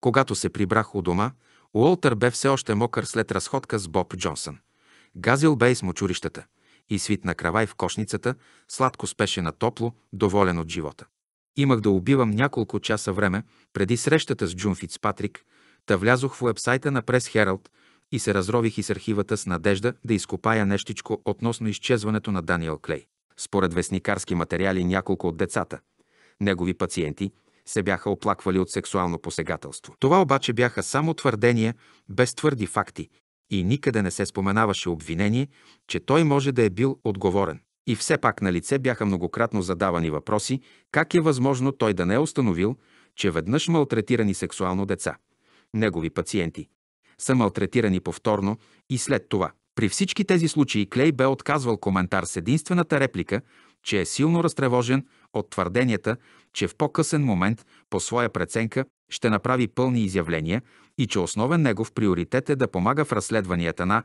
Когато се прибрах у дома, Уолтър бе все още мокър след разходка с Боб Джонсън. Газил бе из мочурищата и свит на кравай в кошницата, сладко спеше на топло, доволен от живота. Имах да убивам няколко часа време преди срещата с Джун Фицпатрик, та влязох в уебсайта на Прес Хералд и се разрових и с архивата с надежда да изкопая нещичко относно изчезването на Даниел Клей. Според вестникарски материали няколко от децата, негови пациенти – се бяха оплаквали от сексуално посегателство. Това обаче бяха само твърдения, без твърди факти, и никъде не се споменаваше обвинение, че той може да е бил отговорен. И все пак на лице бяха многократно задавани въпроси, как е възможно той да не е установил, че веднъж малтретирани сексуално деца, негови пациенти, са малтретирани повторно и след това. При всички тези случаи Клей бе отказвал коментар с единствената реплика, че е силно разтревожен от твърденията, че в по-късен момент по своя преценка ще направи пълни изявления и че основен негов приоритет е да помага в разследванията на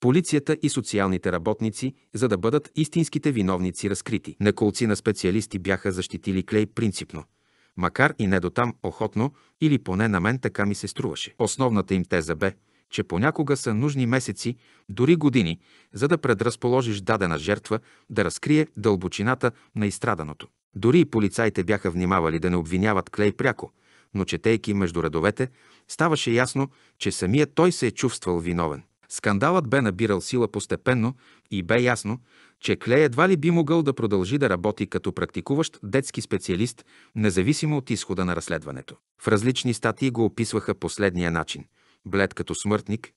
полицията и социалните работници, за да бъдат истинските виновници разкрити. Неколци на специалисти бяха защитили Клей принципно, макар и не до там охотно или поне на мен така ми се струваше. Основната им теза бе – че понякога са нужни месеци, дори години, за да предразположиш дадена жертва да разкрие дълбочината на изстраданото. Дори и полицаите бяха внимавали да не обвиняват Клей пряко, но четейки между редовете, ставаше ясно, че самият той се е чувствал виновен. Скандалът бе набирал сила постепенно и бе ясно, че Клей едва ли би могъл да продължи да работи като практикуващ детски специалист, независимо от изхода на разследването. В различни статии го описваха последния начин – блед като смъртник,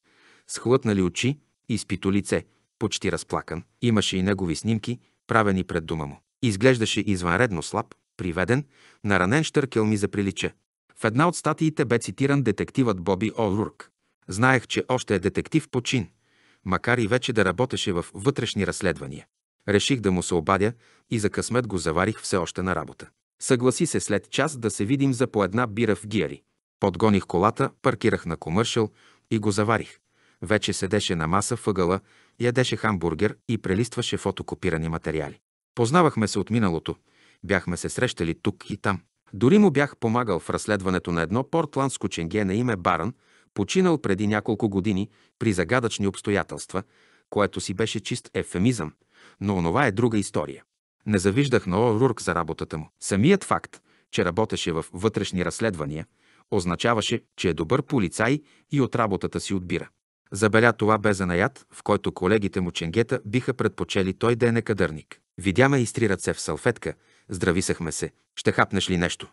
с хлътнали очи и спито лице, почти разплакан. Имаше и негови снимки, правени пред дома му. Изглеждаше извънредно слаб, приведен, наранен щъркел ми за прилича. В една от статиите бе цитиран детективът Боби Олурк. Знаех, че още е детектив по чин, макар и вече да работеше в вътрешни разследвания. Реших да му се обадя и за късмет го заварих все още на работа. Съгласи се след час да се видим за по една бира в Гиари. Подгоних колата, паркирах на комършъл и го заварих. Вече седеше на маса въгъла, ядеше хамбургер и прелистваше фотокопирани материали. Познавахме се от миналото. Бяхме се срещали тук и там. Дори му бях помагал в разследването на едно портландско ченге на име Баран, починал преди няколко години при загадъчни обстоятелства, което си беше чист ефемизъм, но онова е друга история. Не завиждах на Орурк за работата му. Самият факт, че работеше в вътрешни разследвания – означаваше, че е добър полицай и от работата си отбира. Забеля това бе занаят, в който колегите му ченгета биха предпочели той да е некадърник. Видяме и стри ръце в салфетка, здрависахме се. Ще хапнеш ли нещо?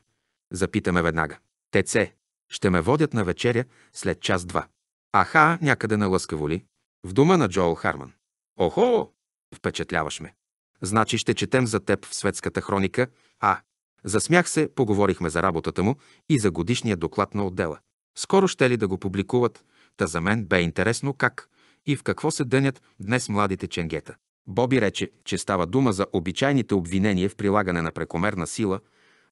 Запитаме веднага. Теце, ще ме водят на вечеря след час-два. Аха, някъде на лъскаво ли? В дома на Джоел Харман. Охо! Впечатляваш ме. Значи ще четем за теб в светската хроника, а Засмях се, поговорихме за работата му и за годишния доклад на отдела. Скоро ще ли да го публикуват, та за мен бе интересно как и в какво се дънят днес младите ченгета. Боби рече, че става дума за обичайните обвинения в прилагане на прекомерна сила,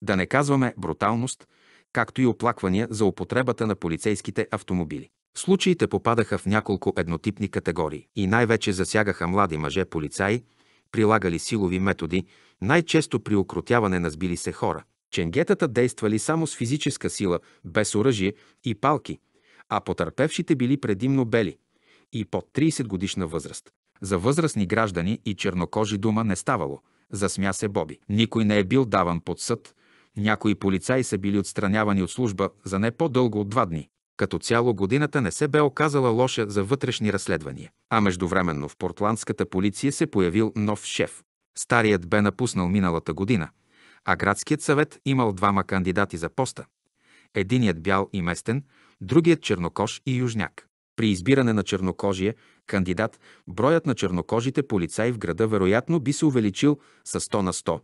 да не казваме бруталност, както и оплаквания за употребата на полицейските автомобили. Случаите попадаха в няколко еднотипни категории и най-вече засягаха млади мъже полицаи, прилагали силови методи, най-често при окротяване на сбили се хора. Ченгетата действали само с физическа сила, без оръжие и палки, а потърпевшите били предимно бели и под 30 годишна възраст. За възрастни граждани и чернокожи дума не ставало, засмя се Боби. Никой не е бил даван под съд, някои полицаи са били отстранявани от служба за не по-дълго от два дни. Като цяло годината не се бе оказала лоша за вътрешни разследвания. А междувременно в портландската полиция се появил нов шеф Старият бе напуснал миналата година, а градският съвет имал двама кандидати за поста. Единият бял и местен, другият чернокож и южняк. При избиране на чернокожие кандидат, броят на чернокожите полицаи в града вероятно би се увеличил с 100 на 100,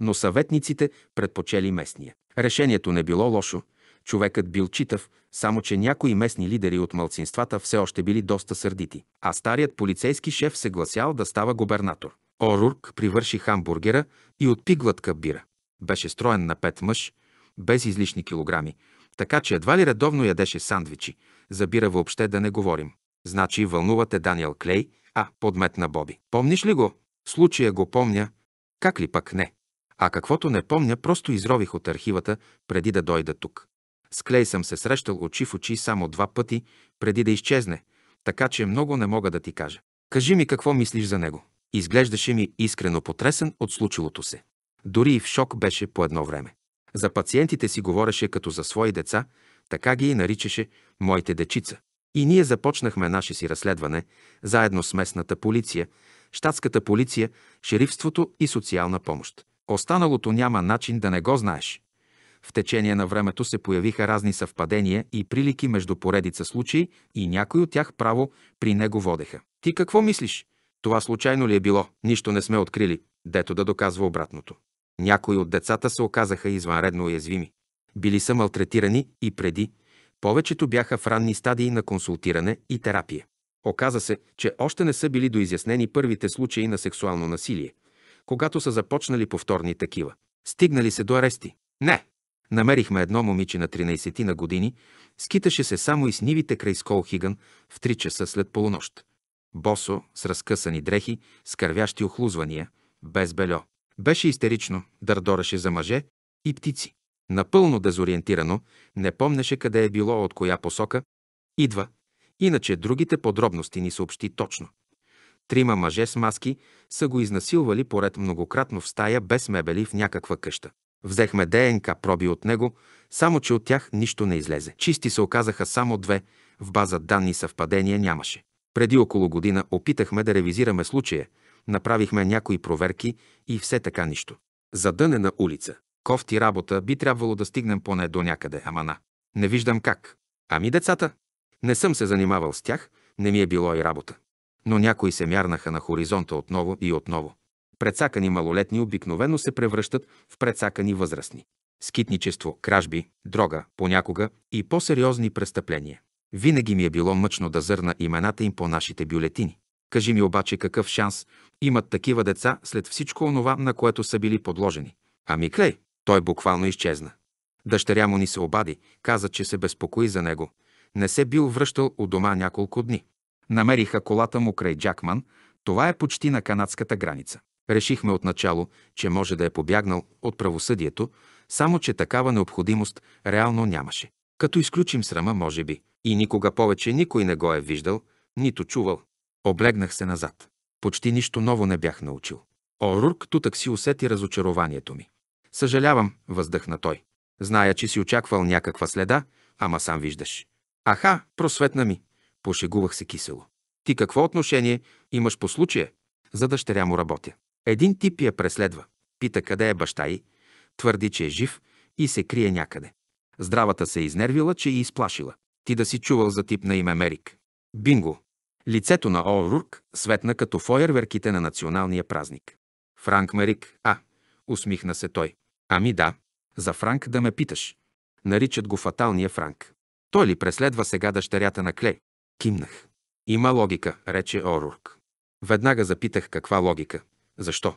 но съветниците предпочели местния. Решението не било лошо. Човекът бил читав, само че някои местни лидери от малцинствата все още били доста сърдити, а старият полицейски шеф се гласял да става губернатор. Орурк привърши хамбургера и отпи глътка бира. Беше строен на пет мъж, без излишни килограми, така че едва ли редовно ядеше сандвичи. За бира въобще да не говорим. Значи вълнувате Даниел Клей, а подмет на Боби. Помниш ли го? Случая го помня. Как ли пък не? А каквото не помня, просто изрових от архивата преди да дойда тук. С Клей съм се срещал очи в очи само два пъти, преди да изчезне, така че много не мога да ти кажа. Кажи ми какво мислиш за него. Изглеждаше ми искрено потресен от случилото се. Дори и в шок беше по едно време. За пациентите си говореше като за свои деца, така ги и наричаше «моите дечица». И ние започнахме наше си разследване, заедно с местната полиция, щатската полиция, шерифството и социална помощ. Останалото няма начин да не го знаеш. В течение на времето се появиха разни съвпадения и прилики между поредица случаи и някои от тях право при него водеха. Ти какво мислиш? Това случайно ли е било? Нищо не сме открили, дето да доказва обратното. Някои от децата се оказаха извънредно уязвими. Били са малтретирани и преди, повечето бяха в ранни стадии на консултиране и терапия. Оказа се, че още не са били доизяснени първите случаи на сексуално насилие, когато са започнали повторни такива. Стигнали се до арести? Не! Намерихме едно момиче на 13 на години, скиташе се само и с нивите край Сколхиган в 3 часа след полунощ босо, с разкъсани дрехи, с кървящи охлузвания, без бельо. Беше истерично, дърдореше за мъже и птици. Напълно дезориентирано, не помнеше къде е било от коя посока. Идва. Иначе другите подробности ни съобщи точно. Трима мъже с маски са го изнасилвали поред многократно в стая без мебели в някаква къща. Взехме ДНК проби от него, само че от тях нищо не излезе. Чисти се оказаха само две, в база данни съвпадения нямаше. Преди около година опитахме да ревизираме случая, направихме някои проверки и все така нищо. За дънена улица. Кофти работа би трябвало да стигнем поне до някъде, амана. Не виждам как. Ами децата? Не съм се занимавал с тях, не ми е било и работа. Но някои се мярнаха на хоризонта отново и отново. Предсакани малолетни обикновено се превръщат в предсакани възрастни. Скитничество, кражби, дрога, понякога и по-сериозни престъпления. Винаги ми е било мъчно да зърна имената им по нашите бюлетини. Кажи ми обаче какъв шанс имат такива деца след всичко онова, на което са били подложени. Ами Клей, той буквално изчезна. Дъщеря му ни се обади, каза, че се безпокои за него. Не се бил връщал у дома няколко дни. Намериха колата му край Джакман, това е почти на канадската граница. Решихме отначало, че може да е побягнал от правосъдието, само че такава необходимост реално нямаше. Като изключим срама, може би, и никога повече никой не го е виждал, нито чувал. Облегнах се назад. Почти нищо ново не бях научил. Орурк тутък си усети разочарованието ми. Съжалявам, въздъхна той. Зная, че си очаквал някаква следа, ама сам виждаш. Аха, просветна ми. Пошегувах се кисело. Ти какво отношение имаш по случая? За дъщеря му работя. Един тип я преследва. Пита къде е баща й. Твърди, че е жив и се крие някъде. Здравата се изнервила, че и изплашила. Ти да си чувал за тип на име Мерик. Бинго! Лицето на Олрук светна като фойерверките на националния празник. Франк Мерик, а, усмихна се той. Ами да, за Франк да ме питаш. Наричат го фаталния Франк. Той ли преследва сега дъщерята на Клей? Кимнах. Има логика, рече Орурк. Веднага запитах каква логика. Защо?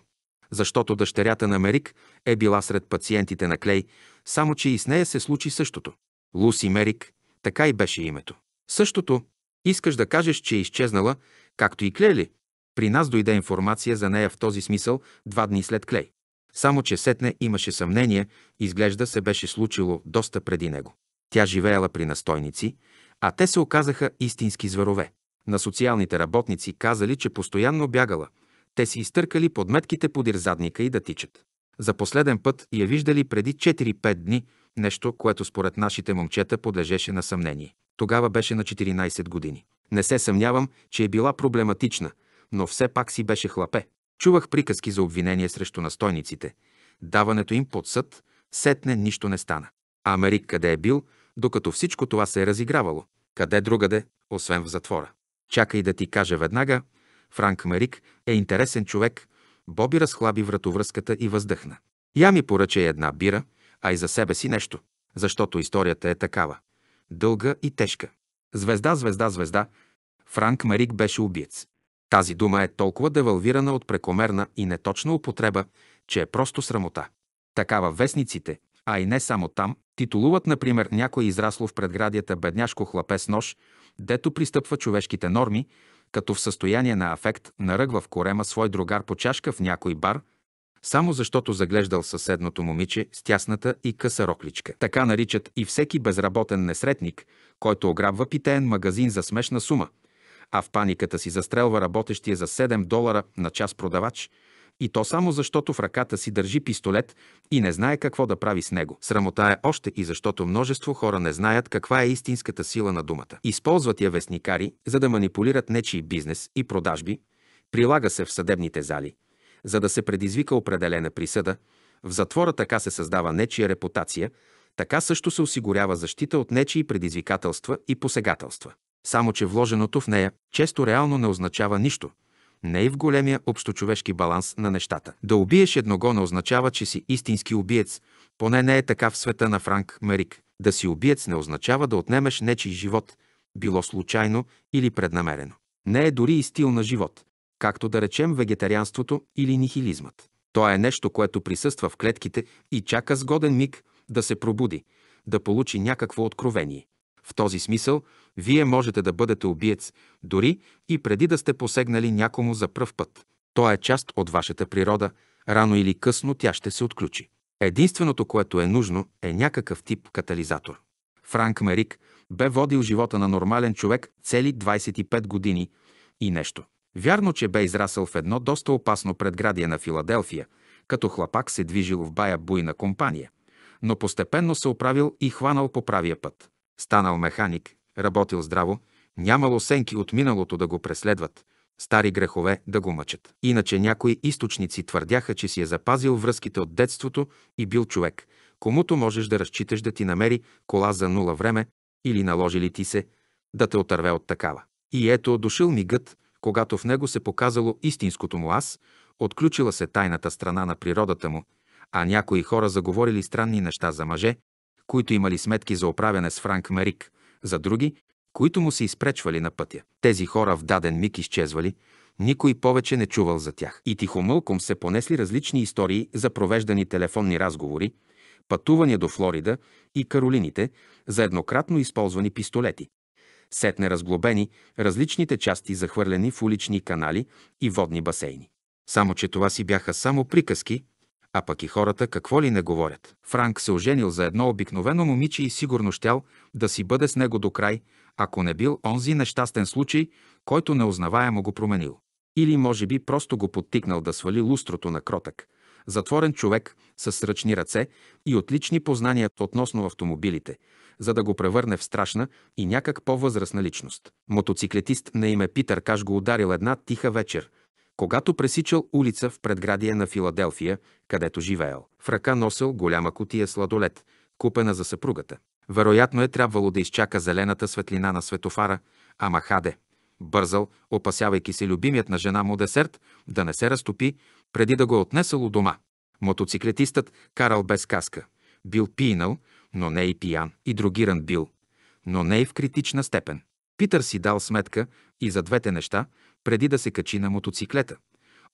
Защото дъщерята на Мерик е била сред пациентите на Клей, само че и с нея се случи същото. Луси Мерик, така и беше името. Същото искаш да кажеш, че е изчезнала, както и Клели. При нас дойде информация за нея в този смисъл два дни след Клей. Само, че сетне имаше съмнение, изглежда се беше случило доста преди него. Тя живеела при настойници, а те се оказаха истински зверове. На социалните работници казали, че постоянно бягала. Те си изтъркали подметките подир задника и да тичат. За последен път я виждали преди 4-5 дни – Нещо, което според нашите момчета подлежеше на съмнение. Тогава беше на 14 години. Не се съмнявам, че е била проблематична, но все пак си беше хлапе. Чувах приказки за обвинение срещу настойниците. Даването им под съд, сетне нищо не стана. А Америк къде е бил, докато всичко това се е разигравало? Къде другаде, освен в затвора? Чакай да ти кажа веднага, Франк Мерик е интересен човек. Боби разхлаби вратовръзката и въздъхна. Я ми поръча една бира – а и за себе си нещо, защото историята е такава. Дълга и тежка. Звезда, звезда, звезда. Франк Марик беше убиец. Тази дума е толкова девалвирана от прекомерна и неточна употреба, че е просто срамота. Такава вестниците, а и не само там, титулуват, например, някой израсло в предградията бедняшко хлапе с нож, дето пристъпва човешките норми, като в състояние на афект наръгва в корема свой другар по чашка в някой бар само защото заглеждал съседното момиче с тясната и къса рокличка. Така наричат и всеки безработен несретник, който ограбва питеен магазин за смешна сума, а в паниката си застрелва работещия за 7 долара на час продавач, и то само защото в ръката си държи пистолет и не знае какво да прави с него. Срамота е още и защото множество хора не знаят каква е истинската сила на думата. Използват я вестникари, за да манипулират нечий бизнес и продажби, прилага се в съдебните зали – за да се предизвика определена присъда, в затвора така се създава нечия репутация, така също се осигурява защита от нечии предизвикателства и посегателства. Само, че вложеното в нея често реално не означава нищо. Не и е в големия общочовешки баланс на нещата. Да убиеш едного не означава, че си истински убиец, поне не е така в света на Франк Мерик. Да си убиец не означава да отнемеш нечий живот, било случайно или преднамерено. Не е дори и стил на живот както да речем вегетарианството или нихилизмът. То е нещо, което присъства в клетките и чака сгоден миг да се пробуди, да получи някакво откровение. В този смисъл, вие можете да бъдете убиец, дори и преди да сте посегнали някому за пръв път. То е част от вашата природа, рано или късно тя ще се отключи. Единственото, което е нужно, е някакъв тип катализатор. Франк Мерик бе водил живота на нормален човек цели 25 години и нещо. Вярно, че бе израсъл в едно доста опасно предградие на Филаделфия, като хлапак се движил в бая буйна компания, но постепенно се оправил и хванал по правия път. Станал механик, работил здраво, нямало сенки от миналото да го преследват, стари грехове да го мъчат. Иначе някои източници твърдяха, че си е запазил връзките от детството и бил човек, комуто можеш да разчиташ да ти намери кола за нула време или наложи ли ти се да те отърве от такава. И ето дошъл мигът, когато в него се показало истинското му аз, отключила се тайната страна на природата му, а някои хора заговорили странни неща за мъже, които имали сметки за оправяне с Франк Мерик, за други, които му се изпречвали на пътя. Тези хора в даден миг изчезвали, никой повече не чувал за тях. И тихомълком се понесли различни истории за провеждани телефонни разговори, пътувания до Флорида и Каролините за еднократно използвани пистолети сетне разглобени различните части, захвърлени в улични канали и водни басейни. Само, че това си бяха само приказки, а пък и хората какво ли не говорят. Франк се оженил за едно обикновено момиче и сигурно щял да си бъде с него до край, ако не бил онзи нещастен случай, който неузнаваемо го променил. Или може би просто го подтикнал да свали лустрото на кротък. Затворен човек с ръчни ръце и отлични познания относно автомобилите, за да го превърне в страшна и някак по-възрастна личност. Мотоциклетист на име Питър Каш го ударил една тиха вечер, когато пресичал улица в предградие на Филаделфия, където живеел. В ръка носил голяма котия сладолет, купена за съпругата. Вероятно е трябвало да изчака зелената светлина на светофара, ама хаде. Бързал, опасявайки се любимият на жена му десерт да не се разтопи, преди да го отнесало дома. Мотоциклетистът карал без каска. Бил пинал, но не и пиян и другиран бил, но не и в критична степен. Питър си дал сметка и за двете неща, преди да се качи на мотоциклета,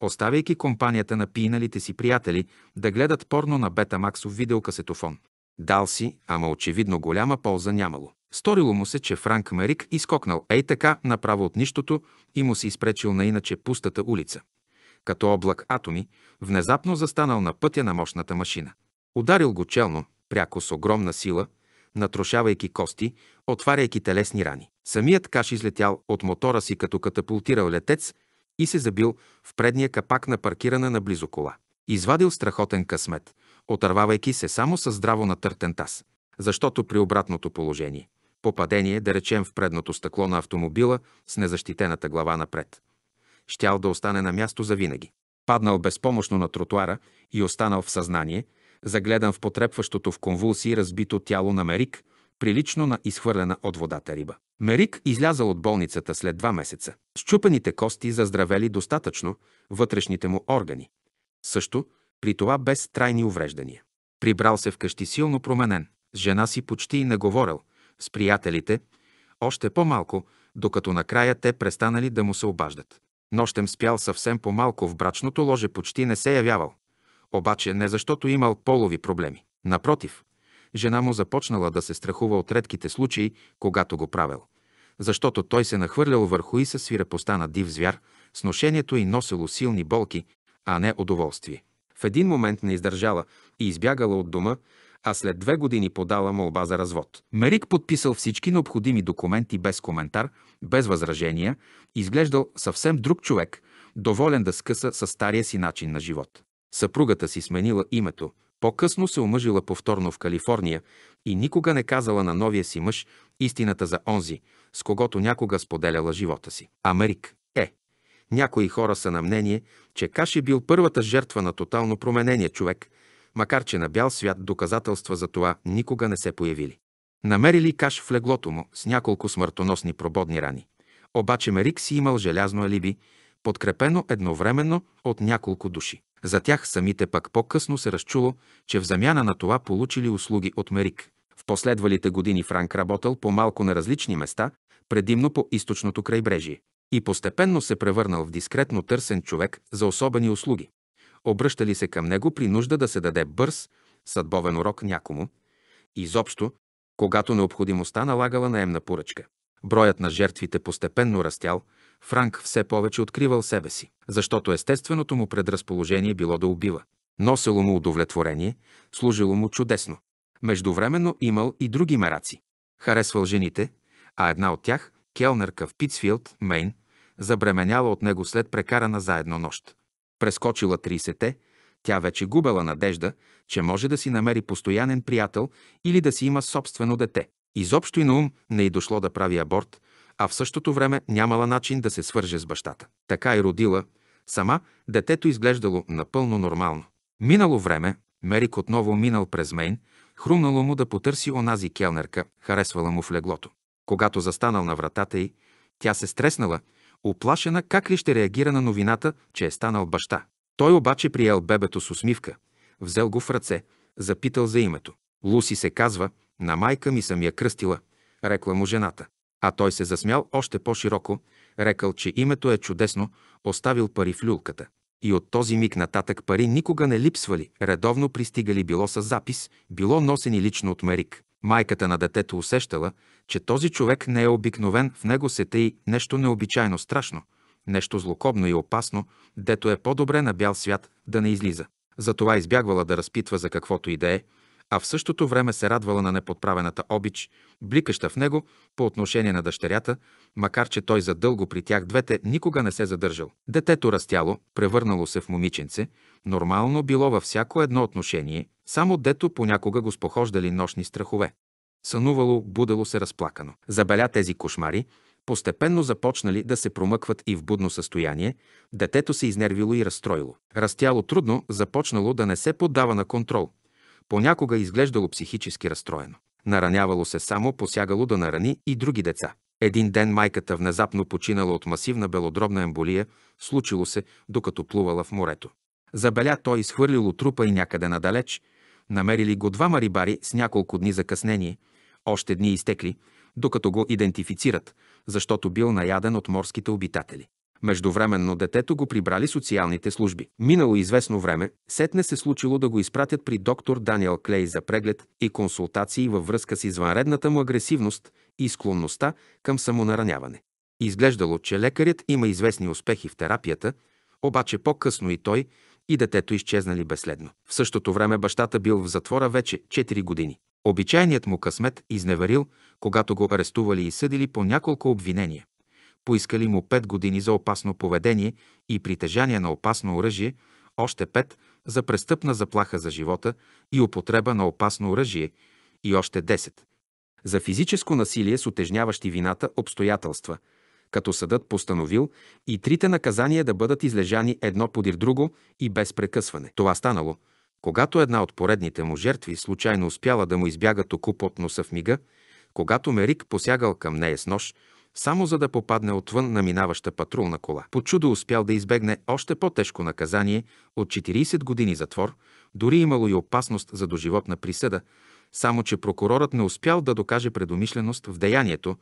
оставяйки компанията на пиналите си приятели да гледат порно на бета-максов видеокасетофон. Дал си, ама очевидно голяма полза нямало. Сторило му се, че Франк Мерик изкокнал ей така направо от нищото и му се изпречил на иначе пустата улица. Като облак атоми, внезапно застанал на пътя на мощната машина. Ударил го челно, пряко с огромна сила, натрошавайки кости, отваряйки телесни рани. Самият каш излетял от мотора си като катапултирал летец и се забил в предния капак на паркирана наблизо кола. Извадил страхотен късмет, отървавайки се само със здраво на таз. Защото при обратното положение, попадение, да речем в предното стъкло на автомобила с незащитената глава напред, щял да остане на място завинаги паднал безпомощно на тротуара и останал в съзнание, загледан в потрепващото в конвулсии разбито тяло на Мерик, прилично на изхвърлена от водата риба. Мерик излязал от болницата след два месеца. Счупените кости заздравели достатъчно вътрешните му органи. Също, при това без трайни увреждания. Прибрал се вкъщи силно променен. С жена си почти и не говорил, с приятелите, още по-малко, докато накрая те престанали да му се обаждат. Нощем спял съвсем по-малко в брачното ложе, почти не се явявал обаче не защото имал полови проблеми. Напротив, жена му започнала да се страхува от редките случаи, когато го правил, защото той се нахвърлял върху и със свирепостта на див звяр, сношението и носело силни болки, а не удоволствие. В един момент не издържала и избягала от дома, а след две години подала молба за развод. Мерик подписал всички необходими документи без коментар, без възражения, изглеждал съвсем друг човек, доволен да скъса със стария си начин на живот. Съпругата си сменила името, по-късно се омъжила повторно в Калифорния и никога не казала на новия си мъж истината за онзи, с когото някога споделяла живота си. Америк. Е, някои хора са на мнение, че Каш е бил първата жертва на тотално променения човек, макар че на бял свят доказателства за това никога не се появили. Намерили Каш в леглото му с няколко смъртоносни прободни рани. Обаче Мерик си имал желязно алиби, подкрепено едновременно от няколко души. За тях самите пък по-късно се разчуло, че в замяна на това получили услуги от Мерик. В последвалите години Франк работил по-малко на различни места, предимно по източното крайбрежие. И постепенно се превърнал в дискретно търсен човек за особени услуги. Обръщали се към него при нужда да се даде бърз, съдбовен урок някому. Изобщо, когато необходимостта налагала наемна поръчка. Броят на жертвите постепенно растял – Франк все повече откривал себе си, защото естественото му предразположение било да убива. Носело му удовлетворение, служило му чудесно. Междувременно имал и други мераци. Харесвал жените, а една от тях, келнерка в Питсфилд, Мейн, забременяла от него след прекарана заедно нощ. Прескочила 30-те, тя вече губела надежда, че може да си намери постоянен приятел или да си има собствено дете. Изобщо и на ум не й дошло да прави аборт, а в същото време нямала начин да се свърже с бащата. Така и родила, сама детето изглеждало напълно нормално. Минало време, Мерик отново минал през Мейн, хрумнало му да потърси онази келнерка, харесвала му в леглото. Когато застанал на вратата й, тя се стреснала, оплашена как ли ще реагира на новината, че е станал баща. Той обаче приел бебето с усмивка, взел го в ръце, запитал за името. Луси се казва, на майка ми съм я кръстила, рекла му жената. А той се засмял още по-широко, рекал, че името е чудесно, оставил пари в люлката. И от този миг нататък пари никога не липсвали, редовно пристигали било с запис, било носени лично от Мерик. Майката на детето усещала, че този човек не е обикновен, в него се тъй нещо необичайно страшно, нещо злокобно и опасно, дето е по-добре на бял свят да не излиза. Затова избягвала да разпитва за каквото и да е, а в същото време се радвала на неподправената обич, бликаща в него по отношение на дъщерята, макар че той задълго при тях двете никога не се задържал. Детето растяло, превърнало се в момиченце, нормално било във всяко едно отношение, само дето понякога го спохождали нощни страхове. Сънувало, будало се разплакано. Забеля тези кошмари, постепенно започнали да се промъкват и в будно състояние, детето се изнервило и разстроило. Растяло трудно, започнало да не се поддава на контрол. Понякога изглеждало психически разстроено. Наранявало се само, посягало да нарани и други деца. Един ден майката внезапно починала от масивна белодробна емболия, случило се, докато плувала в морето. Забеля той изхвърлило трупа и някъде надалеч. Намерили го двама рибари с няколко дни закъснение. Още дни изтекли, докато го идентифицират, защото бил наяден от морските обитатели. Междувременно детето го прибрали социалните служби. Минало известно време, сетне се случило да го изпратят при доктор Даниел Клей за преглед и консултации във връзка с извънредната му агресивност и склонността към самонараняване. Изглеждало, че лекарят има известни успехи в терапията, обаче по-късно и той, и детето изчезнали безследно. В същото време бащата бил в затвора вече 4 години. Обичайният му късмет изневерил, когато го арестували и съдили по няколко обвинения поискали му 5 години за опасно поведение и притежание на опасно оръжие, още 5 за престъпна заплаха за живота и употреба на опасно оръжие и още 10 за физическо насилие с отежняващи вината обстоятелства, като съдът постановил и трите наказания да бъдат излежани едно подир друго и без прекъсване. Това станало, когато една от поредните му жертви случайно успяла да му избяга току под носа в мига, когато Мерик посягал към нея с нож, само за да попадне отвън на минаваща патрулна кола. По чудо успял да избегне още по-тежко наказание от 40 години затвор, дори имало и опасност за доживотна присъда, само че прокурорът не успял да докаже предумишленост в деянието,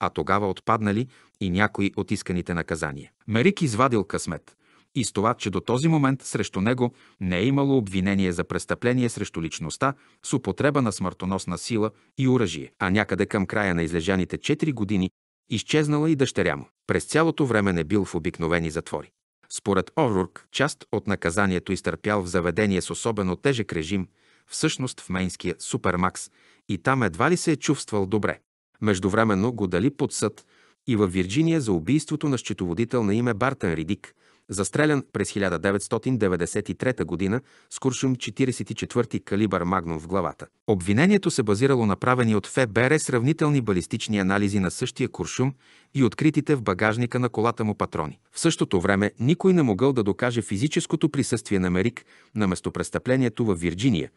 а тогава отпаднали и някои от исканите наказания. Мерик извадил късмет и с това, че до този момент срещу него не е имало обвинение за престъпление срещу личността с употреба на смъртоносна сила и оръжие. А някъде към края на излежаните 4 години Изчезнала и дъщеря му. През цялото време не бил в обикновени затвори. Според Орурк, част от наказанието изтърпял в заведение с особено тежък режим, всъщност в Мейнския Супермакс, и там едва ли се е чувствал добре. Междувременно го дали под съд и във Вирджиния за убийството на счетоводител на име Бартън Ридик – застрелян през 1993 г. с куршум 44 калибър Магнум в главата. Обвинението се базирало на правени от ФБР сравнителни балистични анализи на същия куршум и откритите в багажника на колата му патрони. В същото време никой не могъл да докаже физическото присъствие на Мерик на местопрестъплението в Вирджиния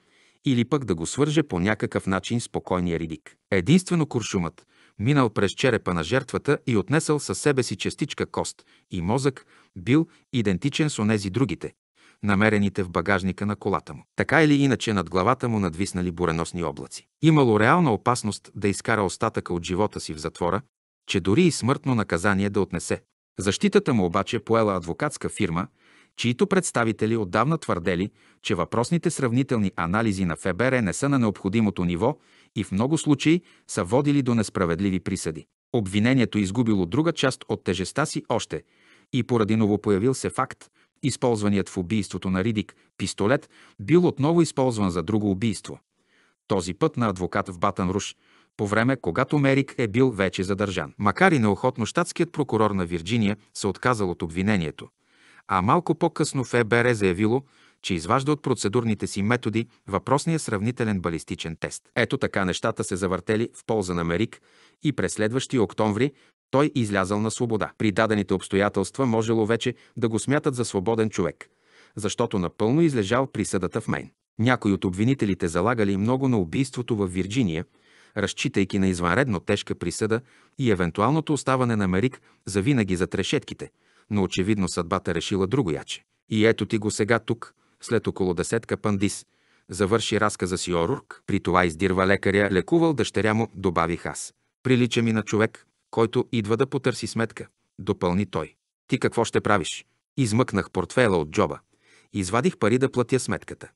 или пък да го свърже по някакъв начин спокойния Ридик. Единствено куршумът, минал през черепа на жертвата и отнесъл със себе си частичка кост и мозък, бил идентичен с онези другите, намерените в багажника на колата му. Така или иначе над главата му надвиснали буреносни облаци. Имало реална опасност да изкара остатъка от живота си в затвора, че дори и смъртно наказание да отнесе. Защитата му обаче поела адвокатска фирма – чието представители отдавна твърдели, че въпросните сравнителни анализи на ФБР не са на необходимото ниво и в много случаи са водили до несправедливи присъди. Обвинението изгубило друга част от тежеста си още и поради ново появил се факт, използваният в убийството на Ридик пистолет бил отново използван за друго убийство. Този път на адвокат в Батън Руш – по време, когато Мерик е бил вече задържан. Макар и неохотно щатският прокурор на Вирджиния се отказал от обвинението, а малко по-късно ФБР заявило, че изважда от процедурните си методи въпросния сравнителен балистичен тест. Ето така нещата се завъртели в полза на Мерик и през следващия октомври той излязал на свобода. При дадените обстоятелства можело вече да го смятат за свободен човек, защото напълно излежал присъдата в Мейн. Някои от обвинителите залагали много на убийството в Вирджиния, разчитайки на извънредно тежка присъда и евентуалното оставане на Мерик винаги за трешетките – но очевидно съдбата решила другояче. И ето ти го сега тук, след около десетка пандис, завърши разказа си Орурк, при това издирва лекаря, лекувал дъщеря му, добавих аз. Прилича ми на човек, който идва да потърси сметка, допълни той. Ти какво ще правиш? Измъкнах портфела от джоба. Извадих пари да платя сметката.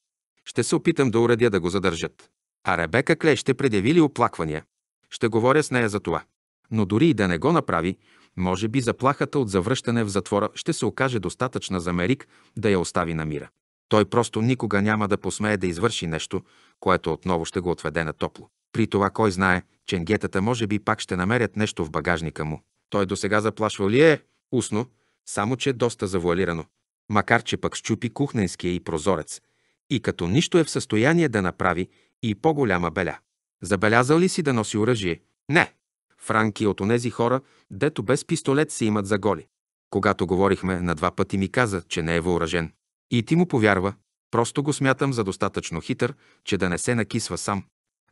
Ще се опитам да уредя да го задържат. А Ребека Клей ще предяви ли оплаквания? Ще говоря с нея за това. Но дори и да не го направи, може би заплахата от завръщане в затвора ще се окаже достатъчна за Мерик да я остави на мира. Той просто никога няма да посмее да извърши нещо, което отново ще го отведе на топло. При това кой знае, ченгетата може би пак ще намерят нещо в багажника му. Той до сега заплашвал ли е? Устно, само че е доста завуалирано. Макар, че пък щупи кухненския и прозорец. И като нищо е в състояние да направи и по-голяма беля. Забелязал ли си да носи оръжие? Не. Франки от онези хора, дето без пистолет се имат за голи. Когато говорихме на два пъти ми каза, че не е въоръжен. И ти му повярва. Просто го смятам за достатъчно хитър, че да не се накисва сам.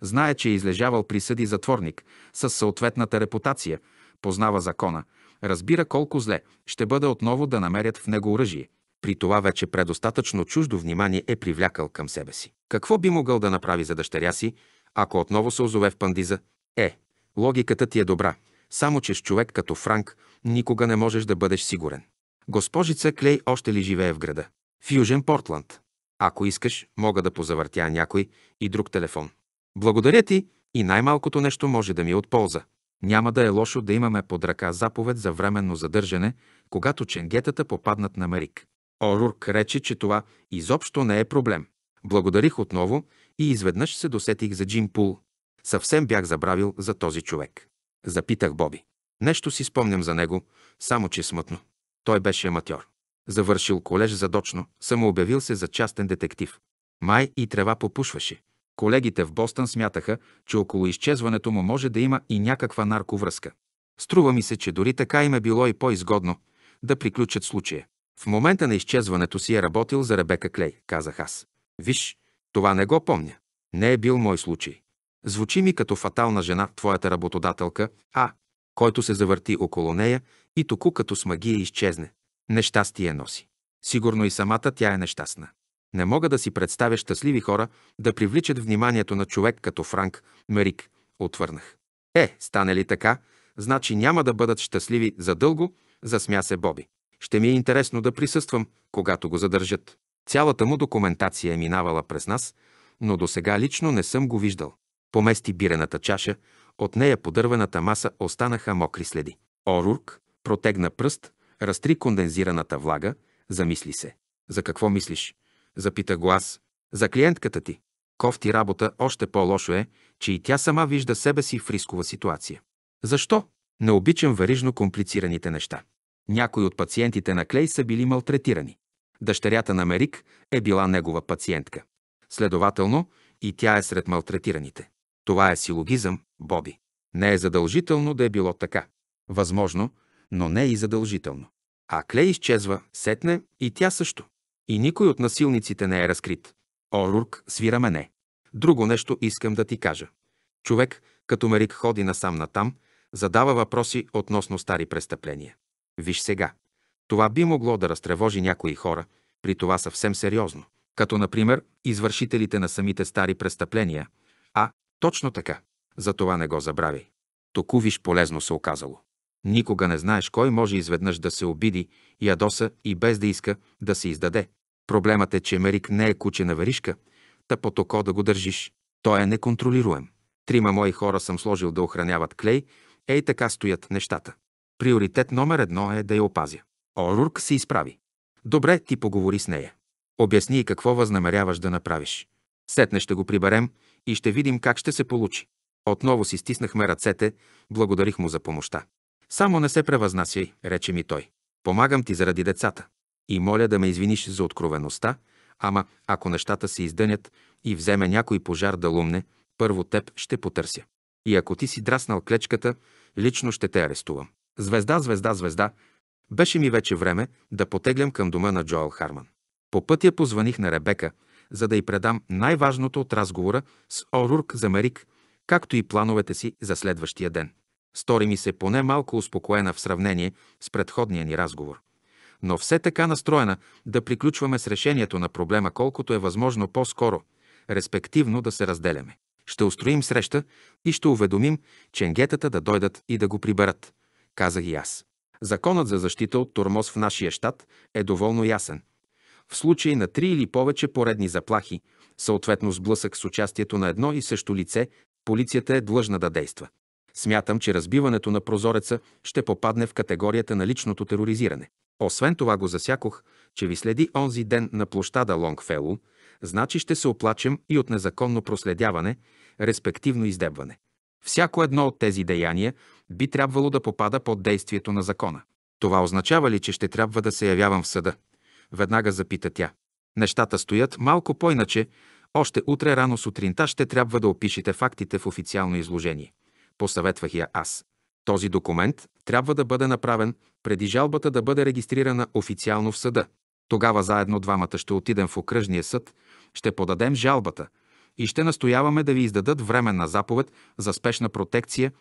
Знае, че е излежавал присъди затворник с съответната репутация, познава закона, разбира колко зле ще бъде отново да намерят в него оръжие. При това вече предостатъчно чуждо внимание е привлякал към себе си. Какво би могъл да направи за дъщеря си, ако отново се озове в пандиза? Е, Логиката ти е добра, само че с човек като Франк никога не можеш да бъдеш сигурен. Госпожица Клей още ли живее в града? В Южен Портланд. Ако искаш, мога да позавъртя някой и друг телефон. Благодаря ти и най-малкото нещо може да ми е от полза. Няма да е лошо да имаме под ръка заповед за временно задържане, когато ченгетата попаднат на Марик. Орурк рече, че това изобщо не е проблем. Благодарих отново и изведнъж се досетих за Джим Пул, Съвсем бях забравил за този човек. Запитах Боби. Нещо си спомням за него, само че смътно. Той беше аматьор. Завършил колеж задочно, самообявил се за частен детектив. Май и трева попушваше. Колегите в Бостън смятаха, че около изчезването му може да има и някаква нарковръзка. Струва ми се, че дори така им е било и по-изгодно да приключат случая. В момента на изчезването си е работил за Ребека Клей, казах аз. Виж, това не го помня. Не е бил мой случай. Звучи ми като фатална жена, твоята работодателка, а, който се завърти около нея и току като с магия изчезне. Нещастие носи. Сигурно и самата тя е нещастна. Не мога да си представя щастливи хора да привличат вниманието на човек като Франк Мерик, отвърнах. Е, стане ли така, значи няма да бъдат щастливи задълго, засмя се Боби. Ще ми е интересно да присъствам, когато го задържат. Цялата му документация е минавала през нас, но до сега лично не съм го виждал помести бирената чаша, от нея по дървената маса останаха мокри следи. Орурк протегна пръст, разтри кондензираната влага, замисли се. За какво мислиш? Запита го аз. За клиентката ти. Кофти работа още по-лошо е, че и тя сама вижда себе си в рискова ситуация. Защо? Не обичам варижно комплицираните неща. Някои от пациентите на Клей са били малтретирани. Дъщерята на Мерик е била негова пациентка. Следователно, и тя е сред малтретираните. Това е силогизъм, Боби. Не е задължително да е било така. Възможно, но не е и задължително. А Клей изчезва, сетне и тя също. И никой от насилниците не е разкрит. Орурк свира мене. Друго нещо искам да ти кажа. Човек, като Мерик ходи насам-натам, задава въпроси относно стари престъпления. Виж сега. Това би могло да разтревожи някои хора, при това съвсем сериозно. Като, например, извършителите на самите стари престъпления, а точно така. За това не го забравяй. Току виж полезно се оказало. Никога не знаеш кой може изведнъж да се обиди, ядоса и без да иска да се издаде. Проблемът е, че Мерик не е куче на веришка, та по токо да го държиш. Той е неконтролируем. Трима мои хора съм сложил да охраняват клей, ей така стоят нещата. Приоритет номер едно е да я опазя. Орурк се изправи. Добре, ти поговори с нея. Обясни и какво възнамеряваш да направиш. Сетне ще го приберем и ще видим как ще се получи. Отново си стиснахме ръцете, благодарих му за помощта. Само не се превъзнасяй, рече ми той. Помагам ти заради децата. И моля да ме извиниш за откровеността, ама ако нещата се издънят и вземе някой пожар да лумне, първо теб ще потърся. И ако ти си драснал клечката, лично ще те арестувам. Звезда, звезда, звезда. Беше ми вече време да потеглям към дома на Джоел Харман. По пътя позваних на Ребека, за да й предам най-важното от разговора с Орурк за Мерик, както и плановете си за следващия ден. Стори ми се поне малко успокоена в сравнение с предходния ни разговор. Но все така настроена да приключваме с решението на проблема колкото е възможно по-скоро, респективно да се разделяме. Ще устроим среща и ще уведомим ченгетата да дойдат и да го приберат, казах и аз. Законът за защита от тормоз в нашия щат е доволно ясен – в случай на три или повече поредни заплахи, съответно сблъсък с участието на едно и също лице, полицията е длъжна да действа. Смятам, че разбиването на прозореца ще попадне в категорията на личното тероризиране. Освен това го засякох, че ви следи онзи ден на площада Лонгфелу, значи ще се оплачем и от незаконно проследяване, респективно издебване. Всяко едно от тези деяния би трябвало да попада под действието на закона. Това означава ли, че ще трябва да се явявам в съда? веднага запита тя. Нещата стоят малко по-иначе. Още утре рано сутринта ще трябва да опишете фактите в официално изложение. Посъветвах я аз. Този документ трябва да бъде направен преди жалбата да бъде регистрирана официално в съда. Тогава заедно двамата ще отидем в окръжния съд, ще подадем жалбата и ще настояваме да ви издадат временна заповед за спешна протекция,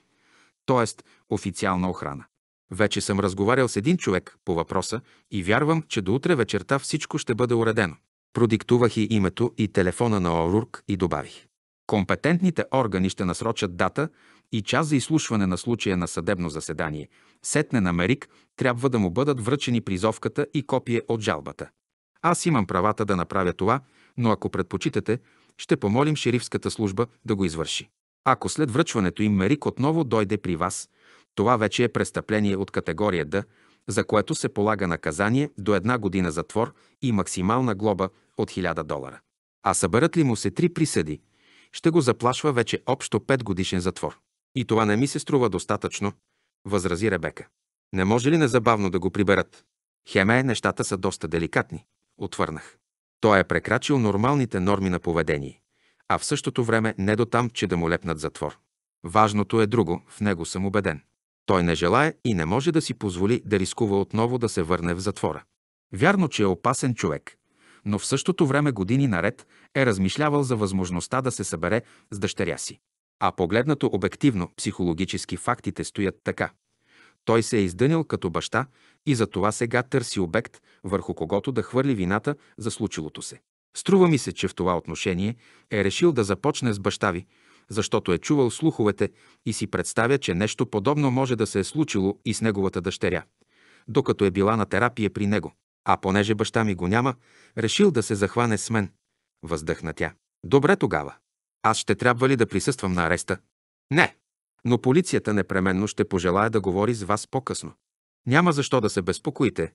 т.е. официална охрана. Вече съм разговарял с един човек по въпроса и вярвам, че до утре вечерта всичко ще бъде уредено. Продиктувах и името и телефона на Орурк и добавих. Компетентните органи ще насрочат дата и час за изслушване на случая на съдебно заседание. Сетне на Мерик трябва да му бъдат връчени призовката и копие от жалбата. Аз имам правата да направя това, но ако предпочитате, ще помолим шерифската служба да го извърши. Ако след връчването им Мерик отново дойде при вас, това вече е престъпление от категория Д, за което се полага наказание до една година затвор и максимална глоба от 1000 долара. А съберат ли му се три присъди, ще го заплашва вече общо 5 годишен затвор. И това не ми се струва достатъчно, възрази Ребека. Не може ли незабавно да го приберат? Хеме, нещата са доста деликатни, отвърнах. Той е прекрачил нормалните норми на поведение, а в същото време не до там, че да му лепнат затвор. Важното е друго, в него съм убеден. Той не желая и не може да си позволи да рискува отново да се върне в затвора. Вярно, че е опасен човек, но в същото време години наред е размишлявал за възможността да се събере с дъщеря си. А погледнато обективно, психологически фактите стоят така. Той се е издънил като баща и за това сега търси обект, върху когото да хвърли вината за случилото се. Струва ми се, че в това отношение е решил да започне с баща ви, защото е чувал слуховете и си представя, че нещо подобно може да се е случило и с неговата дъщеря, докато е била на терапия при него. А понеже баща ми го няма, решил да се захване с мен. Въздъхна тя. Добре тогава. Аз ще трябва ли да присъствам на ареста? Не. Но полицията непременно ще пожелая да говори с вас по-късно. Няма защо да се безпокоите.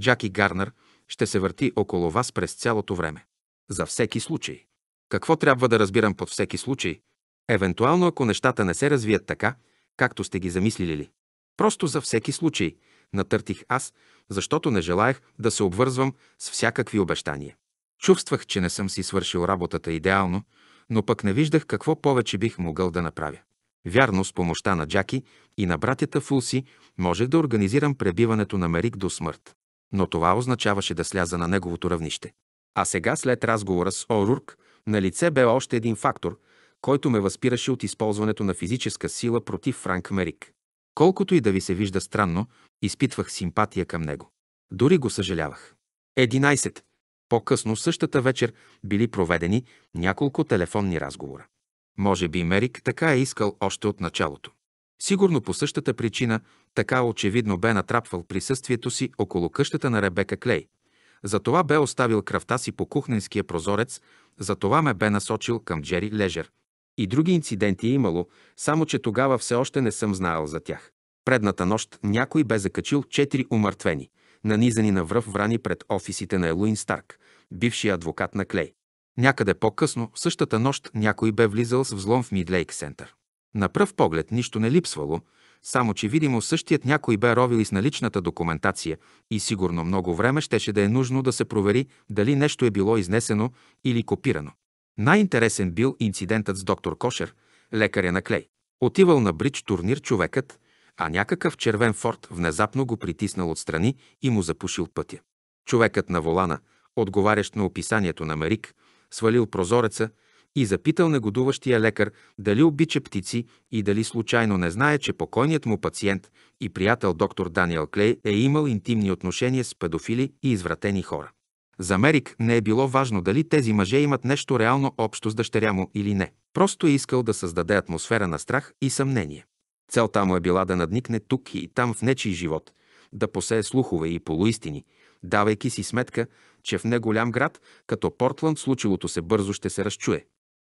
Джаки Гарнер ще се върти около вас през цялото време. За всеки случай. Какво трябва да разбирам под всеки случай? Евентуално, ако нещата не се развият така, както сте ги замислили ли. Просто за всеки случай натъртих аз, защото не желаях да се обвързвам с всякакви обещания. Чувствах, че не съм си свършил работата идеално, но пък не виждах какво повече бих могъл да направя. Вярно, с помощта на Джаки и на братята Фулси можех да организирам пребиването на Мерик до смърт. Но това означаваше да сляза на неговото равнище. А сега, след разговора с Орурк, на лице бе още един фактор, който ме възпираше от използването на физическа сила против Франк Мерик. Колкото и да ви се вижда странно, изпитвах симпатия към него. Дори го съжалявах. 11. По-късно същата вечер били проведени няколко телефонни разговора. Може би Мерик така е искал още от началото. Сигурно по същата причина така очевидно бе натрапвал присъствието си около къщата на Ребека Клей. Затова бе оставил кръвта си по кухненския прозорец, затова ме бе насочил към Джери Лежер, и други инциденти е имало, само че тогава все още не съм знаел за тях. Предната нощ някой бе закачил четири умъртвени, нанизани на връв врани пред офисите на Елуин Старк, бившия адвокат на Клей. Някъде по-късно, същата нощ, някой бе влизал с взлом в Мидлейк Сентър. На пръв поглед нищо не липсвало, само че видимо същият някой бе ровил и с наличната документация и сигурно много време щеше да е нужно да се провери дали нещо е било изнесено или копирано. Най-интересен бил инцидентът с доктор Кошер, лекаря на Клей. Отивал на бридж турнир човекът, а някакъв червен форт внезапно го притиснал отстрани и му запушил пътя. Човекът на волана, отговарящ на описанието на Марик, свалил прозореца и запитал негодуващия лекар дали обича птици и дали случайно не знае, че покойният му пациент и приятел доктор Даниел Клей е имал интимни отношения с педофили и извратени хора. За Мерик не е било важно дали тези мъже имат нещо реално общо с дъщеря му или не. Просто е искал да създаде атмосфера на страх и съмнение. Целта му е била да надникне тук и там в нечий живот, да посее слухове и полуистини, давайки си сметка, че в неголям град, като Портланд, случилото се бързо ще се разчуе.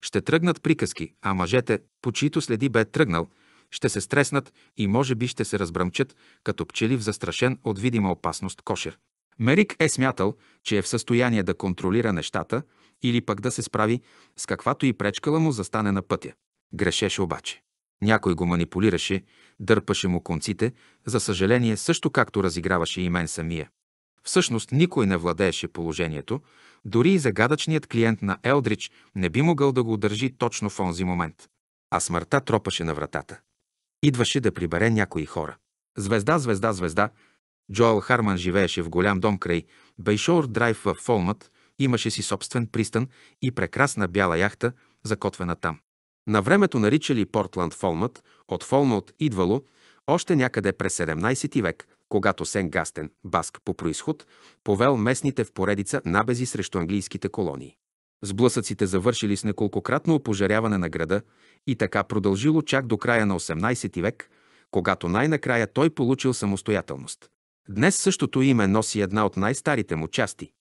Ще тръгнат приказки, а мъжете, по чието следи бе тръгнал, ще се стреснат и може би ще се разбръмчат като пчели в застрашен от видима опасност кошер. Мерик е смятал, че е в състояние да контролира нещата или пък да се справи с каквато и пречкала му застане на пътя. Грешеше обаче. Някой го манипулираше, дърпаше му конците, за съжаление също както разиграваше и мен самия. Всъщност никой не владееше положението, дори и загадъчният клиент на Елдрич не би могъл да го удържи точно в онзи момент. А смъртта тропаше на вратата. Идваше да прибере някои хора. Звезда, звезда, звезда, Джоел Харман живееше в голям дом край Бейшор Драйв в Фолмът, имаше си собствен пристан и прекрасна бяла яхта, закотвена там. На времето наричали Портланд Фолмът, от Фолмът идвало, още някъде през 17 век, когато Сен Гастен, баск по происход, повел местните в поредица набези срещу английските колонии. Сблъсъците завършили с неколкократно опожаряване на града и така продължило чак до края на 18 век, когато най-накрая той получил самостоятелност. Днес същото име носи една от най-старите му части,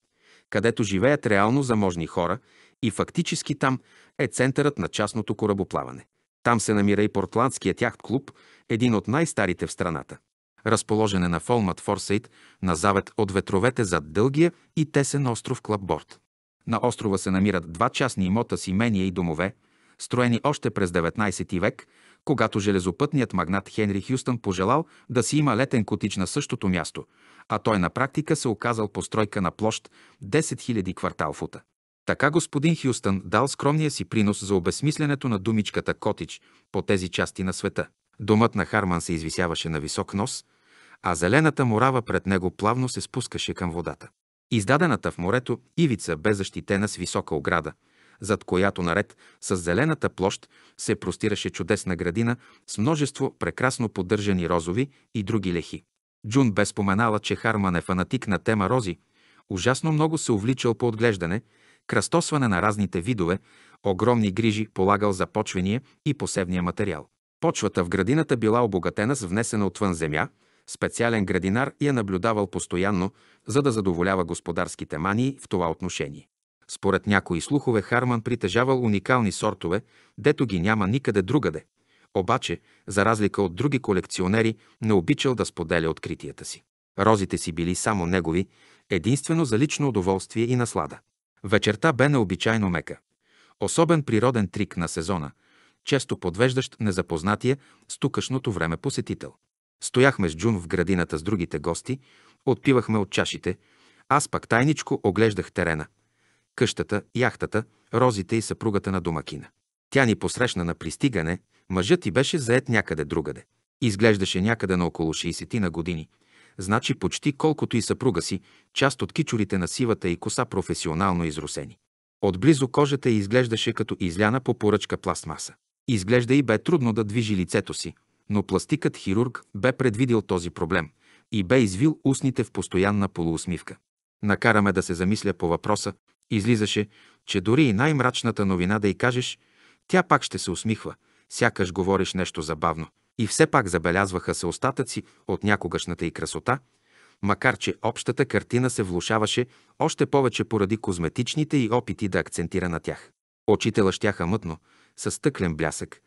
където живеят реално заможни хора и фактически там е центърът на частното корабоплаване. Там се намира и портландският яхт клуб, един от най-старите в страната. Разположен е на Фолмат Форсейт, на завет от ветровете зад дългия и тесен остров Клабборд. На острова се намират два частни имота с имения и домове, строени още през 19 век когато железопътният магнат Хенри Хюстън пожелал да си има летен котич на същото място, а той на практика се оказал постройка на площ 10 000 квартал фута. Така господин Хюстън дал скромния си принос за обесмисленето на думичката котич по тези части на света. Домът на Харман се извисяваше на висок нос, а зелената морава пред него плавно се спускаше към водата. Издадената в морето ивица бе защитена с висока ограда – зад която наред с зелената площ се простираше чудесна градина с множество прекрасно поддържани розови и други лехи. Джун бе споменала, че Харман е фанатик на тема рози. Ужасно много се увличал по отглеждане, кръстосване на разните видове, огромни грижи полагал за почвения и посевния материал. Почвата в градината била обогатена с внесена отвън земя, специален градинар я наблюдавал постоянно, за да задоволява господарските мании в това отношение. Според някои слухове Харман притежавал уникални сортове, дето ги няма никъде другаде. Обаче, за разлика от други колекционери, не обичал да споделя откритията си. Розите си били само негови, единствено за лично удоволствие и наслада. Вечерта бе необичайно мека. Особен природен трик на сезона, често подвеждащ незапознатия с тукашното време посетител. Стояхме с Джун в градината с другите гости, отпивахме от чашите, аз пак тайничко оглеждах терена къщата, яхтата, розите и съпругата на домакина. Тя ни посрещна на пристигане, мъжът и беше заед някъде другаде. Изглеждаше някъде на около 60 на години, значи почти колкото и съпруга си, част от кичурите на сивата и коса професионално изрусени. Отблизо кожата й изглеждаше като изляна по поръчка пластмаса. Изглежда и бе трудно да движи лицето си, но пластикът хирург бе предвидил този проблем и бе извил устните в постоянна полуусмивка. Накараме да се замисля по въпроса Излизаше, че дори и най-мрачната новина да й кажеш, тя пак ще се усмихва, сякаш говориш нещо забавно. И все пак забелязваха се остатъци от някогашната й красота, макар че общата картина се влушаваше още повече поради козметичните й опити да акцентира на тях. Очите лъщяха мътно, с стъклен блясък,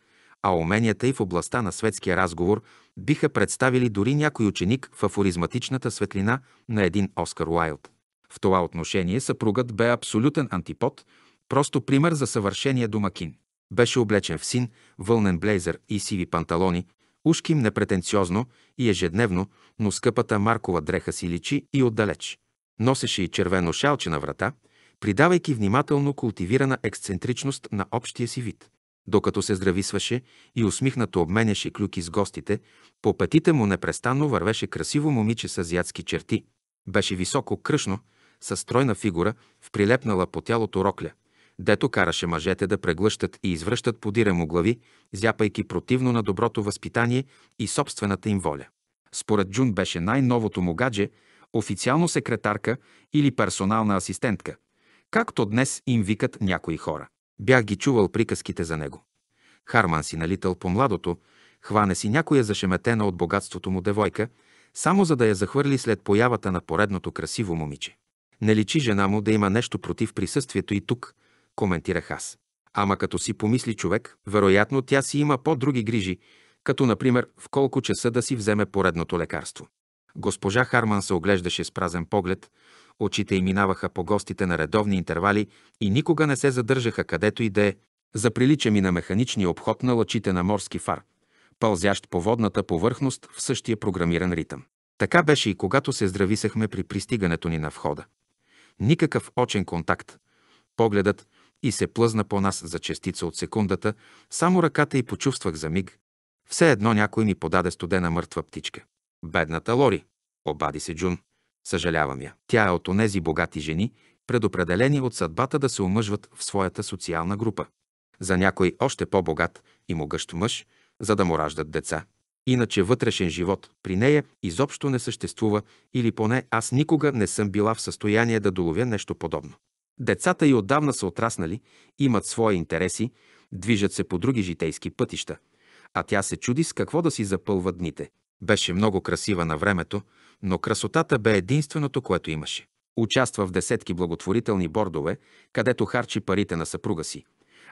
а уменията й в областта на светския разговор биха представили дори някой ученик в афоризматичната светлина на един Оскар Уайлд. В това отношение съпругът бе абсолютен антипод, просто пример за съвършения домакин. Беше облечен в син, вълнен блейзър и сиви панталони, ушким непретенциозно и ежедневно, но скъпата Маркова дреха си личи и отдалеч. Носеше и червено шалче на врата, придавайки внимателно култивирана ексцентричност на общия си вид. Докато се здрависваше и усмихнато обменяше клюки с гостите, по петите му непрестанно вървеше красиво момиче с азиатски черти. Беше високо кръшно, със стройна фигура, вприлепнала по тялото рокля, дето караше мъжете да преглъщат и извръщат подире му глави, зяпайки противно на доброто възпитание и собствената им воля. Според Джун беше най-новото му гадже, официално секретарка или персонална асистентка, както днес им викат някои хора. Бях ги чувал приказките за него. Харман си налитал по младото, хване си някоя зашеметена от богатството му девойка, само за да я захвърли след появата на поредното красиво момиче. Не личи жена му да има нещо против присъствието и тук, коментирах аз. Ама като си помисли човек, вероятно тя си има по-други грижи, като например в колко часа да си вземе поредното лекарство. Госпожа Харман се оглеждаше с празен поглед, очите й минаваха по гостите на редовни интервали и никога не се задържаха където и да е. За прилича ми на механичния обход на лъчите на морски фар, пълзящ по водната повърхност в същия програмиран ритъм. Така беше и когато се здрависахме при пристигането ни на входа. Никакъв очен контакт. Погледът и се плъзна по нас за частица от секундата, само ръката и почувствах за миг. Все едно някой ми подаде студена мъртва птичка. Бедната Лори, обади се Джун. Съжалявам я. Тя е от онези богати жени, предопределени от съдбата да се омъжват в своята социална група. За някой още по-богат и могъщ мъж, за да му раждат деца. Иначе вътрешен живот при нея изобщо не съществува или поне аз никога не съм била в състояние да доловя нещо подобно. Децата й отдавна са отраснали, имат свои интереси, движат се по други житейски пътища, а тя се чуди с какво да си запълва дните. Беше много красива на времето, но красотата бе единственото, което имаше. Участва в десетки благотворителни бордове, където харчи парите на съпруга си,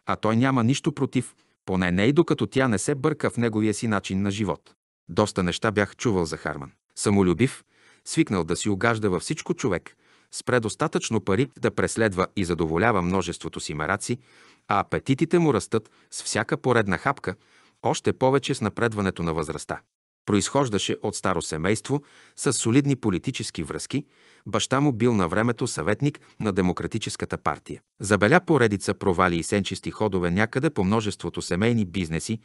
а той няма нищо против – поне не и докато тя не се бърка в неговия си начин на живот. Доста неща бях чувал за Харман. Самолюбив, свикнал да си угажда във всичко човек, спре достатъчно пари да преследва и задоволява множеството си мераци, а апетитите му растат с всяка поредна хапка, още повече с напредването на възрастта. Произхождаше от старо семейство с солидни политически връзки, баща му бил на времето съветник на Демократическата партия. Забеля поредица провали и сенчести ходове някъде по множеството семейни бизнеси,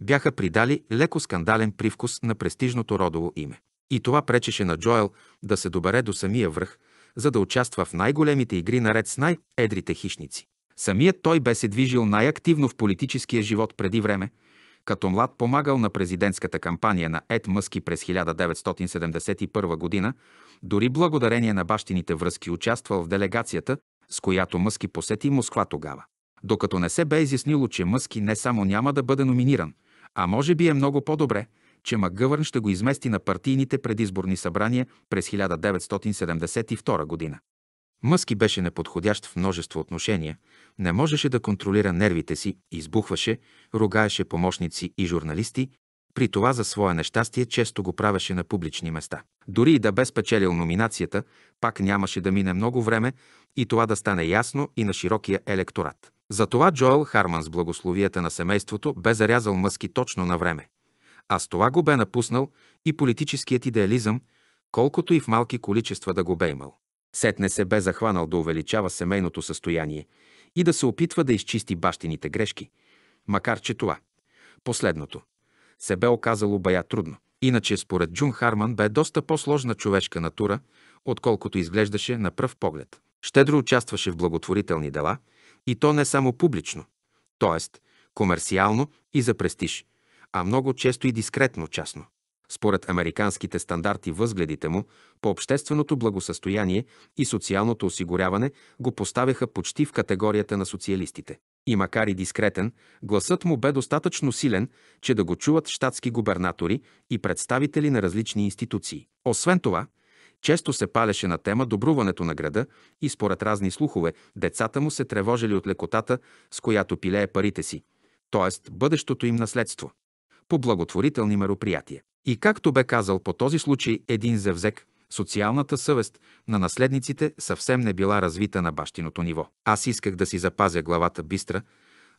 бяха придали леко скандален привкус на престижното родово име. И това пречеше на Джоел да се добере до самия връх, за да участва в най-големите игри наред с най-едрите хищници. Самият той бе се движил най-активно в политическия живот преди време – като млад помагал на президентската кампания на Ед Мъски през 1971 година, дори благодарение на бащините връзки участвал в делегацията, с която Мъски посети Москва тогава. Докато не се бе изяснило, че Мъски не само няма да бъде номиниран, а може би е много по-добре, че МакГъвърн ще го измести на партийните предизборни събрания през 1972 година. Мъски беше неподходящ в множество отношения, не можеше да контролира нервите си, избухваше, ругаеше помощници и журналисти, при това за свое нещастие често го правеше на публични места. Дори и да бе спечелил номинацията, пак нямаше да мине много време и това да стане ясно и на широкия електорат. Затова Джоел Харман с благословията на семейството бе зарязал мъски точно на време. А с това го бе напуснал и политическият идеализъм, колкото и в малки количества да го бе имал. Сетне се бе захванал да увеличава семейното състояние и да се опитва да изчисти бащините грешки, макар че това, последното, се бе оказало бая трудно. Иначе, според Джун Харман, бе доста по-сложна човешка натура, отколкото изглеждаше на пръв поглед. Щедро участваше в благотворителни дела, и то не само публично, т.е. комерциално и за престиж, а много често и дискретно частно според американските стандарти възгледите му по общественото благосъстояние и социалното осигуряване го поставяха почти в категорията на социалистите. И макар и дискретен, гласът му бе достатъчно силен, че да го чуват щатски губернатори и представители на различни институции. Освен това, често се палеше на тема добруването на града и според разни слухове децата му се тревожили от лекотата, с която пилее парите си, т.е. бъдещото им наследство по благотворителни мероприятия. И както бе казал по този случай един зевзек, социалната съвест на наследниците съвсем не била развита на бащиното ниво. Аз исках да си запазя главата бистра,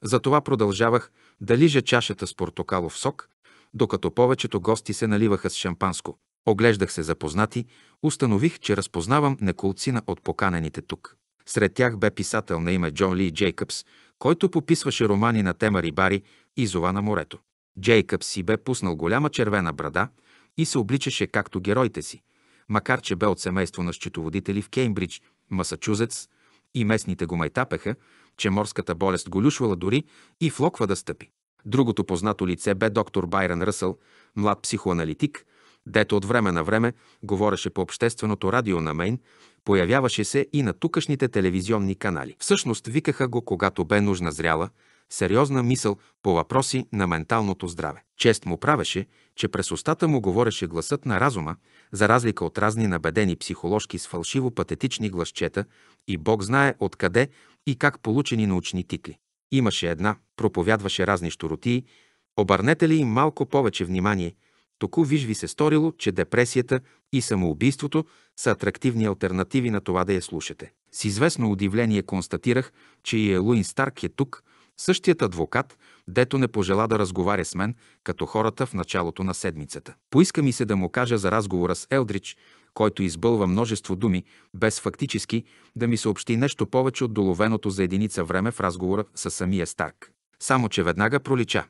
затова продължавах да лижа чашата с портокалов сок, докато повечето гости се наливаха с шампанско. Оглеждах се запознати, установих, че разпознавам неколцина от поканените тук. Сред тях бе писател на име Джон Ли Джейкъбс, който пописваше романи на тема рибари и зова на морето. Джейкъб си бе пуснал голяма червена брада и се обличаше както героите си, макар че бе от семейство на счетоводители в Кеймбридж, Масачузетс, и местните го майтапеха, че морската болест го люшвала дори и в локва да стъпи. Другото познато лице бе доктор Байрон Ръсъл, млад психоаналитик, дето от време на време говореше по общественото радио на Мейн, появяваше се и на тукашните телевизионни канали. Всъщност викаха го, когато бе нужна зряла, сериозна мисъл по въпроси на менталното здраве. Чест му правеше, че през устата му говореше гласът на разума, за разлика от разни набедени психоложки с фалшиво патетични гласчета и Бог знае откъде и как получени научни титли. Имаше една, проповядваше разни щуротии, обърнете ли им малко повече внимание, току виж ви се сторило, че депресията и самоубийството са атрактивни альтернативи на това да я слушате. С известно удивление констатирах, че и Елуин Старк е тук – Същият адвокат, дето не пожела да разговаря с мен, като хората в началото на седмицата. Поиска ми се да му кажа за разговора с Елдрич, който избълва множество думи, без фактически да ми съобщи нещо повече от доловеното за единица време в разговора с самия Старк. Само, че веднага пролича.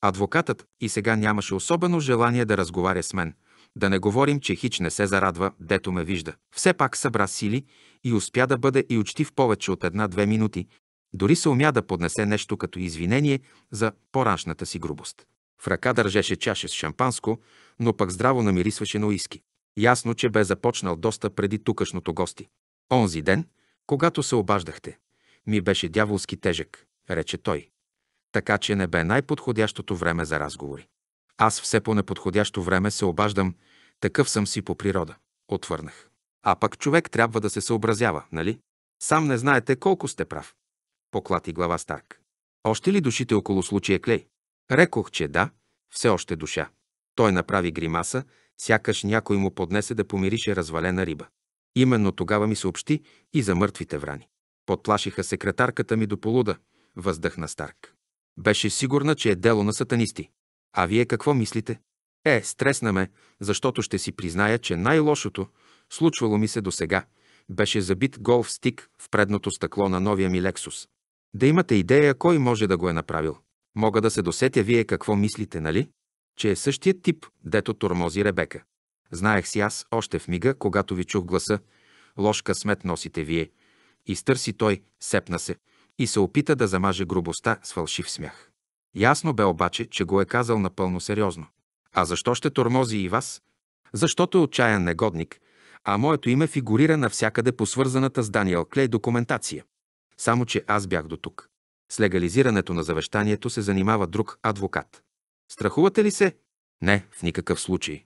Адвокатът и сега нямаше особено желание да разговаря с мен. Да не говорим, че хич не се зарадва, дето ме вижда. Все пак събра сили и успя да бъде и учтив повече от една-две минути, дори се умя да поднесе нещо като извинение за пораншната си грубост. В ръка държеше чаша с шампанско, но пък здраво намирисваше на уиски. Ясно, че бе започнал доста преди тукашното гости. Онзи ден, когато се обаждахте, ми беше дяволски тежък, рече той. Така че не бе най-подходящото време за разговори. Аз все по неподходящо време се обаждам, такъв съм си по природа, отвърнах. А пък човек трябва да се съобразява, нали? Сам не знаете колко сте прав поклати глава Старк. Още ли душите около случая Клей? Рекох, че да, все още душа. Той направи гримаса, сякаш някой му поднесе да помирише развалена риба. Именно тогава ми съобщи и за мъртвите врани. Подплашиха секретарката ми до полуда, въздъхна Старк. Беше сигурна, че е дело на сатанисти. А вие какво мислите? Е, стресна ме, защото ще си призная, че най-лошото, случвало ми се до сега, беше забит голф стик в предното стъкло на новия ми Лексус. Да имате идея кой може да го е направил. Мога да се досетя вие какво мислите, нали? Че е същият тип, дето тормози Ребека. Знаех си аз още в мига, когато ви чух гласа «Ложка смет носите вие». Изтърси той, сепна се и се опита да замаже грубостта с фалшив смях. Ясно бе обаче, че го е казал напълно сериозно. А защо ще тормози и вас? Защото е отчаян негодник, а моето име фигурира навсякъде по свързаната с Даниел Клей документация. Само, че аз бях до тук. С легализирането на завещанието се занимава друг адвокат. Страхувате ли се? Не, в никакъв случай.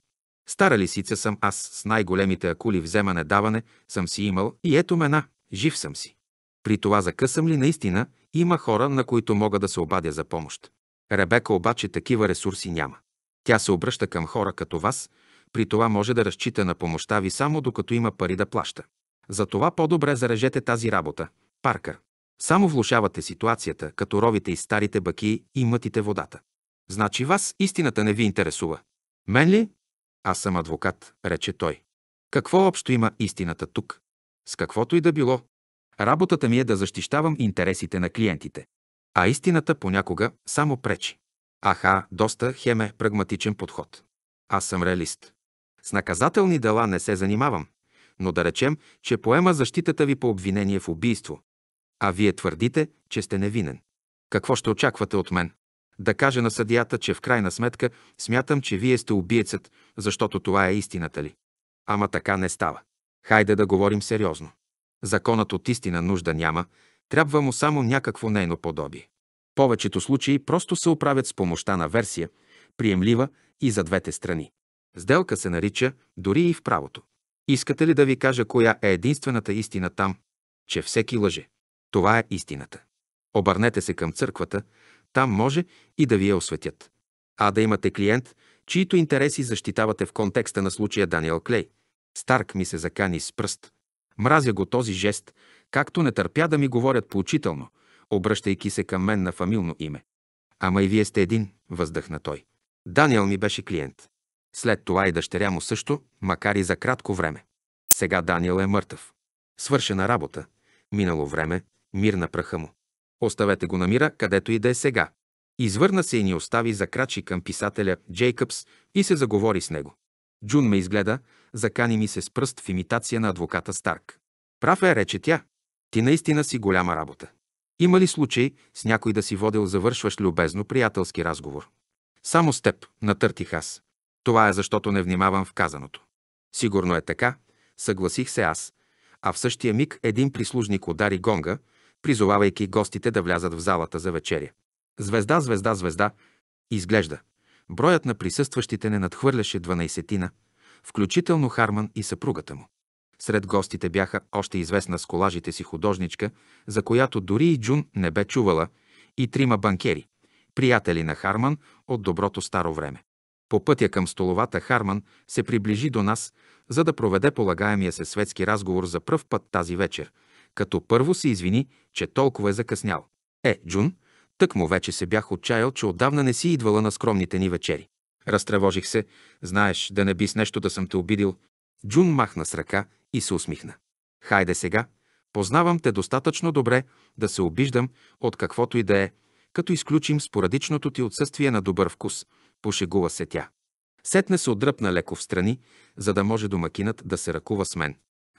Стара лисица съм аз, с най-големите акули вземане-даване съм си имал и ето мена, жив съм си. При това закъсам ли наистина, има хора, на които мога да се обадя за помощ. Ребека обаче такива ресурси няма. Тя се обръща към хора като вас, при това може да разчита на помощта ви само докато има пари да плаща. Затова по-добре зарежете тази работа – парка. Само влушавате ситуацията, като ровите и старите баки и мътите водата. Значи вас истината не ви интересува. Мен ли? Аз съм адвокат, рече той. Какво общо има истината тук? С каквото и да било. Работата ми е да защищавам интересите на клиентите. А истината понякога само пречи. Аха, доста хеме прагматичен подход. Аз съм реалист. С наказателни дела не се занимавам, но да речем, че поема защитата ви по обвинение в убийство, а вие твърдите, че сте невинен. Какво ще очаквате от мен? Да кажа на съдията, че в крайна сметка смятам, че вие сте убиецът, защото това е истината ли? Ама така не става. Хайде да говорим сериозно. Законът от истина нужда няма, трябва му само някакво нейно подобие. Повечето случаи просто се оправят с помощта на версия, приемлива и за двете страни. Сделка се нарича дори и в правото. Искате ли да ви кажа коя е единствената истина там? Че всеки лъже. Това е истината. Обърнете се към църквата, там може и да ви я осветят. А да имате клиент, чието интереси защитавате в контекста на случая Даниел Клей. Старк ми се закани с пръст. Мразя го този жест, както не търпя да ми говорят поучително, обръщайки се към мен на фамилно име. Ама и вие сте един, въздъхна той. Даниел ми беше клиент. След това и дъщеря му също, макар и за кратко време. Сега Даниел е мъртъв. Свършена работа, минало време, мир на праха му. Оставете го на мира, където и да е сега. Извърна се и ни остави за крачи към писателя Джейкъбс и се заговори с него. Джун ме изгледа, закани ми се с пръст в имитация на адвоката Старк. Прав е, рече тя. Ти наистина си голяма работа. Има ли случай с някой да си водил завършващ любезно приятелски разговор? Само с теб, натъртих аз. Това е защото не внимавам в казаното. Сигурно е така, съгласих се аз, а в същия миг един прислужник удари гонга, призовавайки гостите да влязат в залата за вечеря. Звезда, звезда, звезда. Изглежда. Броят на присъстващите не надхвърляше 12-тина, включително Харман и съпругата му. Сред гостите бяха още известна с колажите си художничка, за която дори и Джун не бе чувала, и трима банкери, приятели на Харман от доброто старо време. По пътя към столовата Харман се приближи до нас, за да проведе полагаемия се светски разговор за пръв път тази вечер – като първо се извини, че толкова е закъснял. Е, Джун, тък му вече се бях отчаял, че отдавна не си идвала на скромните ни вечери. Разтревожих се, знаеш, да не би с нещо да съм те обидил. Джун махна с ръка и се усмихна. Хайде сега, познавам те достатъчно добре да се обиждам от каквото и да е, като изключим спорадичното ти отсъствие на добър вкус, пошегува се тя. Сетне се отдръпна леко в страни, за да може домакинът да се ръкува с мен.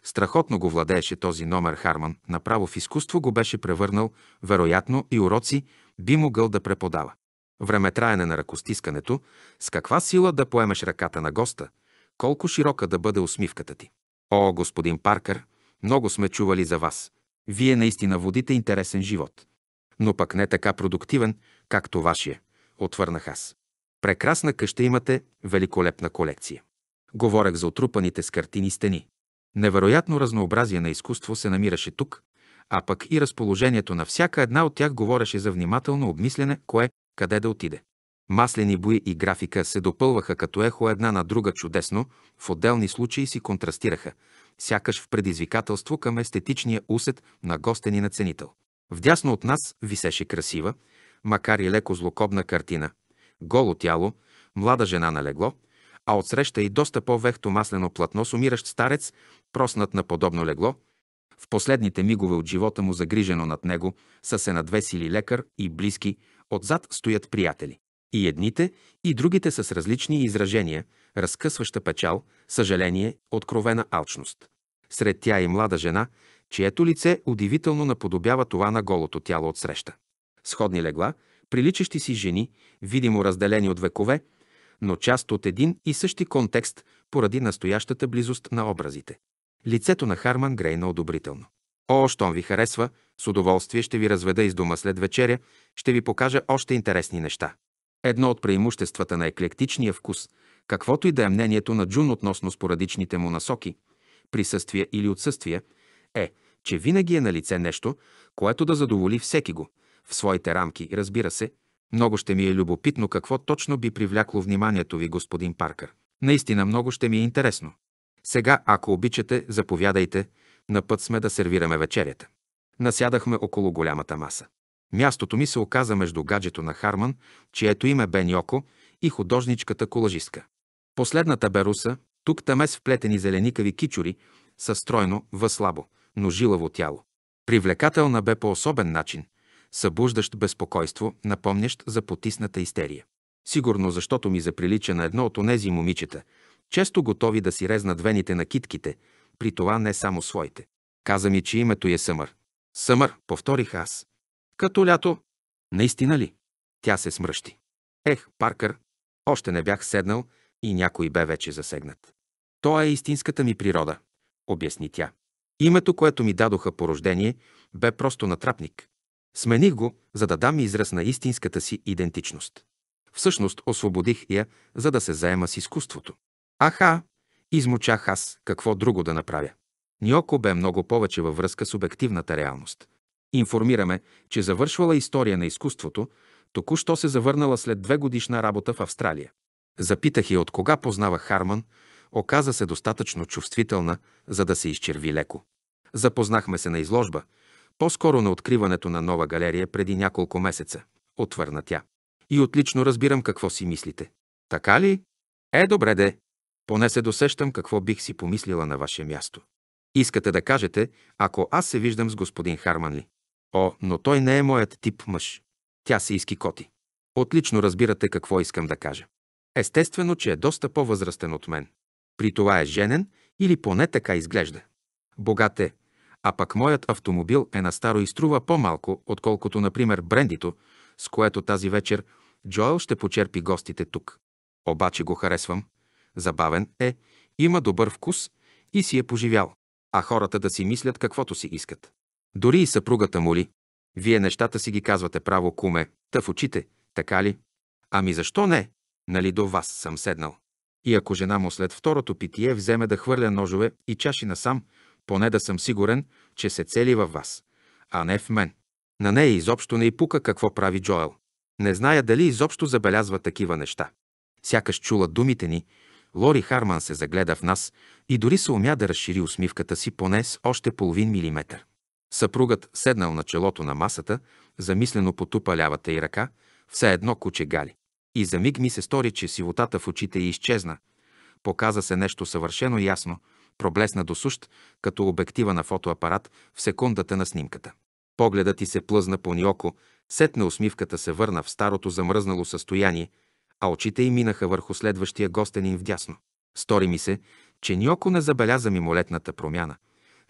Страхотно го владееше този номер Харман, направо в изкуство го беше превърнал, вероятно и уроци би могъл да преподава. Време траене на ръкостискането, с каква сила да поемеш ръката на госта, колко широка да бъде усмивката ти. О, господин Паркър, много сме чували за вас. Вие наистина водите интересен живот. Но пък не така продуктивен, както вашия, е, отвърнах аз. Прекрасна къща имате, великолепна колекция. Говорех за отрупаните с картини стени. Невероятно разнообразие на изкуство се намираше тук, а пък и разположението на всяка една от тях говореше за внимателно обмислене кое къде да отиде. Маслени бои и графика се допълваха като ехо една на друга чудесно, в отделни случаи си контрастираха, сякаш в предизвикателство към естетичния усет на гостени и наценител. Вдясно от нас висеше красива, макар и леко злокобна картина. Голо тяло, млада жена на легло – а отсреща и доста по-вехто маслено платно с умиращ старец, проснат на подобно легло, в последните мигове от живота му загрижено над него са се надвесили лекар и близки, отзад стоят приятели. И едните, и другите са с различни изражения, разкъсваща печал, съжаление, откровена алчност. Сред тя и млада жена, чието лице удивително наподобява това на голото тяло от среща. Сходни легла, приличащи си жени, видимо разделени от векове, но част от един и същи контекст поради настоящата близост на образите. Лицето на Харман грейна е одобрително. О, щом ви харесва, с удоволствие ще ви разведа из дома след вечеря, ще ви покажа още интересни неща. Едно от преимуществата на еклектичния вкус, каквото и да е мнението на Джун относно спорадичните му насоки, присъствия или отсъствия, е, че винаги е на лице нещо, което да задоволи всеки го, в своите рамки, разбира се, много ще ми е любопитно какво точно би привлякло вниманието ви, господин Паркър. Наистина много ще ми е интересно. Сега, ако обичате, заповядайте, на път сме да сервираме вечерята. Насядахме около голямата маса. Мястото ми се оказа между гаджето на Харман, чието име бе Ньоко, и художничката колажистка. Последната беруса, тук таме с вплетени зеленикави кичури, със стройно, въслабо, но жилаво тяло. Привлекателна бе по особен начин, събуждащ безпокойство, напомнящ за потисната истерия. Сигурно, защото ми заприлича на едно от онези момичета, често готови да си резнат вените на китките, при това не само своите. Каза ми, че името е Съмър. Съмър, повторих аз. Като лято. Наистина ли? Тя се смръщи. Ех, Паркър, още не бях седнал и някой бе вече засегнат. То е истинската ми природа, обясни тя. Името, което ми дадоха по рождение, бе просто натрапник. Смених го, за да дам израз на истинската си идентичност. Всъщност освободих я, за да се заема с изкуството. Аха, измучах аз, какво друго да направя. Ниоко бе много повече във връзка с обективната реалност. Информираме, че завършвала история на изкуството, току-що се завърнала след две годишна работа в Австралия. Запитах я от кога познава Харман, оказа се достатъчно чувствителна, за да се изчерви леко. Запознахме се на изложба, по-скоро на откриването на нова галерия преди няколко месеца, отвърна тя. И отлично разбирам какво си мислите. Така ли? Е, добре де. Поне се досещам какво бих си помислила на ваше място. Искате да кажете, ако аз се виждам с господин Харманли. О, но той не е моят тип мъж. Тя се изкикоти. Отлично разбирате какво искам да кажа. Естествено, че е доста по-възрастен от мен. При това е женен или поне така изглежда. Богат е, а пък моят автомобил е на старо и струва по-малко, отколкото, например, брендито, с което тази вечер Джоел ще почерпи гостите тук. Обаче го харесвам. Забавен е, има добър вкус и си е поживял. А хората да си мислят каквото си искат. Дори и съпругата му ли? Вие нещата си ги казвате право, куме, тъв очите, така ли? Ами защо не? Нали до вас съм седнал. И ако жена му след второто питие вземе да хвърля ножове и чаши насам – поне да съм сигурен, че се цели във вас, а не в мен. На нея изобщо не и пука какво прави Джоел. Не зная дали изобщо забелязва такива неща. Сякаш чула думите ни, Лори Харман се загледа в нас и дори се умя да разшири усмивката си поне с още половин милиметър. Съпругът седнал на челото на масата, замислено потупа лявата и ръка, все едно куче гали. И за миг ми се стори, че сивотата в очите й изчезна. Показа се нещо съвършено ясно, проблесна до сущ, като обектива на фотоапарат в секундата на снимката. Погледът ти се плъзна по ниоко, сетне усмивката се върна в старото замръзнало състояние, а очите й минаха върху следващия им вдясно. Стори ми се, че Ниоко не забеляза мимолетната промяна.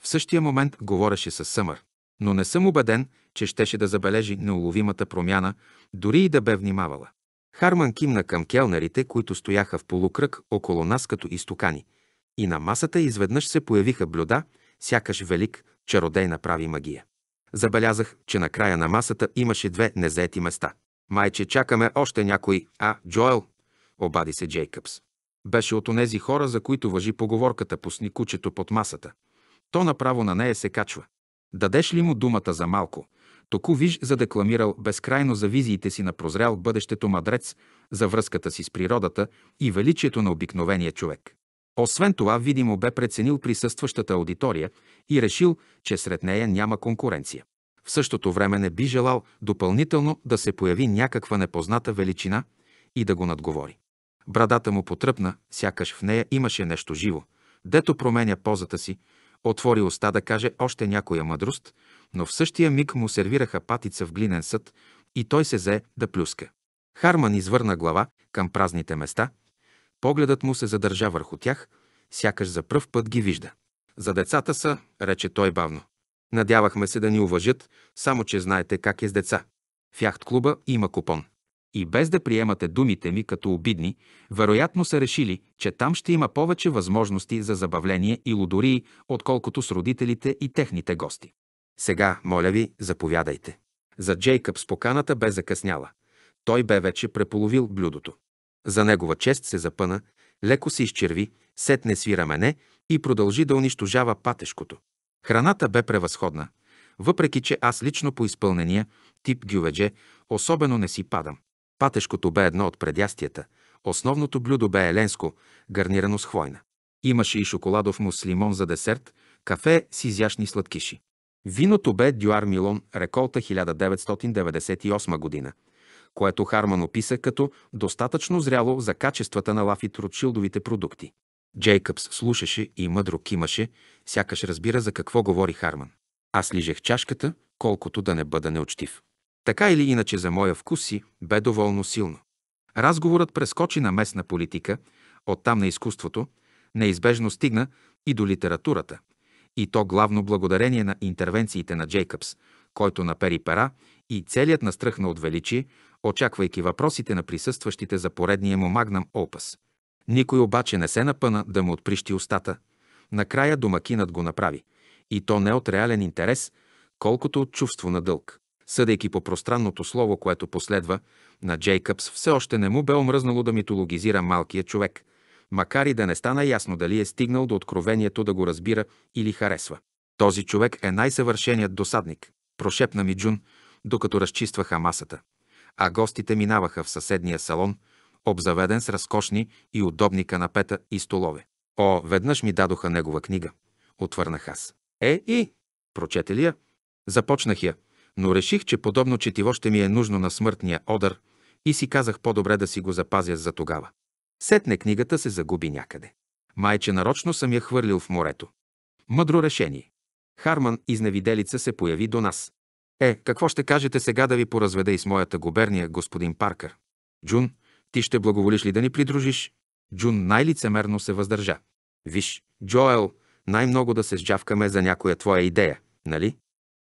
В същия момент говореше с Съмър. Но не съм убеден, че щеше да забележи неуловимата промяна, дори и да бе внимавала. Харман кимна към келнерите, които стояха в полукръг около нас като изтокани – и на масата изведнъж се появиха блюда, сякаш велик чародей направи магия. Забелязах, че на края на масата имаше две незаети места. Майче, чакаме още някой. А, Джоел, обади се Джейкъбс. Беше от онези хора, за които въжи поговорката «Пусни кучето под масата». То направо на нея се качва. Дадеш ли му думата за малко? Току виж задекламирал безкрайно за визиите си на прозрял бъдещето мадрец, за връзката си с природата и величието на обикновения човек. Освен това, видимо бе преценил присъстващата аудитория и решил, че сред нея няма конкуренция. В същото време не би желал допълнително да се появи някаква непозната величина и да го надговори. Брадата му потръпна, сякаш в нея имаше нещо живо. Дето променя позата си, отвори уста да каже още някоя мъдрост, но в същия миг му сервираха патица в глинен съд и той се зае да плюска. Харман извърна глава към празните места – Погледът му се задържа върху тях, сякаш за пръв път ги вижда. За децата са, рече той бавно. Надявахме се да ни уважат, само че знаете как е с деца. В яхт-клуба има купон. И без да приемате думите ми като обидни, вероятно са решили, че там ще има повече възможности за забавление и лудории, отколкото с родителите и техните гости. Сега, моля ви, заповядайте. За Джейкъб споканата бе закъсняла. Той бе вече преполовил блюдото. За негова чест се запъна, леко се изчерви, сетне свира мене и продължи да унищожава патешкото. Храната бе превъзходна, въпреки че аз лично по изпълнения тип гюведже особено не си падам. Патешкото бе едно от предястията, основното блюдо бе еленско, гарнирано с хвойна. Имаше и шоколадов му с лимон за десерт, кафе с изящни сладкиши. Виното бе Дюар Милон, реколта 1998 година – което Харман описа като достатъчно зряло за качествата на Лафит Ротшилдовите продукти. Джейкъбс слушаше и мъдро кимаше, сякаш разбира за какво говори Харман. Аз лижех чашката, колкото да не бъда неучтив. Така или иначе за моя вкус си бе доволно силно. Разговорът прескочи на местна политика, оттам на изкуството, неизбежно стигна и до литературата. И то главно благодарение на интервенциите на Джейкъбс, който напери пера и целият настръхна от величие, очаквайки въпросите на присъстващите за поредния му магнам опас. Никой обаче не се напъна да му отприщи устата. Накрая домакинът го направи. И то не от реален интерес, колкото от чувство на дълг. Съдейки по пространното слово, което последва, на Джейкъбс все още не му бе омръзнало да митологизира малкия човек, макар и да не стана ясно дали е стигнал до откровението да го разбира или харесва. Този човек е най-съвършеният досадник, прошепна ми Джун, докато разчистваха масата а гостите минаваха в съседния салон, обзаведен с разкошни и удобни канапета и столове. О, веднъж ми дадоха негова книга, отвърнах аз. Е, и? Прочете ли я? Започнах я, но реших, че подобно четиво ще ми е нужно на смъртния одър и си казах по-добре да си го запазя за тогава. Сетне книгата се загуби някъде. Майче нарочно съм я хвърлил в морето. Мъдро решение. Харман изневиделица се появи до нас. Е, какво ще кажете сега да ви поразведа и с моята губерния, господин Паркър? Джун, ти ще благоволиш ли да ни придружиш? Джун най-лицемерно се въздържа. Виж, Джоел, най-много да се сджавкаме за някоя твоя идея, нали?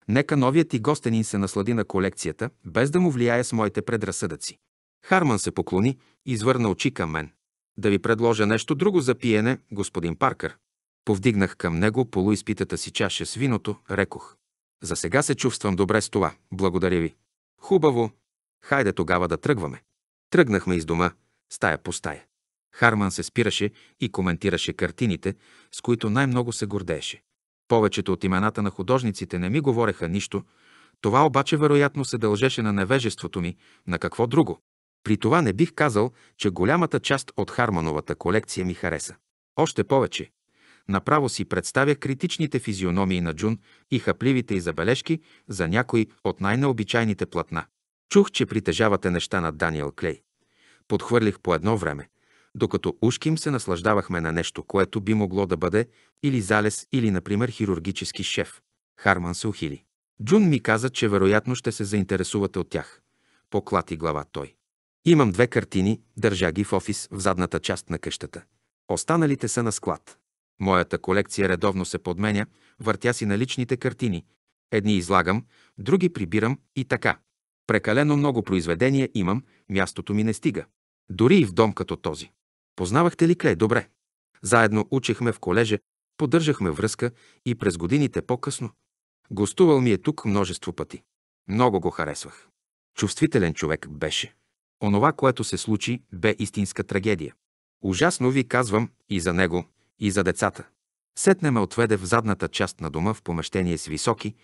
Нека новият ти гостенин се наслади на колекцията, без да му влияе с моите предразсъдъци. Харман се поклони, извърна очи към мен. Да ви предложа нещо друго за пиене, господин Паркър. Повдигнах към него полуизпитата си чаша с виното, рекох. За сега се чувствам добре с това. Благодаря ви. Хубаво. Хайде тогава да тръгваме. Тръгнахме из дома, стая по стая. Харман се спираше и коментираше картините, с които най-много се гордееше. Повечето от имената на художниците не ми говореха нищо, това обаче вероятно се дължеше на невежеството ми, на какво друго. При това не бих казал, че голямата част от Хармановата колекция ми хареса. Още повече, Направо си представя критичните физиономии на Джун и хапливите й забележки за някои от най-необичайните платна. Чух, че притежавате неща на Даниел Клей. Подхвърлих по едно време, докато ушким се наслаждавахме на нещо, което би могло да бъде или залез, или, например, хирургически шеф. Харман се ухили. Джун ми каза, че вероятно ще се заинтересувате от тях. Поклати глава той. Имам две картини, държа ги в офис в задната част на къщата. Останалите са на склад. Моята колекция редовно се подменя, въртя си наличните картини. Едни излагам, други прибирам и така. Прекалено много произведения имам, мястото ми не стига. Дори и в дом като този. Познавахте ли Клей добре? Заедно учехме в колеже, поддържахме връзка и през годините по-късно. Гостувал ми е тук множество пъти. Много го харесвах. Чувствителен човек беше. Онова, което се случи, бе истинска трагедия. Ужасно ви казвам и за него – и за децата. Сетне ме отведе в задната част на дома в помещение с високи,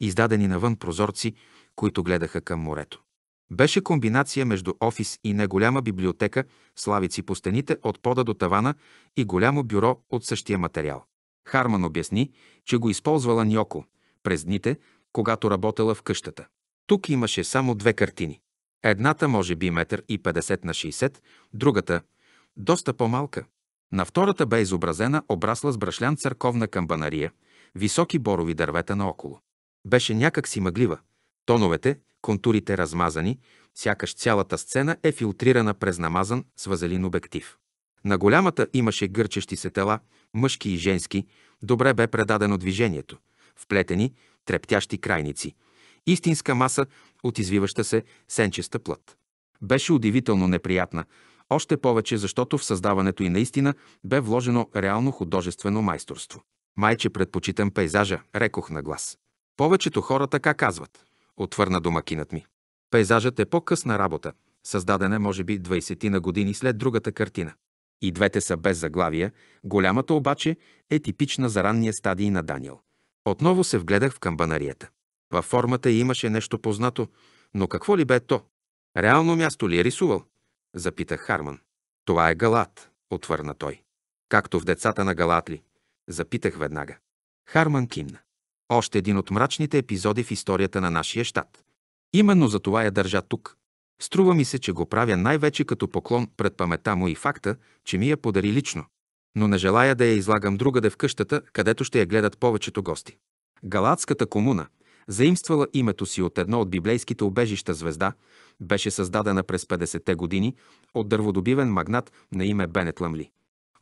издадени навън прозорци, които гледаха към морето. Беше комбинация между офис и неголяма библиотека славици по стените от пода до тавана и голямо бюро от същия материал. Харман обясни, че го използвала Ньоко през дните, когато работела в къщата. Тук имаше само две картини. Едната може би метър и 50 на 60, другата – доста по-малка, на втората бе изобразена обрасла с брашлян църковна камбанария, високи борови дървета наоколо. Беше някак си мъглива. Тоновете, контурите размазани, сякаш цялата сцена е филтрирана през намазан с вазелин обектив. На голямата имаше гърчещи се тела, мъжки и женски, добре бе предадено движението, вплетени, трептящи крайници, истинска маса от извиваща се сенчеста плът. Беше удивително неприятна, още повече, защото в създаването и наистина бе вложено реално художествено майсторство. Майче предпочитам пейзажа, рекох на глас. Повечето хора така казват, отвърна домакинът ми. Пейзажът е по-късна работа, създадена може би 20 на години след другата картина. И двете са без заглавия, голямата обаче е типична за ранния стадий на Даниел. Отново се вгледах в камбанарията. Във формата имаше нещо познато, но какво ли бе то? Реално място ли е рисувал? Запита Харман. Това е Галат, отвърна той. Както в децата на Галатли, Запитах веднага. Харман кимна. Още един от мрачните епизоди в историята на нашия щат. Именно за това я държа тук. Струва ми се, че го правя най-вече като поклон пред памета му и факта, че ми я подари лично. Но не желая да я излагам другаде в къщата, където ще я гледат повечето гости. Галатската комуна – заимствала името си от едно от библейските обежища звезда, беше създадена през 50-те години от дърводобивен магнат на име Бенет Ламли.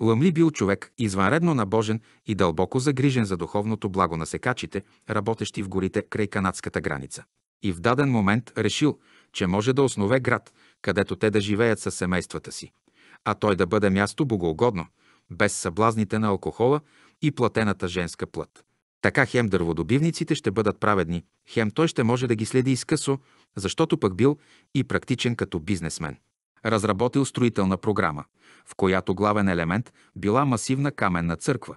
Ламли бил човек извънредно набожен и дълбоко загрижен за духовното благо на секачите, работещи в горите край канадската граница. И в даден момент решил, че може да основе град, където те да живеят със семействата си, а той да бъде място богоугодно, без съблазните на алкохола и платената женска плът. Така хем дърводобивниците ще бъдат праведни, хем той ще може да ги следи изкъсо, защото пък бил и практичен като бизнесмен. Разработил строителна програма, в която главен елемент била масивна каменна църква,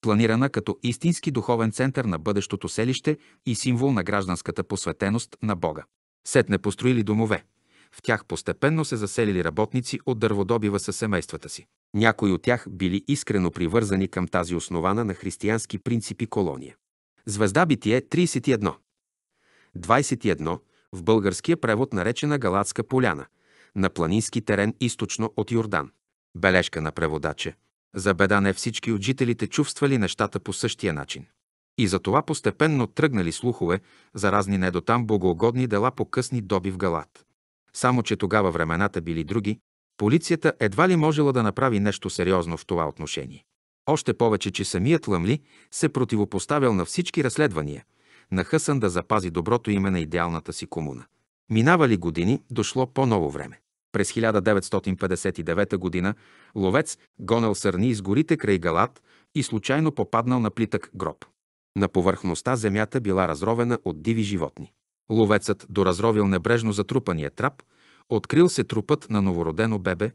планирана като истински духовен център на бъдещото селище и символ на гражданската посветеност на Бога. Сетне построили домове. В тях постепенно се заселили работници от дърводобива със семействата си. Някои от тях били искрено привързани към тази основана на християнски принципи колония. Звезда битие 31. 21. В българския превод наречена Галатска поляна, на планински терен източно от Йордан. Бележка на преводача. За беда не всички от жителите чувствали нещата по същия начин. И за това постепенно тръгнали слухове за разни недотам богоугодни дела по късни доби в Галат. Само, че тогава времената били други, Полицията едва ли можела да направи нещо сериозно в това отношение. Още повече, че самият Лъмли се противопоставял на всички разследвания, нахъсан да запази доброто име на идеалната си комуна. Минавали години, дошло по-ново време. През 1959 г. ловец гонал сърни из горите край Галат и случайно попаднал на плитък гроб. На повърхността земята била разровена от диви животни. Ловецът доразровил небрежно затрупания трап, Открил се трупът на новородено бебе,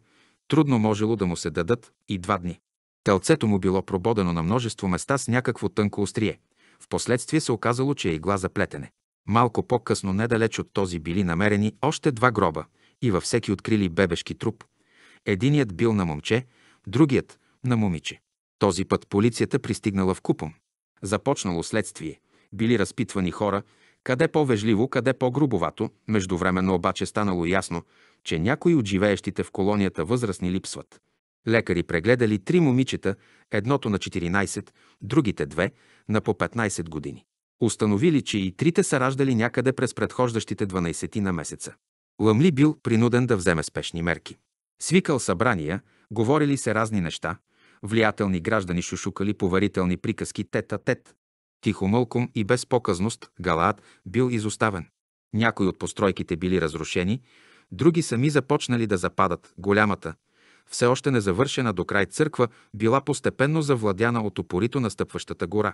трудно можело да му се дадат и два дни. Телцето му било прободено на множество места с някакво тънко острие. Впоследствие се оказало, че е игла за плетене. Малко по-късно, недалеч от този, били намерени още два гроба и във всеки открили бебешки труп. Единият бил на момче, другият – на момиче. Този път полицията пристигнала в купом. Започнало следствие. Били разпитвани хора, къде по-вежливо, къде по-грубовато, междувременно обаче станало ясно, че някои от живеещите в колонията възрастни липсват. Лекари прегледали три момичета, едното на 14, другите две на по 15 години. Установили, че и трите са раждали някъде през предхождащите 12 на месеца. Лъмли бил принуден да вземе спешни мерки. Свикал събрания, говорили се разни неща, влиятелни граждани шушукали поварителни приказки тета-тет, Тихомълком и без показност Галаат бил изоставен. Някои от постройките били разрушени, други сами започнали да западат. Голямата, все още незавършена до край църква, била постепенно завладяна от опорито стъпващата гора.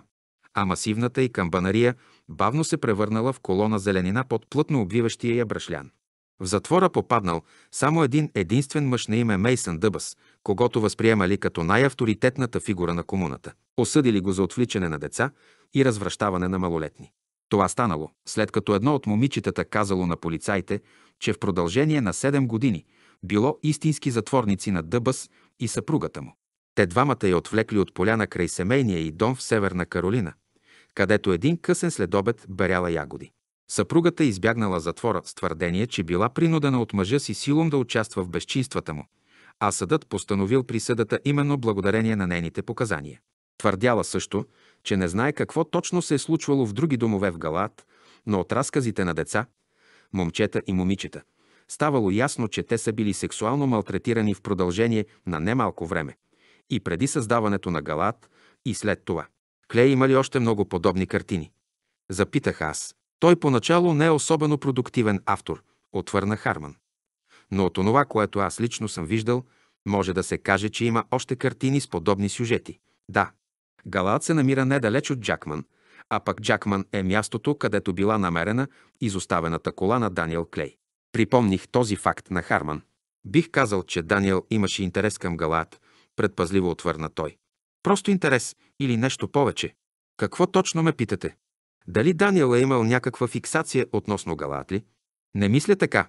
А масивната и камбанария бавно се превърнала в колона зеленина под плътно обвиващия я брашлян. В затвора попаднал само един единствен мъж на име Мейсън Дъбас, когато възприемали като най-авторитетната фигура на комуната. Осъдили го за отвличане на деца и развръщаване на малолетни. Това станало, след като едно от момичетата казало на полицаите, че в продължение на 7 години било истински затворници на Дъбъс и съпругата му. Те двамата я отвлекли от поляна край семейния и дом в Северна Каролина, където един късен следобед беряла ягоди. Съпругата е избягнала затвора с твърдение, че била принудена от мъжа си силом да участва в безчинствата му, а съдът постановил присъдата именно благодарение на нейните показания. Твърдяла също, че не знае какво точно се е случвало в други домове в Галат, но от разказите на деца, момчета и момичета, ставало ясно, че те са били сексуално малтретирани в продължение на немалко време и преди създаването на Галат, и след това. Клей има ли още много подобни картини? Запитах аз. Той поначало не е особено продуктивен автор, отвърна Харман. Но от онова, което аз лично съм виждал, може да се каже, че има още картини с подобни сюжети. Да, Галаат се намира недалеч от Джакман, а пък Джакман е мястото, където била намерена изоставената кола на Даниел Клей. Припомних този факт на Харман. Бих казал, че Даниел имаше интерес към Галаат, предпазливо отвърна той. Просто интерес или нещо повече. Какво точно ме питате? Дали Даниел е имал някаква фиксация относно Галатли? Не мисля така.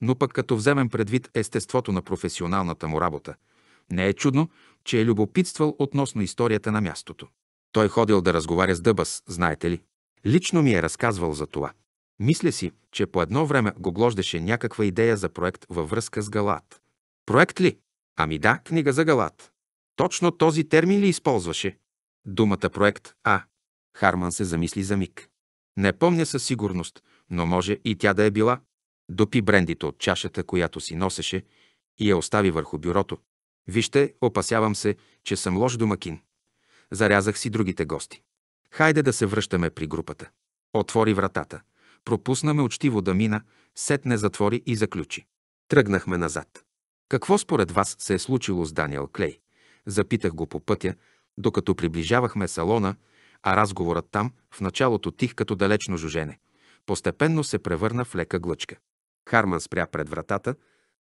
Но пък като вземем предвид естеството на професионалната му работа, не е чудно, че е любопитствал относно историята на мястото. Той ходил да разговаря с Дъбас, знаете ли? Лично ми е разказвал за това. Мисля си, че по едно време го глождеше някаква идея за проект във връзка с Галат. Проект ли? Ами да, книга за Галат. Точно този термин ли използваше? Думата проект А Харман се замисли за миг. Не помня със сигурност, но може и тя да е била. Допи брендите от чашата, която си носеше, и я остави върху бюрото. Вижте, опасявам се, че съм лош домакин. Зарязах си другите гости. Хайде да се връщаме при групата. Отвори вратата. Пропуснаме учтиво да мина, сетне затвори и заключи. Тръгнахме назад. Какво според вас се е случило с Даниел Клей? Запитах го по пътя, докато приближавахме салона а разговорът там в началото тих като далечно жужене. Постепенно се превърна в лека глъчка. Харман спря пред вратата,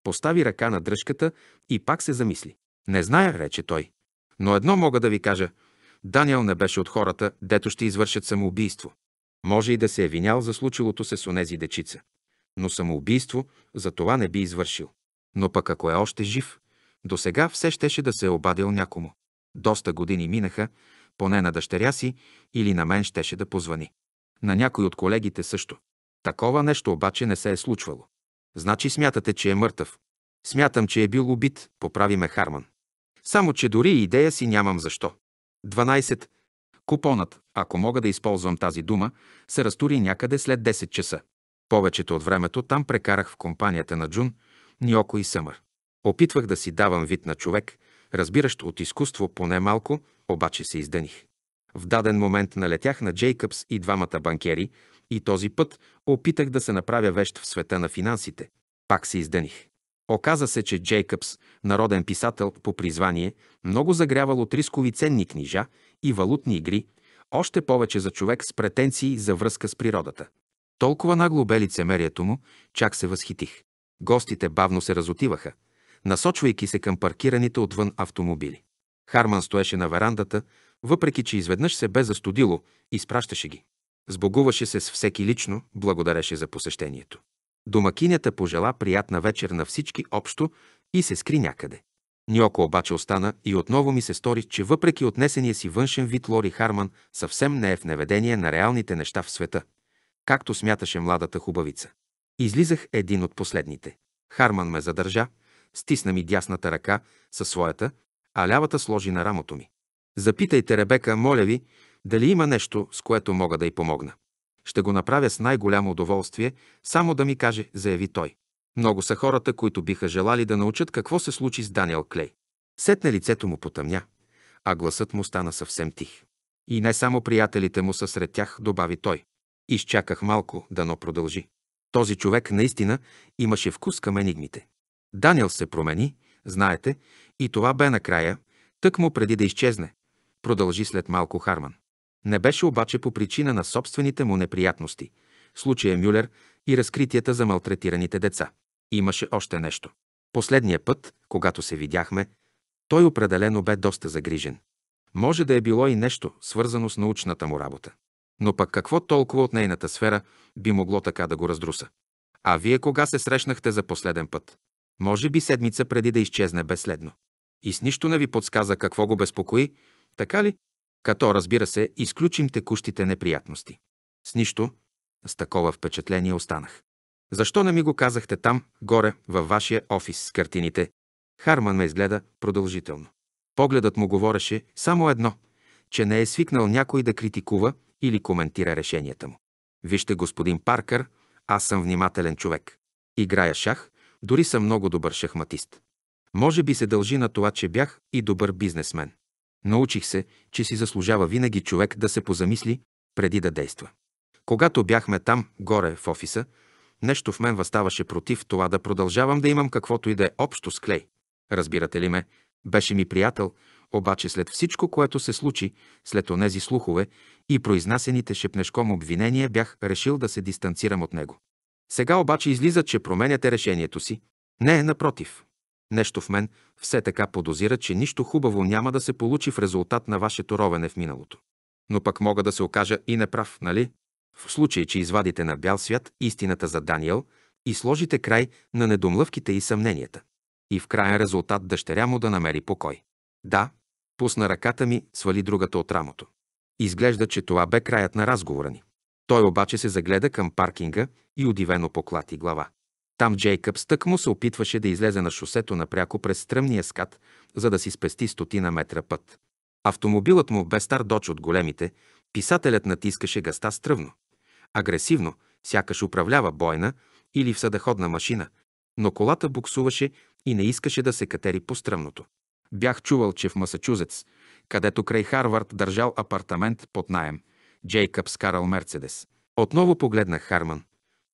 постави ръка на дръжката и пак се замисли. Не зная, рече той. Но едно мога да ви кажа. Даниел не беше от хората, дето ще извършат самоубийство. Може и да се е винял за случилото се с онези дечица. Но самоубийство за това не би извършил. Но пък ако е още жив, до сега все щеше да се е обадил някому. Доста години минаха, поне на дъщеря си или на мен щеше да позвани. На някой от колегите също. Такова нещо обаче не се е случвало. Значи смятате, че е мъртъв. Смятам, че е бил убит, поправи ме Харман. Само, че дори идея си нямам защо. 12. Купонът, ако мога да използвам тази дума, се разтури някъде след 10 часа. Повечето от времето там прекарах в компанията на Джун, Ниоко и Съмър. Опитвах да си давам вид на човек, разбиращ от изкуство поне малко, обаче се издъних. В даден момент налетях на Джейкъбс и двамата банкери и този път опитах да се направя вещ в света на финансите. Пак се издъних. Оказа се, че Джейкъбс, народен писател по призвание, много загрявал от рискови ценни книжа и валутни игри, още повече за човек с претенции за връзка с природата. Толкова нагло бе лицемерието му, чак се възхитих. Гостите бавно се разотиваха – насочвайки се към паркираните отвън автомобили. Харман стоеше на верандата, въпреки че изведнъж се бе застудило, изпращаше ги. Сбогуваше се с всеки лично, благодареше за посещението. Домакинята пожела приятна вечер на всички общо и се скри някъде. Ньоко обаче остана и отново ми се стори, че въпреки отнесения си външен вид Лори Харман съвсем не е в неведение на реалните неща в света, както смяташе младата хубавица. Излизах един от последните. Харман ме задържа, стисна ми дясната ръка със своята, а лявата сложи на рамото ми. Запитайте Ребека, моля ви, дали има нещо, с което мога да й помогна. Ще го направя с най-голямо удоволствие, само да ми каже, заяви той. Много са хората, които биха желали да научат какво се случи с Даниел Клей. Сетне лицето му потъмня, а гласът му стана съвсем тих. И не само приятелите му са сред тях, добави той. Изчаках малко, дано продължи. Този човек наистина имаше вкус към енигмите. Даниел се промени, знаете, и това бе накрая, тък му преди да изчезне, продължи след малко Харман. Не беше обаче по причина на собствените му неприятности, случая Мюлер и разкритията за малтретираните деца. Имаше още нещо. Последния път, когато се видяхме, той определено бе доста загрижен. Може да е било и нещо, свързано с научната му работа. Но пък какво толкова от нейната сфера би могло така да го раздруса? А вие кога се срещнахте за последен път? Може би седмица преди да изчезне безследно. И с нищо не ви подсказа какво го безпокои, така ли? Като, разбира се, изключим текущите неприятности. С нищо, с такова впечатление останах. Защо не ми го казахте там, горе, във вашия офис с картините? Харман ме изгледа продължително. Погледът му говореше само едно, че не е свикнал някой да критикува или коментира решенията му. Вижте, господин Паркър, аз съм внимателен човек. Играя шах, дори съм много добър шахматист. Може би се дължи на това, че бях и добър бизнесмен. Научих се, че си заслужава винаги човек да се позамисли преди да действа. Когато бяхме там, горе в офиса, нещо в мен въставаше против това да продължавам да имам каквото и да е общо с клей. Разбирате ли ме? Беше ми приятел, обаче след всичко, което се случи, след онези слухове и произнасените шепнешком обвинения, бях решил да се дистанцирам от него. Сега обаче излиза, че променяте решението си. Не, напротив. Нещо в мен все така подозира, че нищо хубаво няма да се получи в резултат на вашето ровене в миналото. Но пък мога да се окажа и неправ, нали? В случай, че извадите на бял свят истината за Даниел и сложите край на недомлъвките и съмненията. И в крайен резултат дъщеря му да намери покой. Да, пусна ръката ми, свали другата от рамото. Изглежда, че това бе краят на разговора ни. Той обаче се загледа към паркинга и удивено поклати глава. Там стък тъкмо се опитваше да излезе на шосето напряко през стръмния скат, за да си спести стотина метра път. Автомобилът му бе стар доч от големите, писателят натискаше гъста стръвно. Агресивно, сякаш управлява бойна или в съдаходна машина, но колата буксуваше и не искаше да се катери по стръмното. Бях чувал, че в Масачузетс, където край Харвард държал апартамент под найем – Джейкъб скарал Мерцедес. Отново погледнах Харман.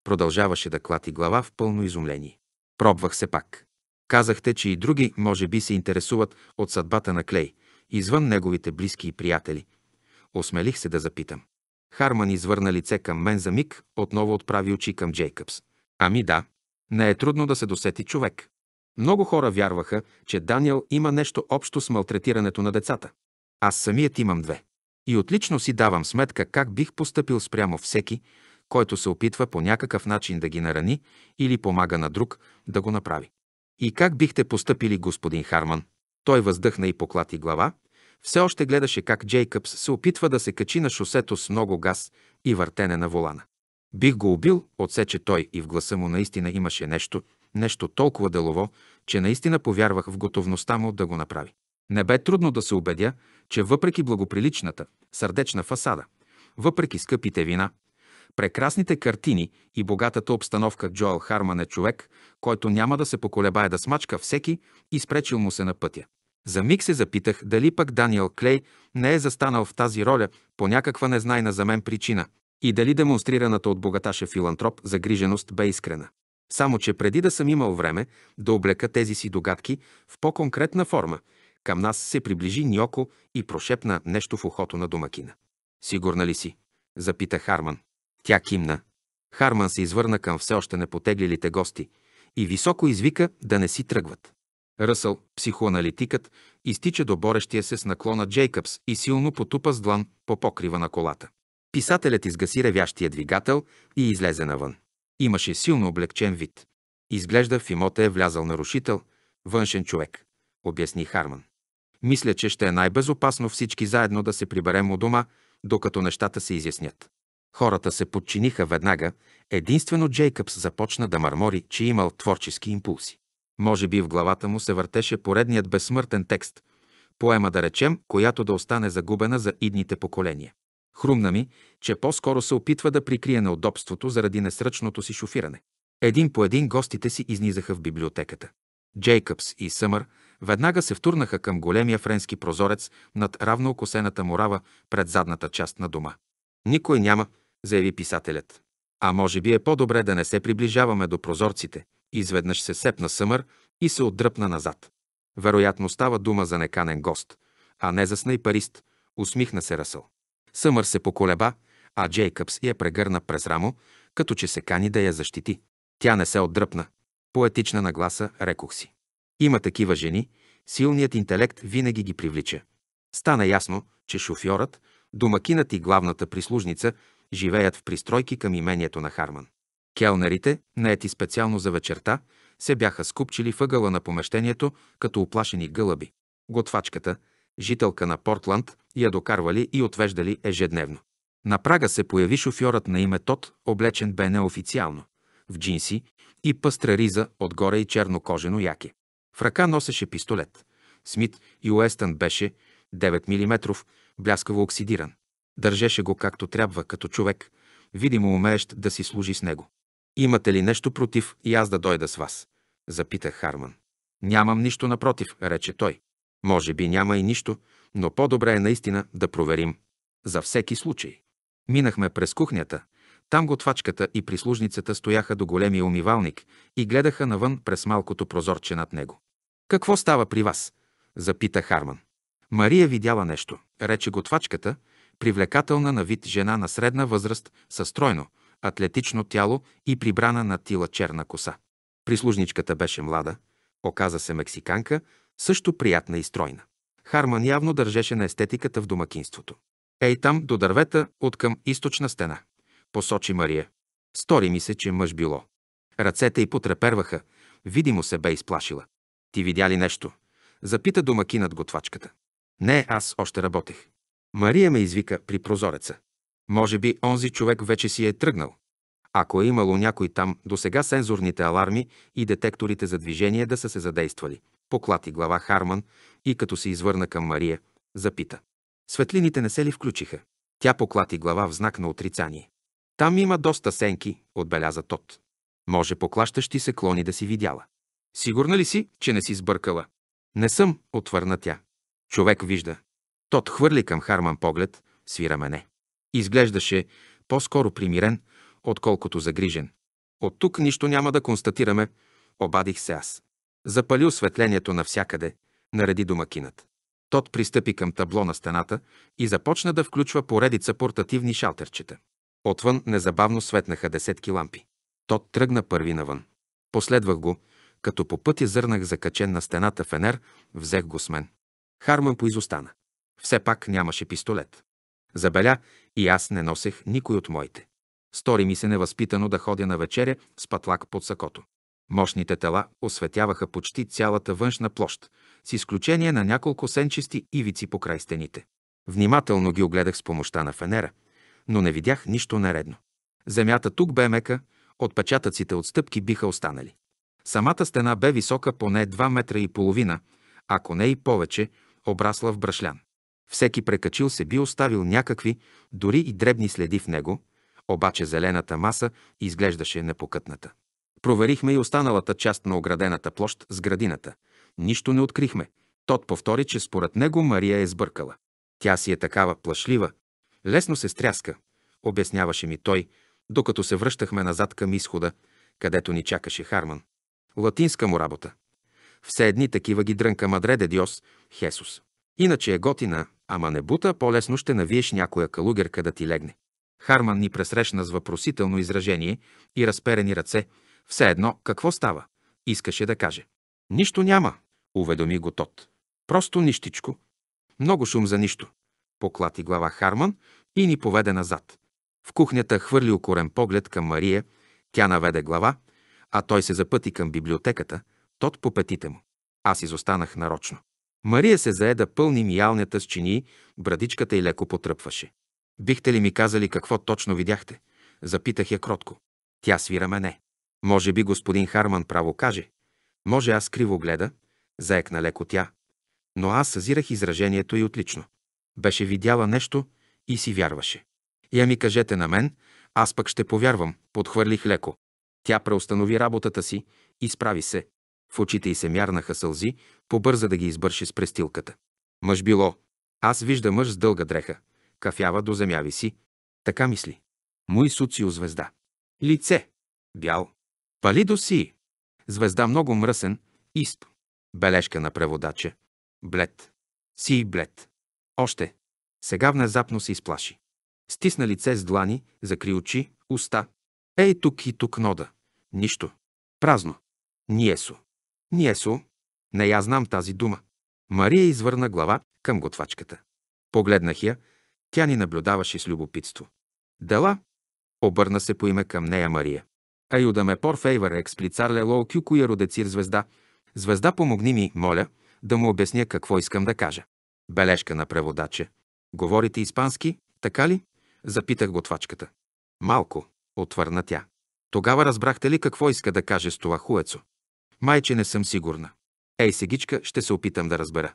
Продължаваше да клати глава в пълно изумление. Пробвах се пак. Казахте, че и други може би се интересуват от съдбата на Клей, извън неговите близки и приятели. Осмелих се да запитам. Харман извърна лице към мен за миг, отново отправи очи към Джейкъбс. Ами да, не е трудно да се досети човек. Много хора вярваха, че Даниел има нещо общо с малтретирането на децата. Аз самият имам две. И отлично си давам сметка как бих поступил спрямо всеки, който се опитва по някакъв начин да ги нарани или помага на друг да го направи. И как бихте поступили, господин Харман? Той въздъхна и поклати глава, все още гледаше как Джейкъбс се опитва да се качи на шосето с много газ и въртене на волана. Бих го убил, отсече той и в гласа му наистина имаше нещо, нещо толкова делово, че наистина повярвах в готовността му да го направи. Не бе трудно да се убедя, че въпреки благоприличната, сърдечна фасада, въпреки скъпите вина, прекрасните картини и богатата обстановка Джоел Харман е човек, който няма да се поколебае да смачка всеки, изпречил му се на пътя. За миг се запитах дали пък Даниел Клей не е застанал в тази роля по някаква незнайна за мен причина и дали демонстрираната от богаташа филантроп загриженост бе искрена. Само, че преди да съм имал време да облека тези си догадки в по-конкретна форма – към нас се приближи Ньоко и прошепна нещо в ухото на домакина. Сигурна ли си? Запита Харман. Тя кимна. Харман се извърна към все още непотеглилите гости и високо извика да не си тръгват. Ръсъл, психоаналитикът, изтича до борещия се с наклона Джейкъбс и силно потупа с длан по покрива на колата. Писателят изгаси ревящия двигател и излезе навън. Имаше силно облегчен вид. Изглежда в имота е влязал нарушител, външен човек, обясни Харман. Мисля, че ще е най-безопасно всички заедно да се приберем у дома, докато нещата се изяснят. Хората се подчиниха веднага, единствено Джейкъбс започна да мърмори, че имал творчески импулси. Може би в главата му се въртеше поредният безсмъртен текст, поема да речем, която да остане загубена за идните поколения. Хрумна ми, че по-скоро се опитва да прикрие неудобството заради несръчното си шофиране. Един по един гостите си изнизаха в библиотеката. Джейкъбс и Съмър Веднага се втурнаха към големия френски прозорец над равно окосената морава пред задната част на дома. Никой няма, заяви писателят. А може би е по-добре да не се приближаваме до прозорците. Изведнъж се сепна съмър и се отдръпна назад. Вероятно става дума за неканен гост, а не за снайпарист, усмихна се Расъл. Съмър се поколеба, а Джейкъбс я прегърна през рамо, като че се кани да я защити. Тя не се отдръпна. Поетична нагласа, рекох си. Има такива жени, силният интелект винаги ги привлича. Стана ясно, че шофьорът, домакинът и главната прислужница живеят в пристройки към имението на Харман. Келнерите, наети специално за вечерта, се бяха скупчили въгъла на помещението като оплашени гълъби. Готвачката, жителка на Портланд, я докарвали и отвеждали ежедневно. На прага се появи шофьорът на име Тот, облечен бе неофициално, в джинси и пъстра риза отгоре и черно кожено яке. В ръка носеше пистолет. Смит и Уестън беше 9 мм, бляскаво оксидиран. Държеше го както трябва, като човек, видимо умеещ да си служи с него. Имате ли нещо против и аз да дойда с вас? Запита Харман. Нямам нищо напротив, рече той. Може би няма и нищо, но по-добре е наистина да проверим. За всеки случай. Минахме през кухнята. Там готвачката и прислужницата стояха до големия умивалник и гледаха навън през малкото прозорче над него. Какво става при вас? запита Харман. Мария видяла нещо, рече готвачката, привлекателна на вид жена на средна възраст, със стройно, атлетично тяло и прибрана на тила черна коса. Прислужничката беше млада, оказа се мексиканка, също приятна и стройна. Харман явно държеше на естетиката в домакинството. Ей там, до дървета, от към източна стена. Посочи Мария. Стори ми се, че мъж било. Ръцете й потреперваха, видимо се бе изплашила. Ти видя ли нещо? Запита домакинът готвачката. Не, аз още работех. Мария ме извика при прозореца. Може би онзи човек вече си е тръгнал. Ако е имало някой там, до сега сензорните аларми и детекторите за движение да са се задействали. Поклати глава Харман и като се извърна към Мария, запита. Светлините не се ли включиха? Тя поклати глава в знак на отрицание. Там има доста сенки, отбеляза Тот. Може поклащащи се клони да си видяла. Сигурна ли си, че не си сбъркала? Не съм, отвърна тя. Човек вижда. Тот хвърли към Харман поглед, свира мене. Изглеждаше по-скоро примирен, отколкото загрижен. От тук нищо няма да констатираме, обадих се аз. Запали осветлението навсякъде, нареди домакинът. Тот пристъпи към табло на стената и започна да включва поредица портативни шалтерчета. Отвън незабавно светнаха десетки лампи. Тот тръгна първи навън. Последвах го, като по пътя зърнах закачен на стената фенер, взех го с мен. Харман поизостана. Все пак нямаше пистолет. Забеля и аз не носех никой от моите. Стори ми се невъзпитано да ходя на вечеря с патлак под сакото. Мощните тела осветяваха почти цялата външна площ, с изключение на няколко сенчести ивици покрай стените. Внимателно ги огледах с помощта на фенера, но не видях нищо наредно. Земята тук бе мека, отпечатъците от стъпки биха останали. Самата стена бе висока поне 2 метра и половина, ако не и повече, обрасла в брашлян. Всеки прекачил се би оставил някакви, дори и дребни следи в него, обаче зелената маса изглеждаше непокътната. Проверихме и останалата част на оградената площ с градината. Нищо не открихме. Тот повтори, че според него Мария е сбъркала. Тя си е такава плашлива. Лесно се стряска, обясняваше ми той, докато се връщахме назад към изхода, където ни чакаше Харман. Латинска му работа. Все едни такива ги дрънка Мадре де Диос, Хесус. Иначе е готина, ама не бута, по-лесно ще навиеш някоя калугерка да ти легне. Харман ни пресрещна с въпросително изражение и разперени ръце. Все едно, какво става? Искаше да каже. Нищо няма, уведоми го Тот. Просто нищичко. Много шум за нищо. Поклати глава Харман и ни поведе назад. В кухнята хвърли окорен поглед към Мария, тя наведе глава, а той се запъти към библиотеката, тот по петите му. Аз изостанах нарочно. Мария се зае да пълни миялнята с чини, брадичката й леко потръпваше. Бихте ли ми казали какво точно видяхте? Запитах я кротко. Тя свира мене. Може би господин Харман право каже. Може аз криво гледа, заекна леко тя. Но аз съзирах изражението и отлично. Беше видяла нещо и си вярваше. Я ми кажете на мен, аз пък ще повярвам, подхвърлих леко. Тя преустанови работата си, изправи се. В очите й се мярнаха сълзи, побърза да ги избърши с престилката. Мъж било. Аз вижда мъж с дълга дреха. Кафява до земяви си. Така мисли. Мой суцио звезда. Лице. Бял. Пали до си. Звезда много мръсен. Исп. Бележка на преводача. Блед. Си блед. Още. Сега внезапно се изплаши. Стисна лице с длани, закри очи, уста. Ей тук и тук нода. Нищо. Празно. Ниесо. Ниесо. Не я знам тази дума. Мария извърна глава към готвачката. Погледнах я. Тя ни наблюдаваше с любопитство. Дала? Обърна се по име към нея Мария. Аюдаме пор фейвър експлицар лоу кюко и е родецир звезда. Звезда помогни ми, моля, да му обясня какво искам да кажа. Бележка на преводача. Говорите испански, така ли? Запитах готвачката. Малко, отвърна тя. Тогава разбрахте ли какво иска да каже с това хуецо? Майче не съм сигурна. Ей, сегичка, ще се опитам да разбера.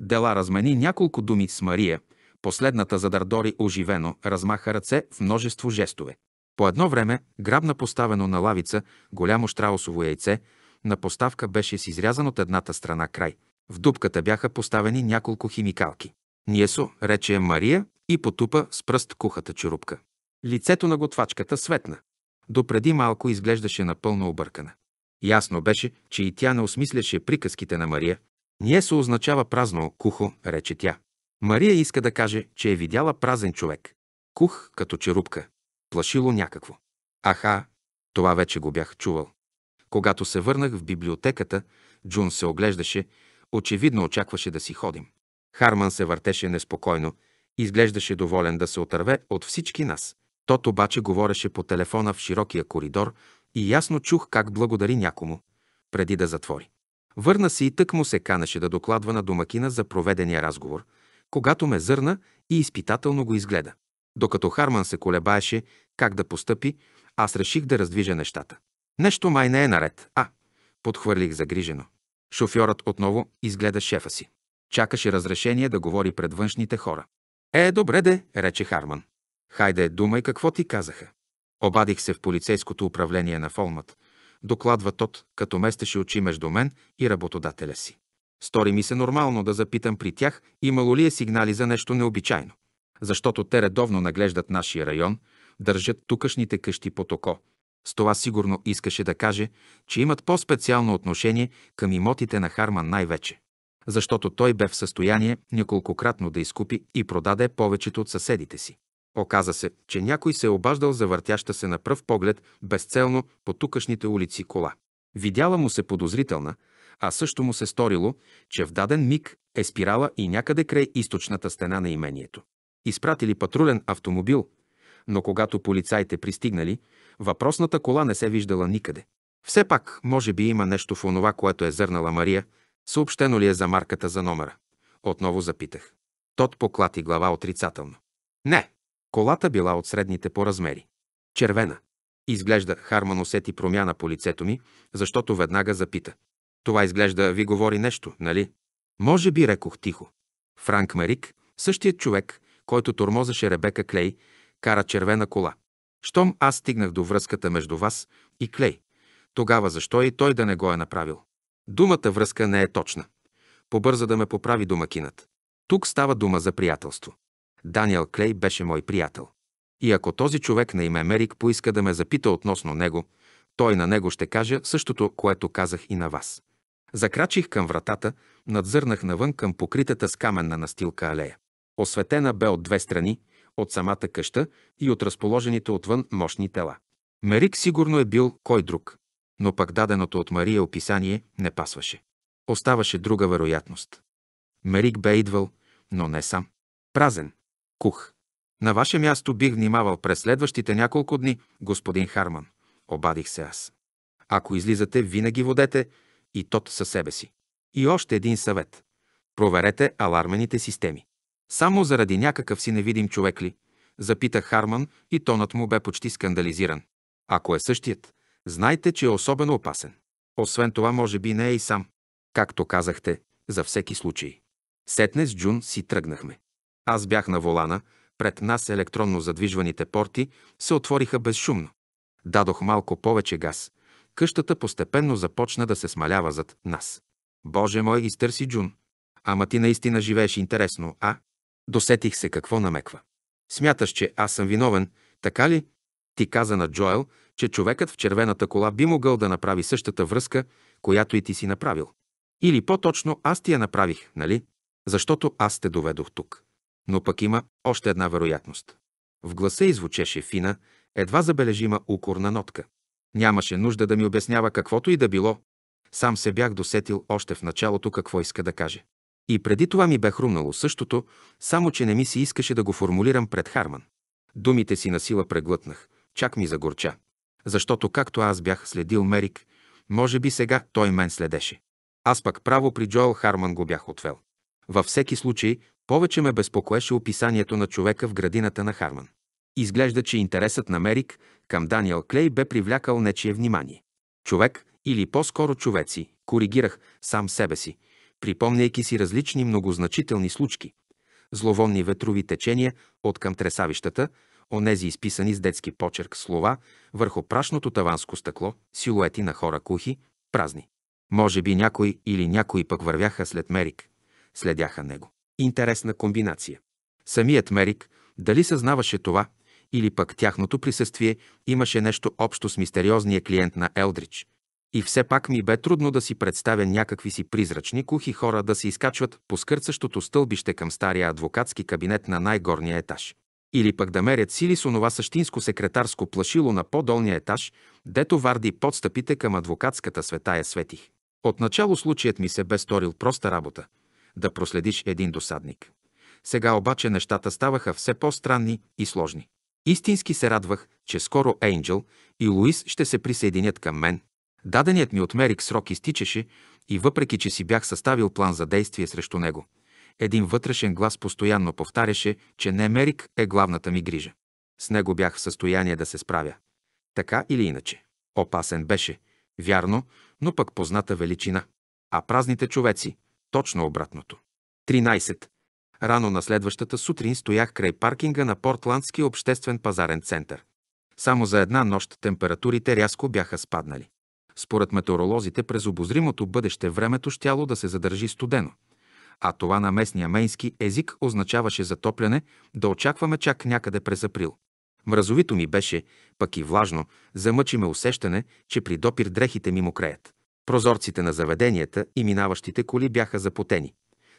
Дела размени няколко думи с Мария, последната задардори оживено, размаха ръце в множество жестове. По едно време грабна поставено на лавица голямо штраусово яйце, на поставка беше с изрязан от едната страна край. В дупката бяха поставени няколко химикалки. Ниесо, рече Мария и потупа с пръст кухата черупка. Лицето на готвачката светна допреди малко изглеждаше напълно объркана. Ясно беше, че и тя не осмисляше приказките на Мария. Ние се означава празно, кухо, рече тя. Мария иска да каже, че е видяла празен човек. Кух, като черупка. Плашило някакво. Аха, това вече го бях чувал. Когато се върнах в библиотеката, Джун се оглеждаше, очевидно очакваше да си ходим. Харман се въртеше неспокойно, изглеждаше доволен да се отърве от всички нас. Тот обаче говореше по телефона в широкия коридор и ясно чух как благодари някому, преди да затвори. Върна се и тък му се канеше да докладва на домакина за проведения разговор, когато ме зърна и изпитателно го изгледа. Докато Харман се колебаеше как да постъпи, аз реших да раздвижа нещата. Нещо май не е наред, а, подхвърлих загрижено. Шофьорът отново изгледа шефа си. Чакаше разрешение да говори пред външните хора. Е, добре де, рече Харман. Хайде, думай какво ти казаха. Обадих се в полицейското управление на Фолмът. Докладва тот, като местеше очи между мен и работодателя си. Стори ми се нормално да запитам при тях имало ли е сигнали за нещо необичайно. Защото те редовно наглеждат нашия район, държат тукашните къщи под око. С това сигурно искаше да каже, че имат по-специално отношение към имотите на Харман най-вече. Защото той бе в състояние няколкократно да изкупи и продаде повечето от съседите си. Оказа се, че някой се е обаждал за въртяща се на пръв поглед безцелно по тукашните улици кола. Видяла му се подозрителна, а също му се сторило, че в даден миг е спирала и някъде край източната стена на имението. Изпратили патрулен автомобил, но когато полицаите пристигнали, въпросната кола не се виждала никъде. Все пак, може би има нещо в онова, което е зърнала Мария, съобщено ли е за марката за номера. Отново запитах. Тот поклати глава отрицателно. Не, Колата била от средните по размери. Червена. Изглежда, Харман усети промяна по лицето ми, защото веднага запита. Това изглежда ви говори нещо, нали? Може би рекох тихо. Франк Марик, същият човек, който тормозаше Ребека Клей, кара червена кола. Щом аз стигнах до връзката между вас и Клей, тогава защо и той да не го е направил? Думата връзка не е точна. Побърза да ме поправи домакинът. Тук става дума за приятелство. Даниел Клей беше мой приятел. И ако този човек на име Мерик поиска да ме запита относно него, той на него ще каже същото, което казах и на вас. Закрачих към вратата, надзърнах навън към покритата с каменна настилка алея. Осветена бе от две страни, от самата къща и от разположените отвън мощни тела. Мерик сигурно е бил кой друг, но пък даденото от Мария описание не пасваше. Оставаше друга вероятност. Мерик бе идвал, но не сам. Празен, Кух. На ваше място бих внимавал през следващите няколко дни, господин Харман. Обадих се аз. Ако излизате, винаги водете и тот със себе си. И още един съвет. Проверете алармените системи. Само заради някакъв си невидим човек ли? Запита Харман и тонът му бе почти скандализиран. Ако е същият, знайте, че е особено опасен. Освен това, може би не е и сам. Както казахте, за всеки случай. Сетне с Джун си тръгнахме. Аз бях на волана, пред нас електронно задвижваните порти се отвориха безшумно. Дадох малко повече газ. Къщата постепенно започна да се смалява зад нас. Боже мой, изтърси Джун. Ама ти наистина живееш интересно, а? Досетих се какво намеква. Смяташ, че аз съм виновен, така ли? Ти каза на Джоел, че човекът в червената кола би могъл да направи същата връзка, която и ти си направил. Или по-точно аз ти я направих, нали? Защото аз те доведох тук. Но пък има още една вероятност. В гласа извучеше фина, едва забележима укорна нотка. Нямаше нужда да ми обяснява каквото и да било. Сам се бях досетил още в началото какво иска да каже. И преди това ми бе хрумнало същото, само че не ми се искаше да го формулирам пред Харман. Думите си на сила преглътнах, чак ми загорча. Защото както аз бях следил Мерик, може би сега той мен следеше. Аз пък право при Джоел Харман го бях отвел. Във всеки случай повече ме безпокоеше описанието на човека в градината на Харман. Изглежда, че интересът на Мерик към Даниел Клей бе привлякал нечие внимание. Човек, или по-скоро човеци, коригирах сам себе си, припомняйки си различни многозначителни случки. Зловонни ветрови течения от към тресавищата, онези изписани с детски почерк слова върху прашното таванско стъкло, силуети на хора кухи, празни. Може би някой или някои пък вървяха след Мерик, следяха него интересна комбинация. Самият Мерик дали съзнаваше това, или пък тяхното присъствие имаше нещо общо с мистериозния клиент на Елдрич. И все пак ми бе трудно да си представя някакви си призрачни кухи хора да се изкачват по скърцащото стълбище към стария адвокатски кабинет на най-горния етаж. Или пък да мерят сили с онова същинско секретарско плашило на по-долния етаж, дето варди подстъпите към адвокатската света я светих. Отначало случаят ми се бе сторил проста работа – да проследиш един досадник. Сега обаче нещата ставаха все по-странни и сложни. Истински се радвах, че скоро Ейнджел и Луис ще се присъединят към мен. Даденият ми от Мерик срок изтичаше и въпреки, че си бях съставил план за действие срещу него, един вътрешен глас постоянно повтаряше, че не Мерик е главната ми грижа. С него бях в състояние да се справя. Така или иначе. Опасен беше, вярно, но пък позната величина. А празните човеци, точно обратното. 13. Рано на следващата сутрин стоях край паркинга на Портландския обществен пазарен център. Само за една нощ температурите рязко бяха спаднали. Според метеоролозите през обозримото бъдеще времето щяло да се задържи студено, а това на местния мейнски език означаваше затопляне да очакваме чак някъде през април. Мразовито ми беше, пък и влажно, замъчи ме усещане, че при допир дрехите ми мокреят. Прозорците на заведенията и минаващите коли бяха запотени.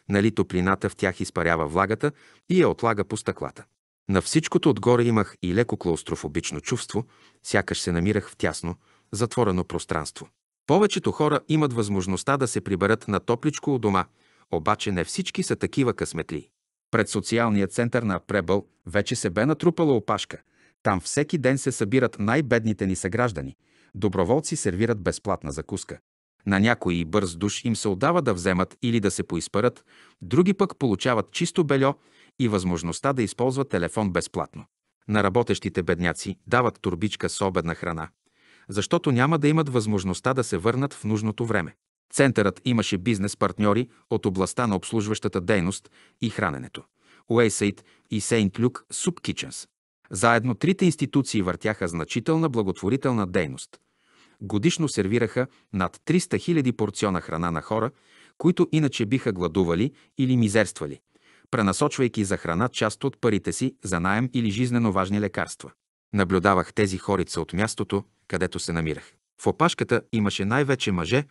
Нали топлината в тях изпарява влагата и я отлага по стъклата. На всичкото отгоре имах и леко клаустрофобично чувство, сякаш се намирах в тясно, затворено пространство. Повечето хора имат възможността да се приберат на топличко у дома, обаче не всички са такива късметли. Пред социалния център на Пребъл вече се бе натрупала опашка. Там всеки ден се събират най-бедните ни съграждани. Доброволци сервират безплатна закуска. На някои бърз душ им се отдава да вземат или да се поизпарат, други пък получават чисто бельо и възможността да използват телефон безплатно. На работещите бедняци дават турбичка с обедна храна, защото няма да имат възможността да се върнат в нужното време. Центърът имаше бизнес партньори от областта на обслужващата дейност и храненето – Уейсейт и Сейнт Люк Суп Киченс. Заедно трите институции въртяха значителна благотворителна дейност годишно сервираха над 300 000 порциона храна на хора, които иначе биха гладували или мизерствали, пренасочвайки за храна част от парите си за найем или жизнено важни лекарства. Наблюдавах тези хорица от мястото, където се намирах. В опашката имаше най-вече мъже,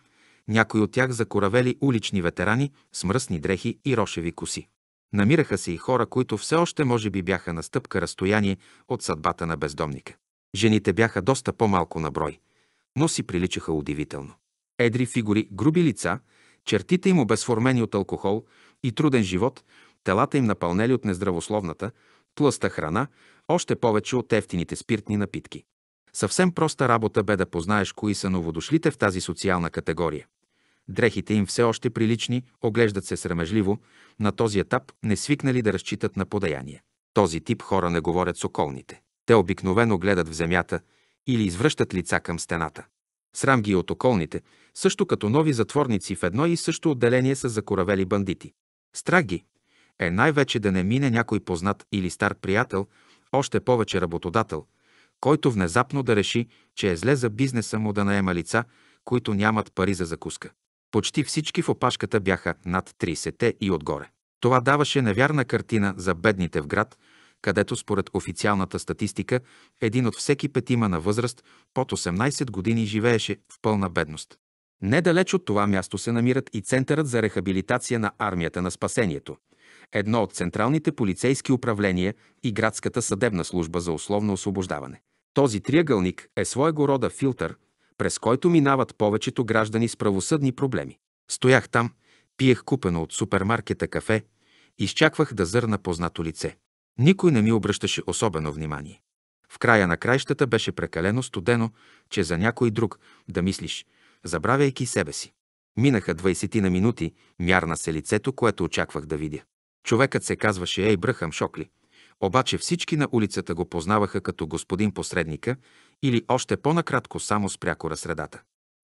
някои от тях закоравели улични ветерани с мръсни дрехи и рошеви коси. Намираха се и хора, които все още може би бяха на стъпка разстояние от съдбата на бездомника. Жените бяха доста по-малко на брой – но си приличаха удивително. Едри фигури, груби лица, чертите им обезформени от алкохол и труден живот, телата им напълнели от нездравословната, плъста храна, още повече от ефтините спиртни напитки. Съвсем проста работа бе да познаеш кои са новодошлите в тази социална категория. Дрехите им все още прилични, оглеждат се срамежливо, на този етап не свикнали да разчитат на подаяние. Този тип хора не говорят с околните. Те обикновено гледат в земята, или извръщат лица към стената. Срам ги е от околните, също като нови затворници в едно и също отделение са закоравели бандити. Страх ги е най-вече да не мине някой познат или стар приятел, още повече работодател, който внезапно да реши, че е зле за бизнеса му да наема лица, които нямат пари за закуска. Почти всички в опашката бяха над 30-те и отгоре. Това даваше невярна картина за бедните в град – където според официалната статистика един от всеки петима на възраст под 18 години живееше в пълна бедност. Недалеч от това място се намират и Центърът за рехабилитация на армията на спасението, едно от централните полицейски управления и градската съдебна служба за условно освобождаване. Този триъгълник е своего рода филтър, през който минават повечето граждани с правосъдни проблеми. Стоях там, пиех купено от супермаркета кафе, изчаквах да зърна познато лице. Никой не ми обръщаше особено внимание. В края на краищата беше прекалено студено, че за някой друг да мислиш, забравяйки себе си. Минаха 20 на минути, мярна се лицето, което очаквах да видя. Човекът се казваше Ей Бръхам Шокли, обаче всички на улицата го познаваха като господин посредника или още по-накратко само с прякора средата.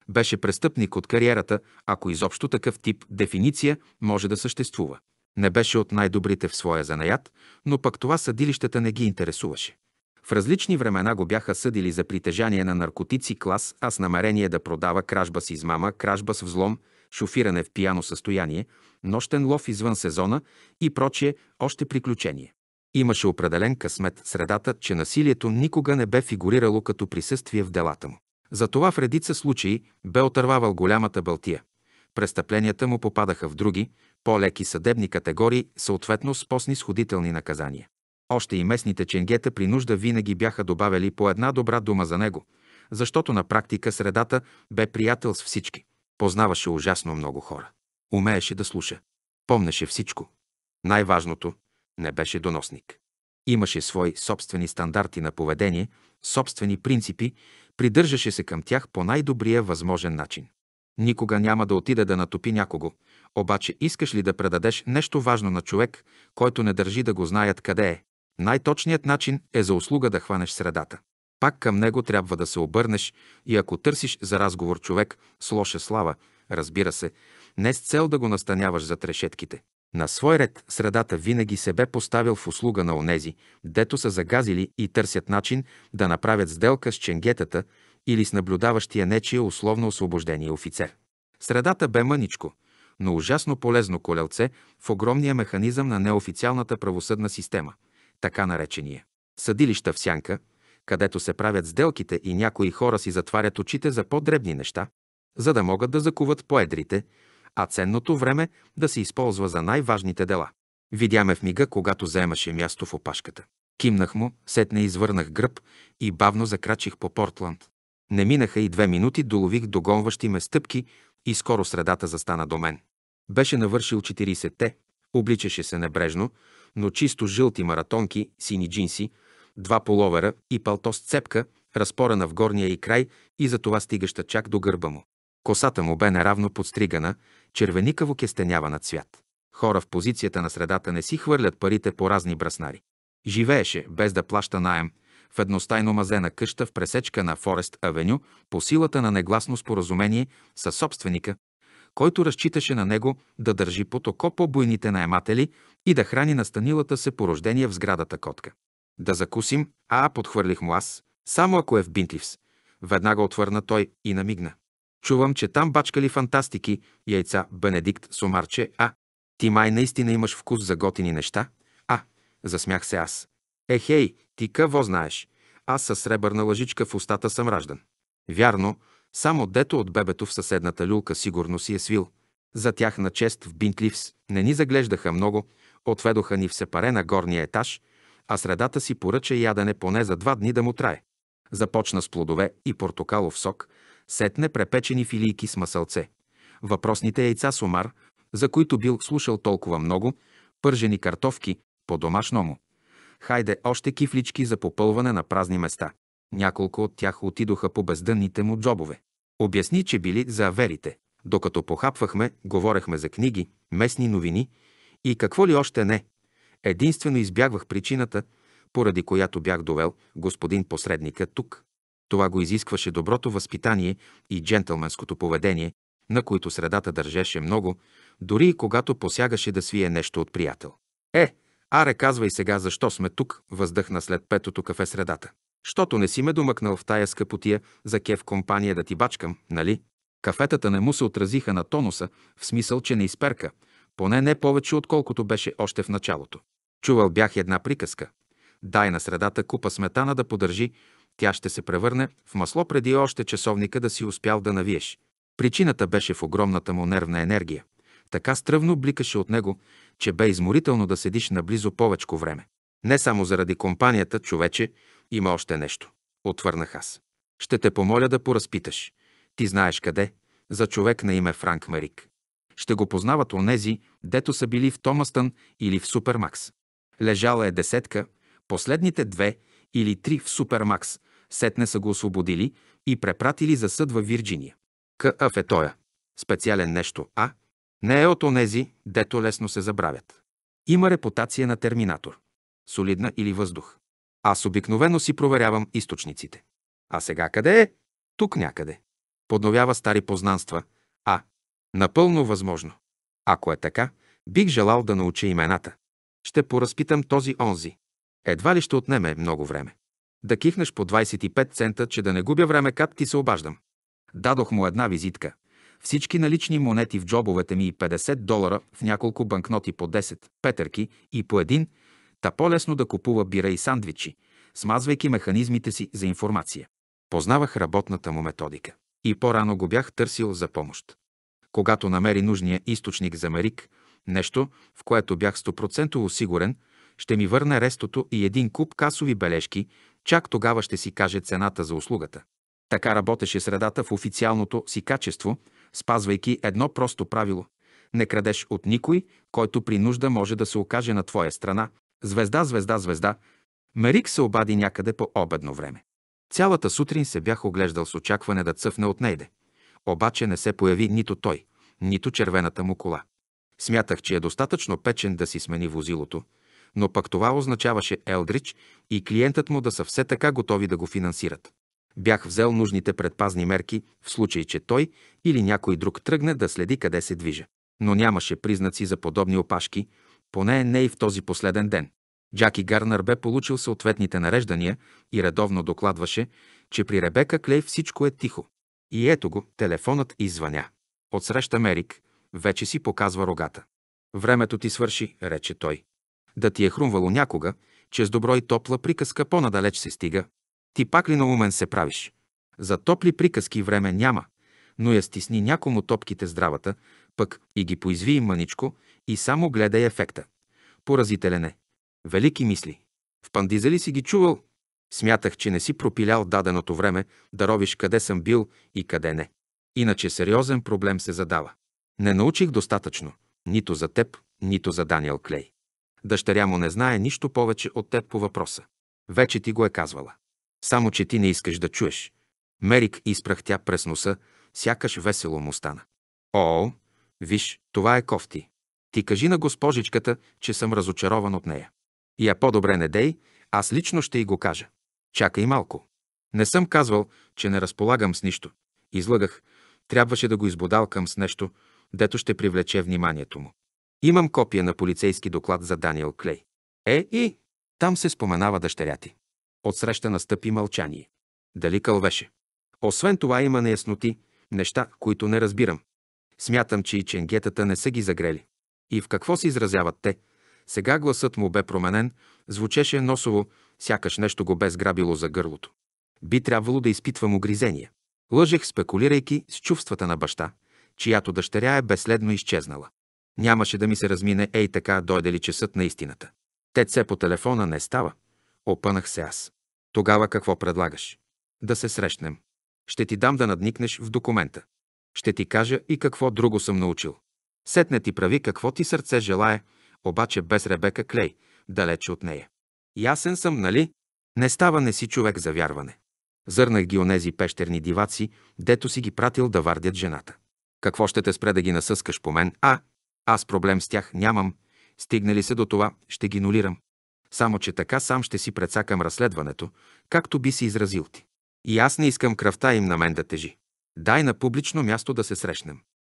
Беше престъпник от кариерата, ако изобщо такъв тип дефиниция може да съществува. Не беше от най-добрите в своя занаят, но пък това съдилищата не ги интересуваше. В различни времена го бяха съдили за притежание на наркотици клас, а с намерение да продава кражба с измама, кражба с взлом, шофиране в пияно състояние, нощен лов извън сезона и прочие още приключения. Имаше определен късмет средата, че насилието никога не бе фигурирало като присъствие в делата му. Затова в редица случаи бе отървавал голямата Балтия. Престъпленията му попадаха в други, по-леки съдебни категории, съответно с по-снисходителни наказания. Още и местните ченгета при нужда винаги бяха добавили по една добра дума за него, защото на практика средата бе приятел с всички. Познаваше ужасно много хора. Умееше да слуша. Помнеше всичко. Най-важното не беше доносник. Имаше свои собствени стандарти на поведение, собствени принципи, придържаше се към тях по най-добрия възможен начин. Никога няма да отида да натопи някого – обаче искаш ли да предадеш нещо важно на човек, който не държи да го знаят къде е? Най-точният начин е за услуга да хванеш средата. Пак към него трябва да се обърнеш и ако търсиш за разговор човек с лоша слава, разбира се, не с цел да го настаняваш за трешетките. На свой ред средата винаги се бе поставил в услуга на онези, дето са загазили и търсят начин да направят сделка с ченгетата или с наблюдаващия нечия условно освобождение офицер. Средата бе мъничко – но ужасно полезно колелце в огромния механизъм на неофициалната правосъдна система, така наречения. Съдилища в сянка, където се правят сделките и някои хора си затварят очите за по-дребни неща, за да могат да закуват поедрите, а ценното време да се използва за най-важните дела. Видяме в мига, когато заемаше място в опашката. Кимнах му, сетне извърнах гръб и бавно закрачих по Портланд. Не минаха и две минути, долових догонващи ме стъпки и скоро средата застана до мен. Беше навършил 40-те, обличаше се небрежно, но чисто жълти маратонки, сини джинси, два половера и палто с цепка, разпорена в горния и край и затова стигаща чак до гърба му. Косата му бе неравно подстригана, червеникаво кестенява на цвят. Хора в позицията на средата не си хвърлят парите по разни браснари. Живееше, без да плаща найем, в едностайно мазена къща в пресечка на Форест Авеню по силата на негласно споразумение със собственика, който разчиташе на него да държи под око по-буйните наематели и да храни настанилата се порождение в сградата котка. Да закусим, а подхвърлих му аз, само ако е в Бинтливс. Веднага отвърна той и намигна. Чувам, че там бачкали фантастики, яйца, Бенедикт, Сомарче. а. Ти май наистина имаш вкус за готини неща, а. Засмях се аз. Ехей, ти какво знаеш? Аз със сребърна лъжичка в устата съм раждан. Вярно, само дето от бебето в съседната люлка сигурно си е свил. За тях на чест в Бинтливс не ни заглеждаха много, отведоха ни в сепаре на горния етаж, а средата си поръча ядене поне за два дни да му трае. Започна с плодове и портокалов сок, сетне препечени филийки с масълце. Въпросните яйца сумар, за които бил слушал толкова много, пържени картофки по домашно му. Хайде още кифлички за попълване на празни места. Няколко от тях отидоха по бездънните му джобове. Обясни, че били за аверите. Докато похапвахме, говорехме за книги, местни новини и какво ли още не. Единствено избягвах причината, поради която бях довел господин посредника тук. Това го изискваше доброто възпитание и джентълменското поведение, на които средата държеше много, дори и когато посягаше да свие нещо от приятел. Е, аре, казвай сега защо сме тук, въздъхна след петото кафе средата. Щото не си ме домъкнал в тая скъпотия за кев компания да ти бачкам, нали? Кафетата не му се отразиха на тонуса, в смисъл, че не изперка, поне не повече, отколкото беше още в началото. Чувал бях една приказка. Дай на средата купа сметана да подържи, тя ще се превърне в масло преди още часовника да си успял да навиеш. Причината беше в огромната му нервна енергия. Така стръвно бликаше от него, че бе изморително да седиш наблизо повечко време. Не само заради компанията, човече, има още нещо. Отвърнах аз. Ще те помоля да поразпиташ. Ти знаеш къде? За човек на име Франк Марик. Ще го познават онези, дето са били в Томастън или в Супермакс. Лежала е десетка, последните две или три в Супермакс. Сетне са го освободили и препратили за съд във Вирджиния. Къв е тоя? Специален нещо, а? Не е от онези, дето лесно се забравят. Има репутация на терминатор. Солидна или въздух. Аз обикновено си проверявам източниците. А сега къде е? Тук някъде. Подновява стари познанства. А. Напълно възможно. Ако е така, бих желал да науча имената. Ще поразпитам този онзи. Едва ли ще отнеме много време. Да кихнеш по 25 цента, че да не губя време, как ти се обаждам. Дадох му една визитка. Всички налични монети в джобовете ми и 50 долара в няколко банкноти по 10, петърки и по един – Та по-лесно да купува бира и сандвичи, смазвайки механизмите си за информация. Познавах работната му методика. И по-рано го бях търсил за помощ. Когато намери нужния източник за Мерик, нещо, в което бях стопроцентово сигурен, ще ми върне рестото и един куп касови бележки, чак тогава ще си каже цената за услугата. Така работеше средата в официалното си качество, спазвайки едно просто правило – не крадеш от никой, който при нужда може да се окаже на твоя страна, Звезда, звезда, звезда. Мерик се обади някъде по обедно време. Цялата сутрин се бях оглеждал с очакване да цъфне от нейде. Обаче не се появи нито той, нито червената му кола. Смятах, че е достатъчно печен да си смени возилото, но пък това означаваше Елдрич и клиентът му да са все така готови да го финансират. Бях взел нужните предпазни мерки в случай, че той или някой друг тръгне да следи къде се движа. Но нямаше признаци за подобни опашки, поне не и в този последен ден. Джаки Гарнер бе получил съответните нареждания и редовно докладваше, че при Ребека Клей всичко е тихо. И ето го, телефонът извъня. Отсреща Мерик, вече си показва рогата. Времето ти свърши, рече той. Да ти е хрумвало някога, че с добро и топла приказка по-надалеч се стига. Ти пак ли на умен се правиш? За топли приказки време няма, но я стисни някому топките здравата, пък и ги поизви мъничко и само гледай ефекта. Поразителен е. Велики мисли. В пандиза ли си ги чувал? Смятах, че не си пропилял даденото време да ровиш къде съм бил и къде не. Иначе сериозен проблем се задава. Не научих достатъчно. Нито за теб, нито за Даниел Клей. Дъщеря му не знае нищо повече от теб по въпроса. Вече ти го е казвала. Само, че ти не искаш да чуеш. Мерик изпрах тя през носа, сякаш весело му стана. О, виж, това е кофти. Ти кажи на госпожичката, че съм разочарован от нея. Я по-добре не дей, аз лично ще й го кажа. Чакай малко. Не съм казвал, че не разполагам с нищо. Излъгах. Трябваше да го избодалкам с нещо, дето ще привлече вниманието му. Имам копия на полицейски доклад за Даниел Клей. Е, и там се споменава дъщеря ти. Отсреща настъпи мълчание. Дали кълвеше? Освен това има неясноти, неща, които не разбирам. Смятам, че и ченгетата не са ги загрели и в какво се изразяват те. Сега гласът му бе променен, звучеше носово, сякаш нещо го бе сграбило за гърлото. Би трябвало да изпитвам угризения. Лъжех, спекулирайки с чувствата на баща, чиято дъщеря е безследно изчезнала. Нямаше да ми се размине, ей така, дойде ли часът на истината. Теце по телефона не става. Опънах се аз. Тогава какво предлагаш? Да се срещнем. Ще ти дам да надникнеш в документа. Ще ти кажа и какво друго съм научил. Сетне ти прави какво ти сърце желае, обаче без Ребека Клей, далече от нея. Ясен съм, нали? Не става не си човек за вярване. Зърнах ги онези пещерни диваци, дето си ги пратил да вардят жената. Какво ще те спре да ги насъскаш по мен? А, аз проблем с тях нямам. Стигнали се до това, ще ги нулирам. Само, че така сам ще си прецакам разследването, както би си изразил ти. И аз не искам кръвта им на мен да тежи. Дай на публично място да се срещнем.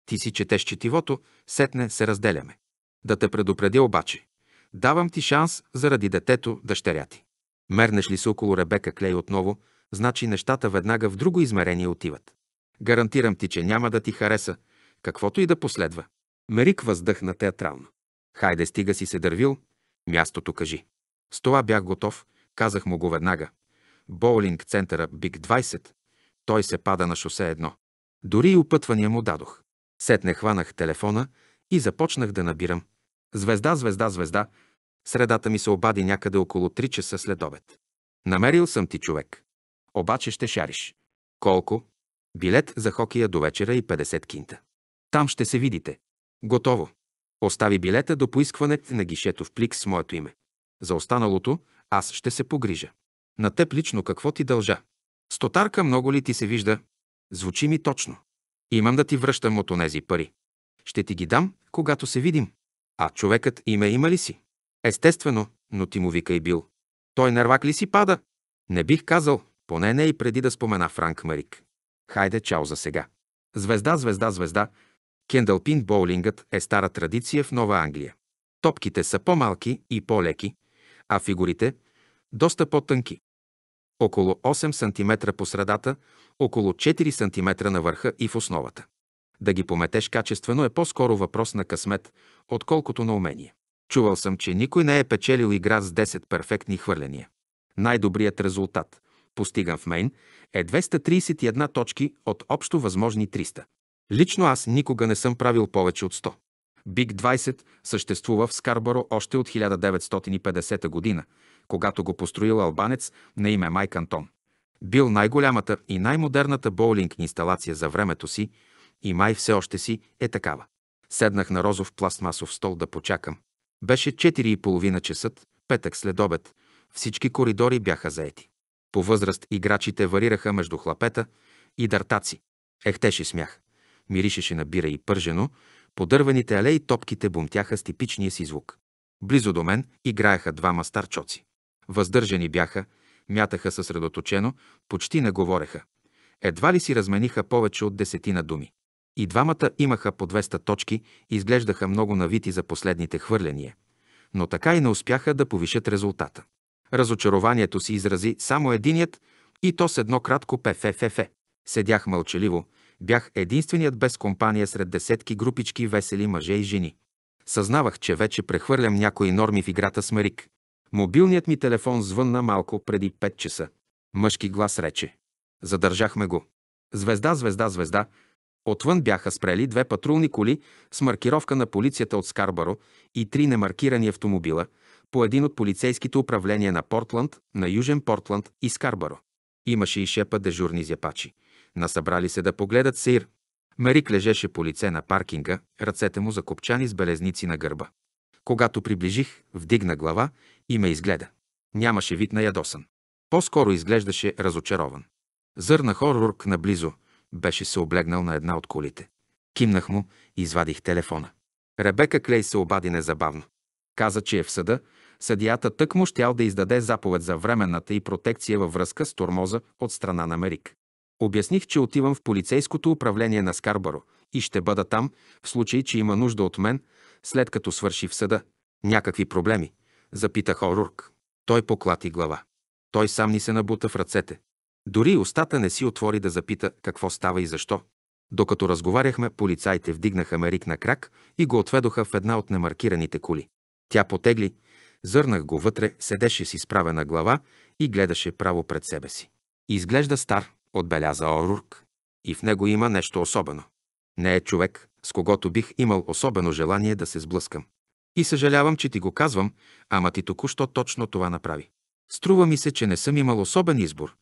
Ти си четеш четивото, сетне се разделяме. Да те предупредя обаче. Давам ти шанс заради детето, дъщеря ти. Мернеш ли се около Ребека Клей отново, значи нещата веднага в друго измерение отиват. Гарантирам ти, че няма да ти хареса, каквото и да последва. Мерик въздъхна театрално. Хайде, стига си се дървил, мястото кажи. С това бях готов, казах му го веднага. Боулинг центъра Биг 20. Той се пада на шосе едно. Дори и опътвания му дадох. Сетне хванах телефона и започнах да набирам. Звезда, звезда, звезда. Средата ми се обади някъде около 3 часа след обед. Намерил съм ти човек. Обаче ще шариш. Колко? Билет за хокия до вечера и 50 кинта. Там ще се видите. Готово. Остави билета до поискване на гишето в плик с моето име. За останалото аз ще се погрижа. На теб лично какво ти дължа? Стотарка много ли ти се вижда? Звучи ми точно. Имам да ти връщам от онези пари. Ще ти ги дам, когато се видим. А човекът име има ли си? Естествено, но ти му вика и бил. Той нервак ли си пада? Не бих казал, поне не и преди да спомена Франк Марик. Хайде, чао за сега. Звезда, звезда, звезда. Кендълпин боулингът е стара традиция в Нова Англия. Топките са по-малки и по-леки, а фигурите – доста по-тънки около 8 см по средата, около 4 см на върха и в основата. Да ги пометеш качествено е по-скоро въпрос на късмет, отколкото на умение. Чувал съм, че никой не е печелил игра с 10 перфектни хвърления. Най-добрият резултат, постиган в Мейн, е 231 точки от общо възможни 300. Лично аз никога не съм правил повече от 100. Биг 20 съществува в Скарбаро още от 1950 година когато го построил албанец на име Майк Антон. Бил най-голямата и най-модерната боулинг инсталация за времето си и май все още си е такава. Седнах на розов пластмасов стол да почакам. Беше 4,5 часът, петък след обед. Всички коридори бяха заети. По възраст играчите варираха между хлапета и дъртаци. Ехтеше смях. Миришеше на бира и пържено, по дървените алеи топките бумтяха с типичния си звук. Близо до мен играеха двама старчоци. Въздържани бяха, мятаха съсредоточено, почти не говореха. Едва ли си размениха повече от десетина думи. И двамата имаха по 200 точки, изглеждаха много навити за последните хвърляния, но така и не успяха да повишат резултата. Разочарованието си изрази само единият и то с едно кратко ПФФФ. Седях мълчаливо, бях единственият без компания сред десетки групички весели мъже и жени. Съзнавах, че вече прехвърлям някои норми в играта с Марик. Мобилният ми телефон звънна малко преди 5 часа. Мъжки глас рече. Задържахме го. Звезда, звезда, звезда. Отвън бяха спрели две патрулни коли с маркировка на полицията от Скарбаро и три немаркирани автомобила по един от полицейските управления на Портланд, на Южен Портланд и Скарбаро. Имаше и шепа дежурни зяпачи. Насъбрали се да погледат Сеир. Мерик лежеше по лице на паркинга, ръцете му закопчани с белезници на гърба. Когато приближих, вдигна глава и ме изгледа. Нямаше вид на ядосан. По-скоро изглеждаше разочарован. Зърна Хорурк наблизо, беше се облегнал на една от колите. Кимнах му и извадих телефона. Ребека Клей се обади незабавно. Каза, че е в съда, съдията тък му щял да издаде заповед за временната и протекция във връзка с турмоза от страна на Мерик. Обясних, че отивам в полицейското управление на Скарбаро и ще бъда там, в случай, че има нужда от мен, след като свърши в съда. Някакви проблеми. Запита Хорурк. Той поклати глава. Той сам ни се набута в ръцете. Дори устата не си отвори да запита какво става и защо. Докато разговаряхме, полицаите вдигнаха Мерик на крак и го отведоха в една от немаркираните кули. Тя потегли, зърнах го вътре, седеше с изправена глава и гледаше право пред себе си. Изглежда стар, отбеляза Орурк. И в него има нещо особено. Не е човек, с когото бих имал особено желание да се сблъскам. И съжалявам, че ти го казвам, ама ти току-що точно това направи. Струва ми се, че не съм имал особен избор.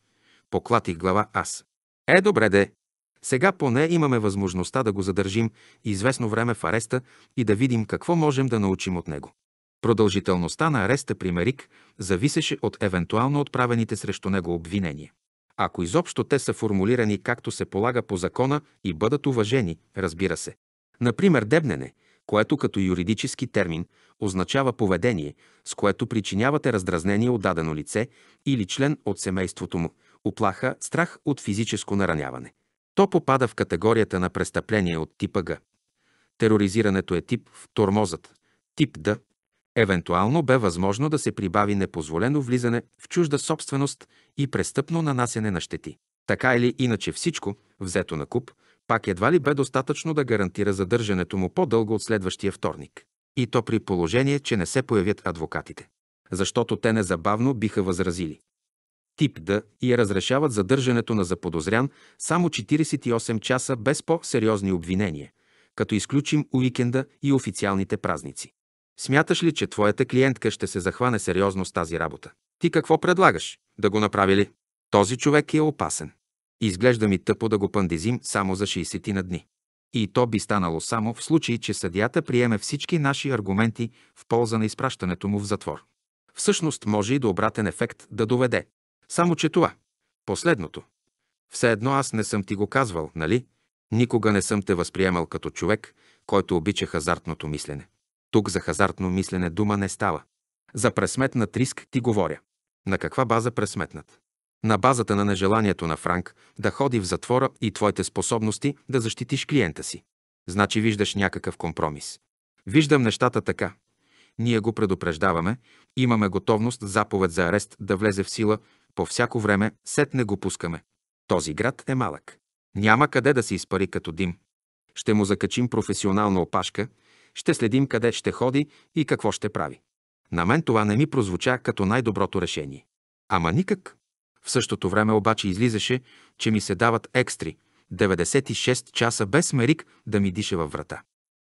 Поклатих глава аз. Е, добре де. Сега поне имаме възможността да го задържим известно време в ареста и да видим какво можем да научим от него. Продължителността на ареста при Мерик зависеше от евентуално отправените срещу него обвинения. Ако изобщо те са формулирани както се полага по закона и бъдат уважени, разбира се. Например, дебнене – което като юридически термин означава поведение, с което причинявате раздразнение от дадено лице или член от семейството му, оплаха, страх от физическо нараняване. То попада в категорията на престъпление от типа Г. Тероризирането е тип в тормозът, тип Д. Евентуално бе възможно да се прибави непозволено влизане в чужда собственост и престъпно нанасене на щети. Така или иначе всичко, взето на куп, пак едва ли бе достатъчно да гарантира задържането му по-дълго от следващия вторник. И то при положение, че не се появят адвокатите. Защото те незабавно биха възразили. Тип Д и разрешават задържането на заподозрян само 48 часа без по-сериозни обвинения, като изключим уикенда и официалните празници. Смяташ ли, че твоята клиентка ще се захване сериозно с тази работа? Ти какво предлагаш? Да го направи ли? Този човек е опасен изглежда ми тъпо да го пандезим само за 60 на дни. И то би станало само в случай, че съдията приеме всички наши аргументи в полза на изпращането му в затвор. Всъщност може и до обратен ефект да доведе. Само, че това. Последното. Все едно аз не съм ти го казвал, нали? Никога не съм те възприемал като човек, който обича хазартното мислене. Тук за хазартно мислене дума не става. За пресметнат риск ти говоря. На каква база пресметнат? на базата на нежеланието на Франк да ходи в затвора и твоите способности да защитиш клиента си. Значи виждаш някакъв компромис. Виждам нещата така. Ние го предупреждаваме, имаме готовност заповед за арест да влезе в сила, по всяко време сет не го пускаме. Този град е малък. Няма къде да се изпари като дим. Ще му закачим професионална опашка, ще следим къде ще ходи и какво ще прави. На мен това не ми прозвуча като най-доброто решение. Ама никак. В същото време обаче излизаше, че ми се дават екстри – 96 часа без мерик да ми дише във врата.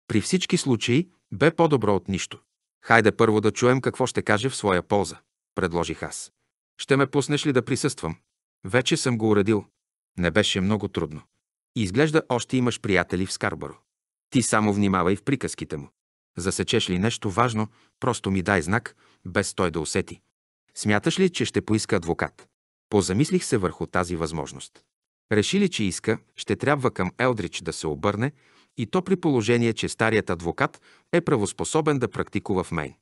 При всички случаи бе по-добро от нищо. Хайде първо да чуем какво ще каже в своя полза, предложих аз. Ще ме пуснеш ли да присъствам? Вече съм го уредил. Не беше много трудно. Изглежда още имаш приятели в Скарбаро. Ти само внимавай в приказките му. Засечеш ли нещо важно, просто ми дай знак, без той да усети. Смяташ ли, че ще поиска адвокат? Позамислих се върху тази възможност. Решили, че иска, ще трябва към Елдрич да се обърне и то при положение, че старият адвокат е правоспособен да практикува в Мейн.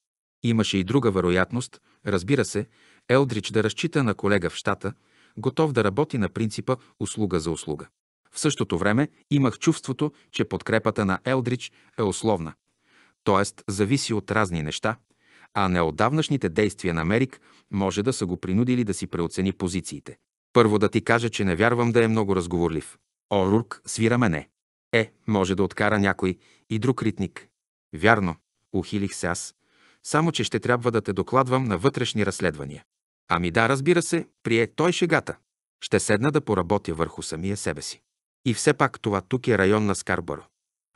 Имаше и друга вероятност, разбира се, Елдрич да разчита на колега в щата, готов да работи на принципа услуга за услуга. В същото време имах чувството, че подкрепата на Елдрич е условна, т.е. зависи от разни неща, а неодавнашните действия на Мерик може да са го принудили да си преоцени позициите. Първо да ти кажа, че не вярвам да е много разговорлив. Орурк свира мене. Е, може да откара някой и друг ритник. Вярно, ухилих се аз, само че ще трябва да те докладвам на вътрешни разследвания. Ами да, разбира се, прие той шегата. Ще седна да поработя върху самия себе си. И все пак това тук е район на Скарборо.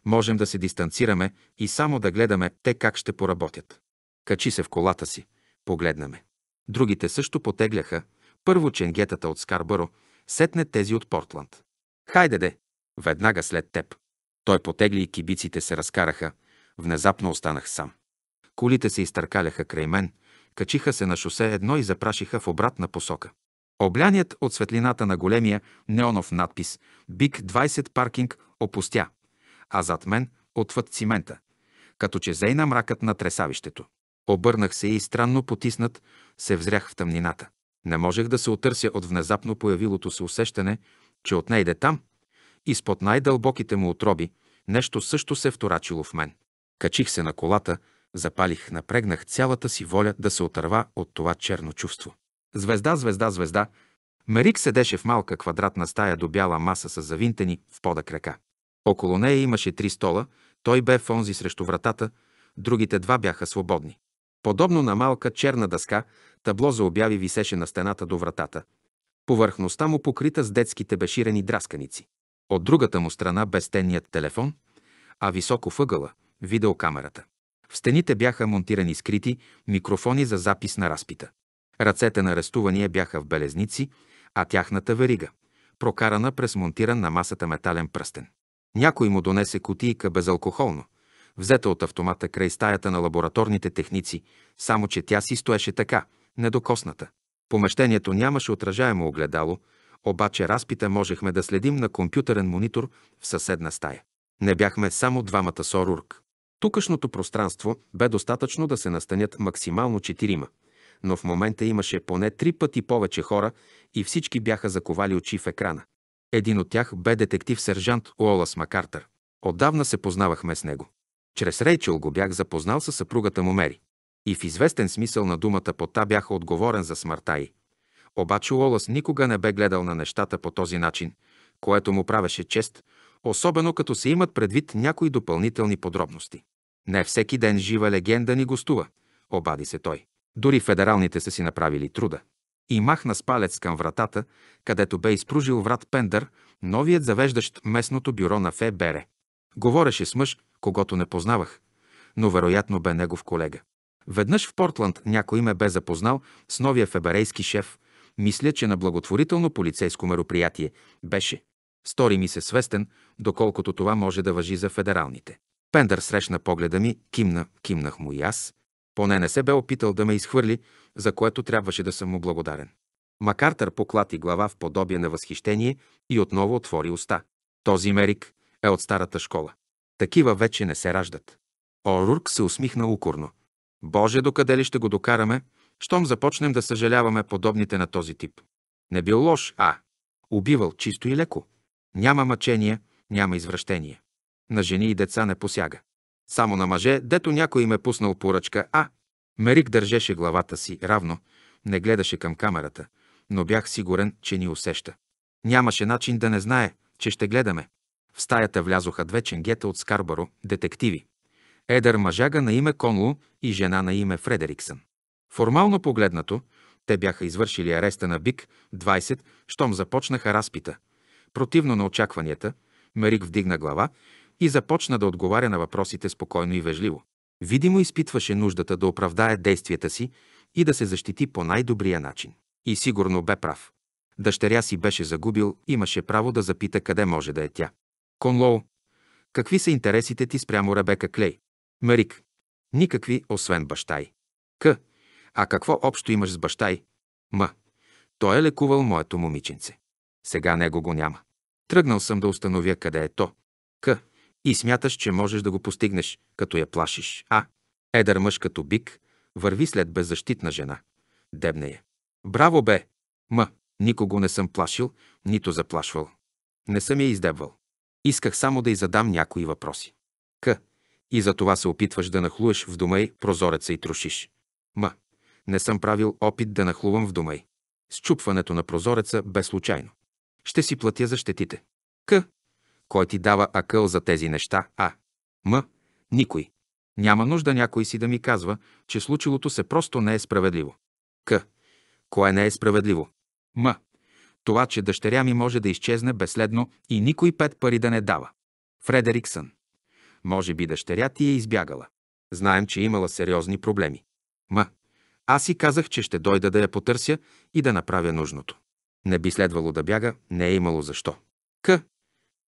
Можем да се дистанцираме и само да гледаме те как ще поработят. Качи се в колата си. Погледна ме. Другите също потегляха. Първо ченгетата от Скарбъро, сетне тези от Портланд. Хайде де! Веднага след теб. Той потегли и кибиците се разкараха. Внезапно останах сам. Колите се изтъркаляха край мен, качиха се на шосе едно и запрашиха в обратна посока. Обляният от светлината на големия неонов надпис «Биг 20 паркинг» опустя, а зад мен отвъд цимента, като че зейна мракът на тресавището. Обърнах се и странно потиснат се взрях в тъмнината. Не можех да се отърся от внезапно появилото се усещане, че от отнейде там, изпод най-дълбоките му отроби, нещо също се вторачило в мен. Качих се на колата, запалих, напрегнах цялата си воля да се отърва от това черно чувство. Звезда, звезда, звезда. Мерик седеше в малка квадратна стая до бяла маса с завинтени в пода крака. Около нея имаше три стола, той бе в онзи срещу вратата, другите два бяха свободни. Подобно на малка черна дъска, табло за обяви висеше на стената до вратата. Повърхността му покрита с детските беширени драсканици. От другата му страна безстенният телефон, а високо въгъла – видеокамерата. В стените бяха монтирани скрити микрофони за запис на разпита. Ръцете на арестувания бяха в белезници, а тяхната верига, прокарана през монтиран на масата метален пръстен. Някой му донесе кутийка безалкохолно – взета от автомата край стаята на лабораторните техници, само че тя си стоеше така, недокосната. Помещението нямаше отражаемо огледало, обаче разпита можехме да следим на компютърен монитор в съседна стая. Не бяхме само двамата с Орурк. Тукашното пространство бе достатъчно да се настанят максимално четирима, но в момента имаше поне три пъти повече хора и всички бяха заковали очи в екрана. Един от тях бе детектив-сержант Уолас Макартер. Отдавна се познавахме с него. Чрез Рейчел го бях запознал със съпругата му Мери. И в известен смисъл на думата по та бях отговорен за смъртта й. Обаче Уолас никога не бе гледал на нещата по този начин, което му правеше чест, особено като се имат предвид някои допълнителни подробности. Не всеки ден жива легенда ни гостува, обади се той. Дори федералните са си направили труда. И махна с палец към вратата, където бе изпружил врат Пендър, новият завеждащ местното бюро на ФБР. Говореше с мъж, когато не познавах, но вероятно бе негов колега. Веднъж в Портланд някой ме бе запознал с новия феберейски шеф. Мисля, че на благотворително полицейско мероприятие беше. Стори ми се свестен, доколкото това може да въжи за федералните. Пендър срещна погледа ми, кимна, кимнах му и аз. Поне не се бе опитал да ме изхвърли, за което трябваше да съм му благодарен. Макартър поклати глава в подобие на възхищение и отново отвори уста. Този Мерик е от старата школа. Такива вече не се раждат. Орурк се усмихна укорно. Боже, докъде ли ще го докараме, щом започнем да съжаляваме подобните на този тип. Не бил лош, а убивал чисто и леко. Няма мъчение, няма извращение. На жени и деца не посяга. Само на мъже, дето някой им е пуснал поръчка, а... Мерик държеше главата си равно, не гледаше към камерата, но бях сигурен, че ни усеща. Нямаше начин да не знае, че ще гледаме. В стаята влязоха две ченгета от Скарбаро, детективи. Едър мъжага на име Конло и жена на име Фредериксън. Формално погледнато, те бяха извършили ареста на Бик 20, щом започнаха разпита. Противно на очакванията, Мерик вдигна глава и започна да отговаря на въпросите спокойно и вежливо. Видимо изпитваше нуждата да оправдае действията си и да се защити по най-добрия начин. И сигурно бе прав. Дъщеря си беше загубил, имаше право да запита къде може да е тя. Конлоу. Какви са интересите ти спрямо Ребека Клей? Марик. Никакви, освен баща й. К. А какво общо имаш с баща й? М. Той е лекувал моето момиченце. Сега него го няма. Тръгнал съм да установя къде е то. К. И смяташ, че можеш да го постигнеш, като я плашиш. А. Едър мъж като бик върви след беззащитна жена. Дебне я. Браво бе! М. Никого не съм плашил, нито заплашвал. Не съм я издебвал. Исках само да й задам някои въпроси. К. И за това се опитваш да нахлуеш в дома й прозореца и трошиш. М. Не съм правил опит да нахлувам в дома й. Счупването на прозореца бе случайно. Ще си платя за щетите. К. Кой ти дава акъл за тези неща? А. М. Никой. Няма нужда някой си да ми казва, че случилото се просто не е справедливо. К. Кое не е справедливо? М. Това, че дъщеря ми може да изчезне безследно и никой пет пари да не дава. Фредериксън. Може би дъщеря ти е избягала. Знаем, че е имала сериозни проблеми. Ма, аз си казах, че ще дойда да я потърся и да направя нужното. Не би следвало да бяга, не е имало защо. К.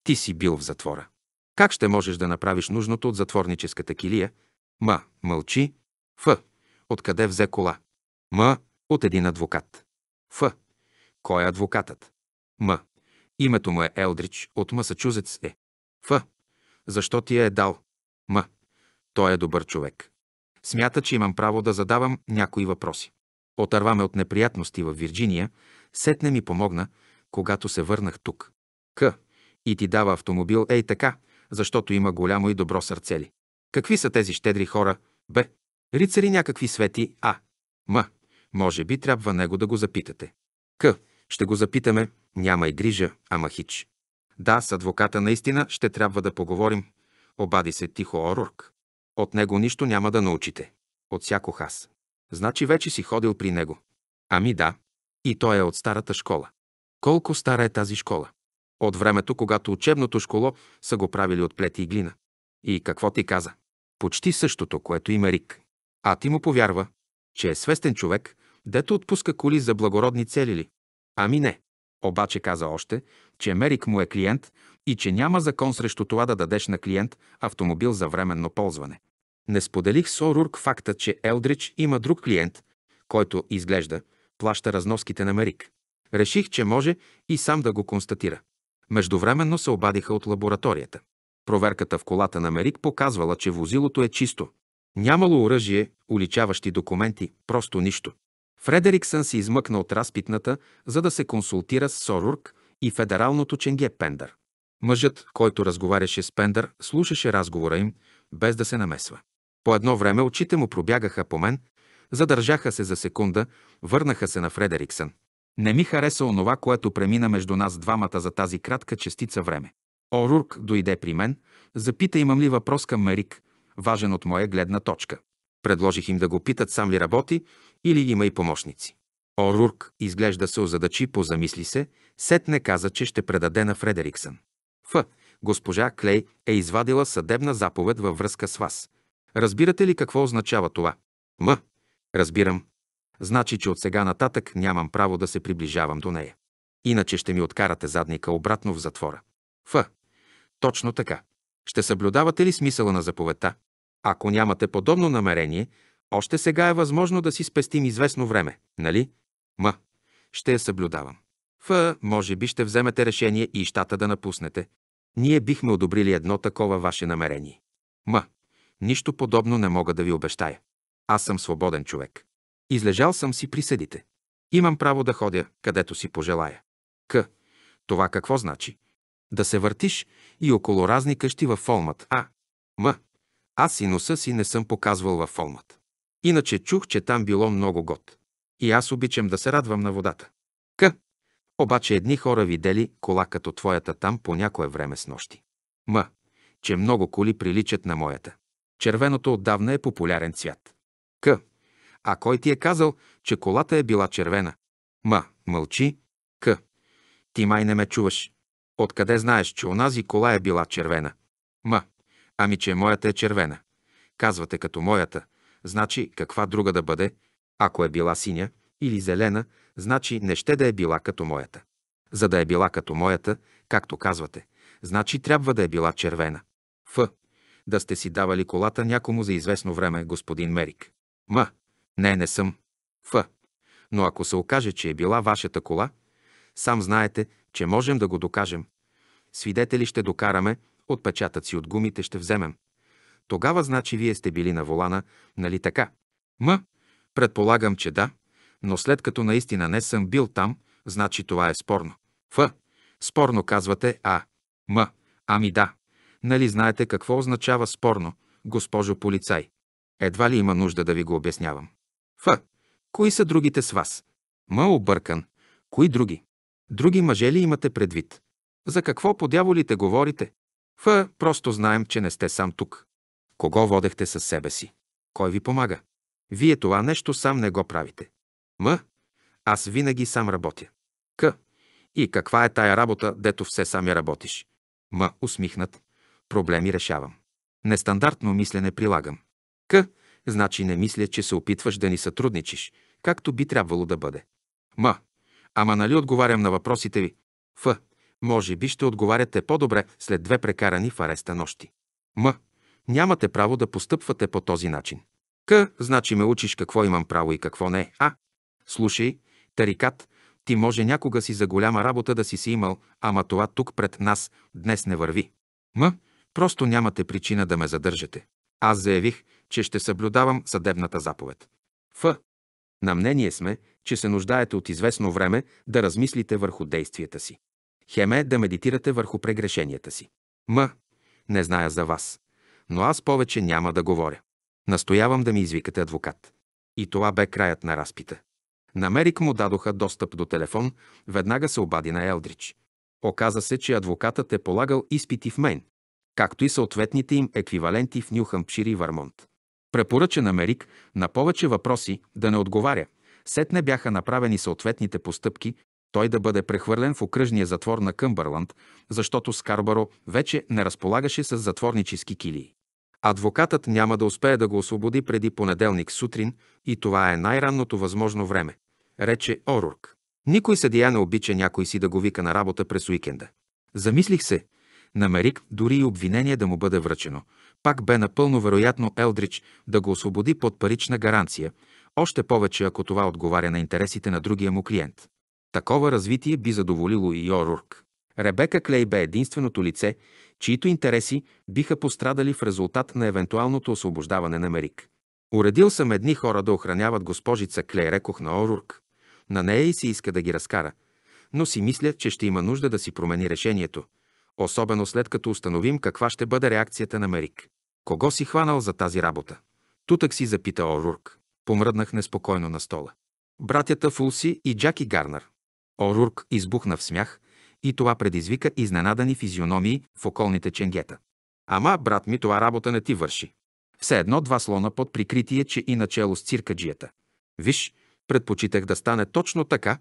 Ти си бил в затвора. Как ще можеш да направиш нужното от затворническата килия? М. Мълчи. Ф. Откъде взе кола? М. От един адвокат. Ф. Кой е адвокатът? М. Името му е Елдрич, от Масачузетс е. Ф. Защо ти е дал? М. Той е добър човек. Смята, че имам право да задавам някои въпроси. Отърва ме от неприятности в Вирджиния, сетне ми помогна, когато се върнах тук. К. И ти дава автомобил, ей така, защото има голямо и добро сърце ли. Какви са тези щедри хора? Б. Рицари някакви свети, а. М. Може би трябва него да го запитате. К. Ще го запитаме. Няма и грижа, ама хич. Да, с адвоката наистина ще трябва да поговорим. Обади се тихо Орорк. От него нищо няма да научите. От всяко хас. Значи вече си ходил при него. Ами да. И той е от старата школа. Колко стара е тази школа? От времето, когато учебното школо са го правили от плети и глина. И какво ти каза? Почти същото, което има Рик. А ти му повярва, че е свестен човек, дето отпуска коли за благородни цели ли? Ами не. Обаче каза още, че Мерик му е клиент и че няма закон срещу това да дадеш на клиент автомобил за временно ползване. Не споделих с Орурк факта, че Елдрич има друг клиент, който, изглежда, плаща разноските на Мерик. Реших, че може и сам да го констатира. Междувременно се обадиха от лабораторията. Проверката в колата на Мерик показвала, че возилото е чисто. Нямало оръжие, уличаващи документи, просто нищо. Фредериксън се измъкна от разпитната, за да се консултира с Сорурк и федералното ченге Пендър. Мъжът, който разговаряше с Пендър, слушаше разговора им, без да се намесва. По едно време очите му пробягаха по мен, задържаха се за секунда, върнаха се на Фредериксън. Не ми хареса онова, което премина между нас двамата за тази кратка частица време. Орурк дойде при мен, запита имам ли въпрос към Мерик, важен от моя гледна точка. Предложих им да го питат сам ли работи или има и помощници. Орурк изглежда се озадачи, позамисли се, сетне каза, че ще предаде на Фредериксън. Ф. Госпожа Клей е извадила съдебна заповед във връзка с вас. Разбирате ли какво означава това? М. Разбирам. Значи, че от сега нататък нямам право да се приближавам до нея. Иначе ще ми откарате задника обратно в затвора. Ф. Точно така. Ще съблюдавате ли смисъла на заповедта? Ако нямате подобно намерение, още сега е възможно да си спестим известно време, нали? М. Ще я съблюдавам. Ф. Може би ще вземете решение и щата да напуснете. Ние бихме одобрили едно такова ваше намерение. М. Нищо подобно не мога да ви обещая. Аз съм свободен човек. Излежал съм си присъдите. Имам право да ходя, където си пожелая. К. Това какво значи? Да се въртиш и около разни къщи във фолмат. А. М. Аз и носа си не съм показвал във фолмат. Иначе чух, че там било много год. И аз обичам да се радвам на водата. К. Обаче едни хора видели кола като твоята там по някое време с нощи. М. Че много коли приличат на моята. Червеното отдавна е популярен цвят. К. А кой ти е казал, че колата е била червена? М. Мълчи. К. Ти май не ме чуваш. Откъде знаеш, че онази кола е била червена? М. Ами, че моята е червена. Казвате като моята – значи каква друга да бъде. Ако е била синя или зелена, значи не ще да е била като моята. За да е била като моята, както казвате, значи трябва да е била червена. Ф. Да сте си давали колата някому за известно време, господин Мерик. М. Не, не съм. Ф. Но ако се окаже, че е била вашата кола, сам знаете, че можем да го докажем. Свидетели ще докараме, отпечатъци от гумите ще вземем. Тогава значи вие сте били на волана, нали така? М, предполагам, че да, но след като наистина не съм бил там, значи това е спорно. Ф, спорно казвате, а, м, ами да. Нали знаете какво означава спорно, госпожо полицай? Едва ли има нужда да ви го обяснявам. Ф, кои са другите с вас? М. объркан. Кои други? Други мъже ли имате предвид? За какво подяволите говорите? Ф, просто знаем, че не сте сам тук. Кого водехте със себе си? Кой ви помага? Вие това нещо сам не го правите. М. Аз винаги сам работя. К. И каква е тая работа, дето все сами работиш? М. Усмихнат. Проблеми решавам. Нестандартно мислене прилагам. К. Значи не мисля, че се опитваш да ни сътрудничиш, както би трябвало да бъде. М. Ама нали отговарям на въпросите ви? Ф. Може би ще отговаряте по-добре след две прекарани в ареста нощи. М. Нямате право да постъпвате по този начин. К, значи ме учиш какво имам право и какво не. А, слушай, тарикат, ти може някога си за голяма работа да си си имал, ама това тук пред нас днес не върви. М, просто нямате причина да ме задържате. Аз заявих, че ще съблюдавам съдебната заповед. Ф. На мнение сме, че се нуждаете от известно време да размислите върху действията си. Хеме да медитирате върху прегрешенията си. М. Не зная за вас но аз повече няма да говоря. Настоявам да ми извикате адвокат. И това бе краят на разпита. Намерик му дадоха достъп до телефон, веднага се обади на Елдрич. Оказа се, че адвокатът е полагал изпити в Мейн, както и съответните им еквиваленти в Нюхампшир и Вармонт. Препоръча на Мерик на повече въпроси да не отговаря. Сетне бяха направени съответните постъпки, той да бъде прехвърлен в окръжния затвор на Къмбърланд, защото Скарбаро вече не разполагаше с затворнически килии. Адвокатът няма да успее да го освободи преди понеделник сутрин и това е най-ранното възможно време, рече Орурк. Никой съдия не обича някой си да го вика на работа през уикенда. Замислих се, намерих дори и обвинение да му бъде връчено. Пак бе напълно вероятно Елдрич да го освободи под парична гаранция, още повече ако това отговаря на интересите на другия му клиент. Такова развитие би задоволило и Орурк. Ребека Клей бе единственото лице, чието интереси биха пострадали в резултат на евентуалното освобождаване на Мерик. Уредил съм едни хора да охраняват госпожица Клей, рекох на Орурк. На нея и се иска да ги разкара, но си мисля, че ще има нужда да си промени решението, особено след като установим каква ще бъде реакцията на Мерик. Кого си хванал за тази работа? Тутък си запита Орурк. Помръднах неспокойно на стола. Братята Фулси и Джаки Гарнер. Орурк избухна в смях, и това предизвика изненадани физиономии в околните ченгета. Ама, брат ми, това работа не ти върши. Все едно два слона под прикритие, че и начало с циркаджията. Виж, предпочитах да стане точно така,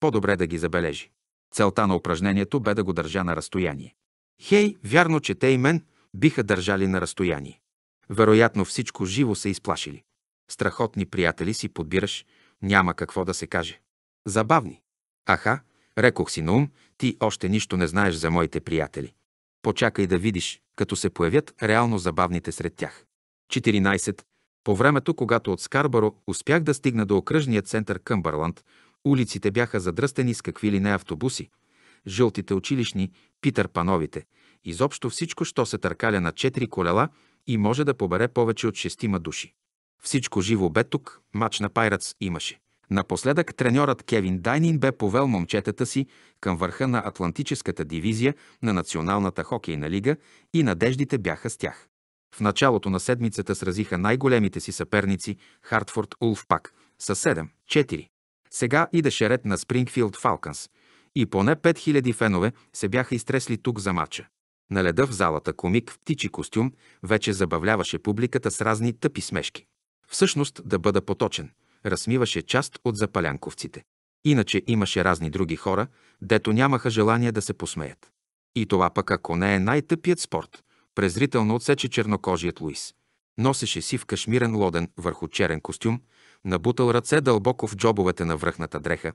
по-добре да ги забележи. Целта на упражнението бе да го държа на разстояние. Хей, вярно, че те и мен биха държали на разстояние. Вероятно всичко живо се изплашили. Страхотни приятели си подбираш, няма какво да се каже. Забавни. Аха, Рекох си на ум, ти още нищо не знаеш за моите приятели. Почакай да видиш, като се появят реално забавните сред тях. 14. По времето, когато от Скарбаро успях да стигна до окръжния център Къмбърланд, улиците бяха задръстени с какви ли не автобуси, жълтите училищни, Питър Пановите, изобщо всичко, що се търкаля на четири колела и може да побере повече от шестима души. Всичко живо бе тук, мач на Пайрац имаше. Напоследък треньорът Кевин Дайнин бе повел момчетата си към върха на Атлантическата дивизия на Националната хокейна лига и надеждите бяха с тях. В началото на седмицата сразиха най-големите си съперници Хартфорд Улфпак с 7-4. Сега идеше ред на Спрингфилд Фалкънс и поне 5000 фенове се бяха изтресли тук за мача. На леда в залата комик в птичи костюм вече забавляваше публиката с разни тъпи смешки. Всъщност, да бъда поточен – Размиваше част от запалянковците. Иначе имаше разни други хора, дето нямаха желание да се посмеят. И това пък ако не е най-тъпият спорт, презрително отсече чернокожият Луис. Носеше си в кашмирен лоден върху черен костюм, набутал ръце дълбоко в джобовете на връхната дреха,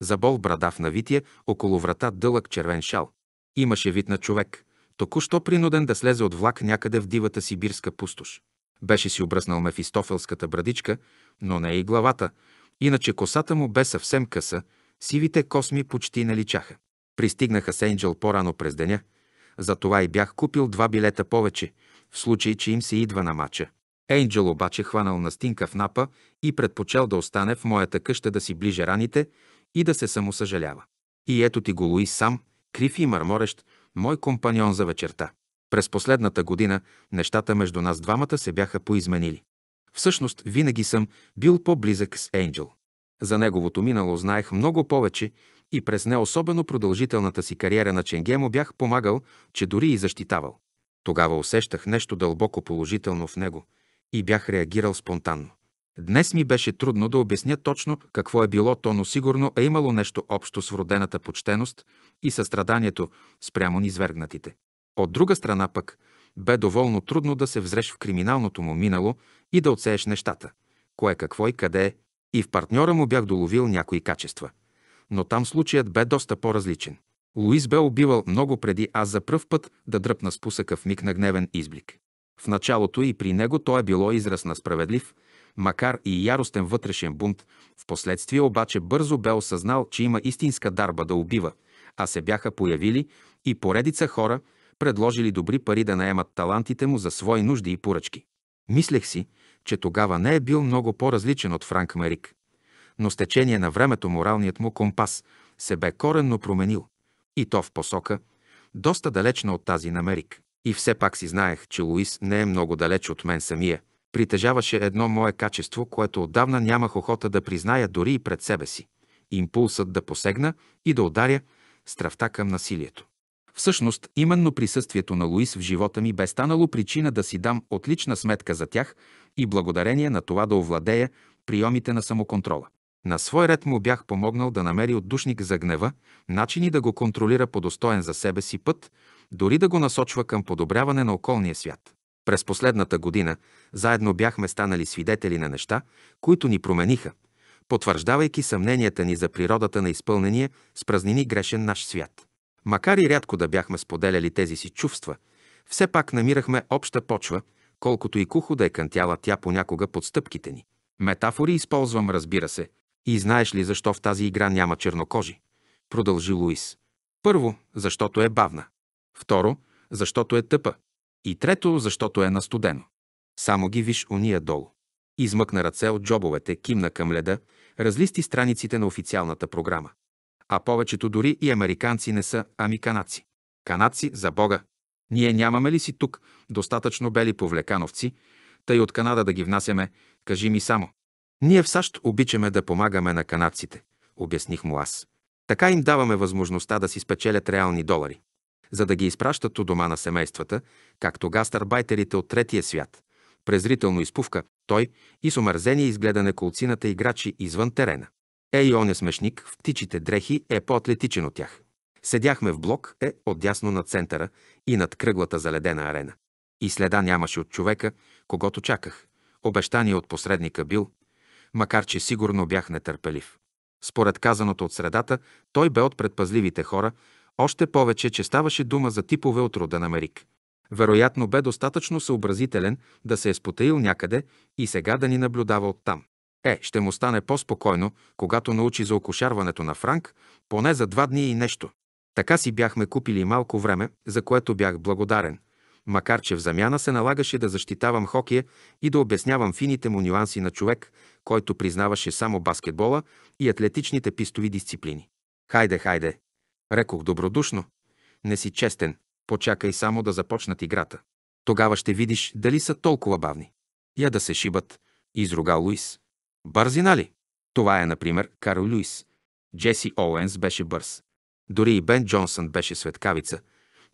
забол брада в навитие, около врата дълъг червен шал. Имаше вид на човек, току-що принуден да слезе от влак някъде в дивата сибирска пустош. Беше си обръснал мефистофелската брадичка, но не и главата, иначе косата му бе съвсем къса, сивите косми почти не личаха. Пристигнаха с Енджел по-рано през деня, затова и бях купил два билета повече, в случай, че им се идва на мача. Енджел обаче хванал настинка в напа и предпочел да остане в моята къща да си ближе раните и да се самосъжалява. И ето ти го Луис сам, крив и мърморещ, мой компаньон за вечерта. През последната година нещата между нас двамата се бяха поизменили. Всъщност, винаги съм бил по-близък с Енджел. За неговото минало знаех много повече и през не особено продължителната си кариера на Ченге му бях помагал, че дори и защитавал. Тогава усещах нещо дълбоко положително в него и бях реагирал спонтанно. Днес ми беше трудно да обясня точно какво е било то, но сигурно е имало нещо общо с вродената почтеност и състраданието спрямо низвергнатите. От друга страна пък, бе доволно трудно да се взреш в криминалното му минало и да отсееш нещата, кое какво и къде е, и в партньора му бях доловил някои качества. Но там случаят бе доста по-различен. Луис бе убивал много преди аз за пръв път да дръпна спусъка в миг на гневен изблик. В началото и при него то е било израз на справедлив, макар и яростен вътрешен бунт, в последствие обаче бързо бе осъзнал, че има истинска дарба да убива, а се бяха появили и поредица хора, предложили добри пари да наемат талантите му за свои нужди и поръчки. Мислех си, че тогава не е бил много по-различен от Франк Марик, Но с течение на времето моралният му компас се бе коренно променил. И то в посока, доста далечна от тази на Мерик. И все пак си знаех, че Луис не е много далеч от мен самия. Притежаваше едно мое качество, което отдавна нямах охота да призная дори и пред себе си. Импулсът да посегна и да ударя, стравта към насилието. Всъщност, именно присъствието на Луис в живота ми бе станало причина да си дам отлична сметка за тях и благодарение на това да овладея приемите на самоконтрола. На свой ред му бях помогнал да намери отдушник за гнева, начини да го контролира по достоен за себе си път, дори да го насочва към подобряване на околния свят. През последната година заедно бяхме станали свидетели на неща, които ни промениха, потвърждавайки съмненията ни за природата на изпълнение с празнини грешен наш свят. Макар и рядко да бяхме споделяли тези си чувства, все пак намирахме обща почва, колкото и кухо да е кантяла тя понякога под стъпките ни. Метафори използвам, разбира се. И знаеш ли защо в тази игра няма чернокожи? Продължи Луис. Първо, защото е бавна. Второ, защото е тъпа. И трето, защото е настудено. Само ги виж уния долу. Измъкна ръце от джобовете, кимна към леда, разлисти страниците на официалната програма а повечето дори и американци не са, ами канадци. Канадци за Бога! Ние нямаме ли си тук достатъчно бели повлекановци, тъй от Канада да ги внасяме, кажи ми само. Ние в САЩ обичаме да помагаме на канадците, обясних му аз. Така им даваме възможността да си спечелят реални долари, за да ги изпращат у дома на семействата, както гастарбайтерите от третия свят. Презрително изпувка той и с омързение изгледа на колцината играчи извън терена. Ей, оня е смешник в птичите дрехи е по-атлетичен от тях. Седяхме в блок Е отдясно на центъра и над кръглата заледена арена. И следа нямаше от човека, когато чаках. Обещание от посредника бил, макар че сигурно бях нетърпелив. Според казаното от средата, той бе от предпазливите хора, още повече, че ставаше дума за типове от рода на Мерик. Вероятно бе достатъчно съобразителен да се е спотаил някъде и сега да ни наблюдава оттам. Е, ще му стане по-спокойно, когато научи за окошарването на Франк, поне за два дни и нещо. Така си бяхме купили малко време, за което бях благодарен, макар че в замяна се налагаше да защитавам хокея и да обяснявам фините му нюанси на човек, който признаваше само баскетбола и атлетичните пистови дисциплини. Хайде, хайде, рекох добродушно. Не си честен, почакай само да започнат играта. Тогава ще видиш дали са толкова бавни. Я да се шибат, изруга Луис. Бързина ли? Това е, например, Карл Люис. Джеси Оуенс беше бърз. Дори и Бен Джонсън беше светкавица.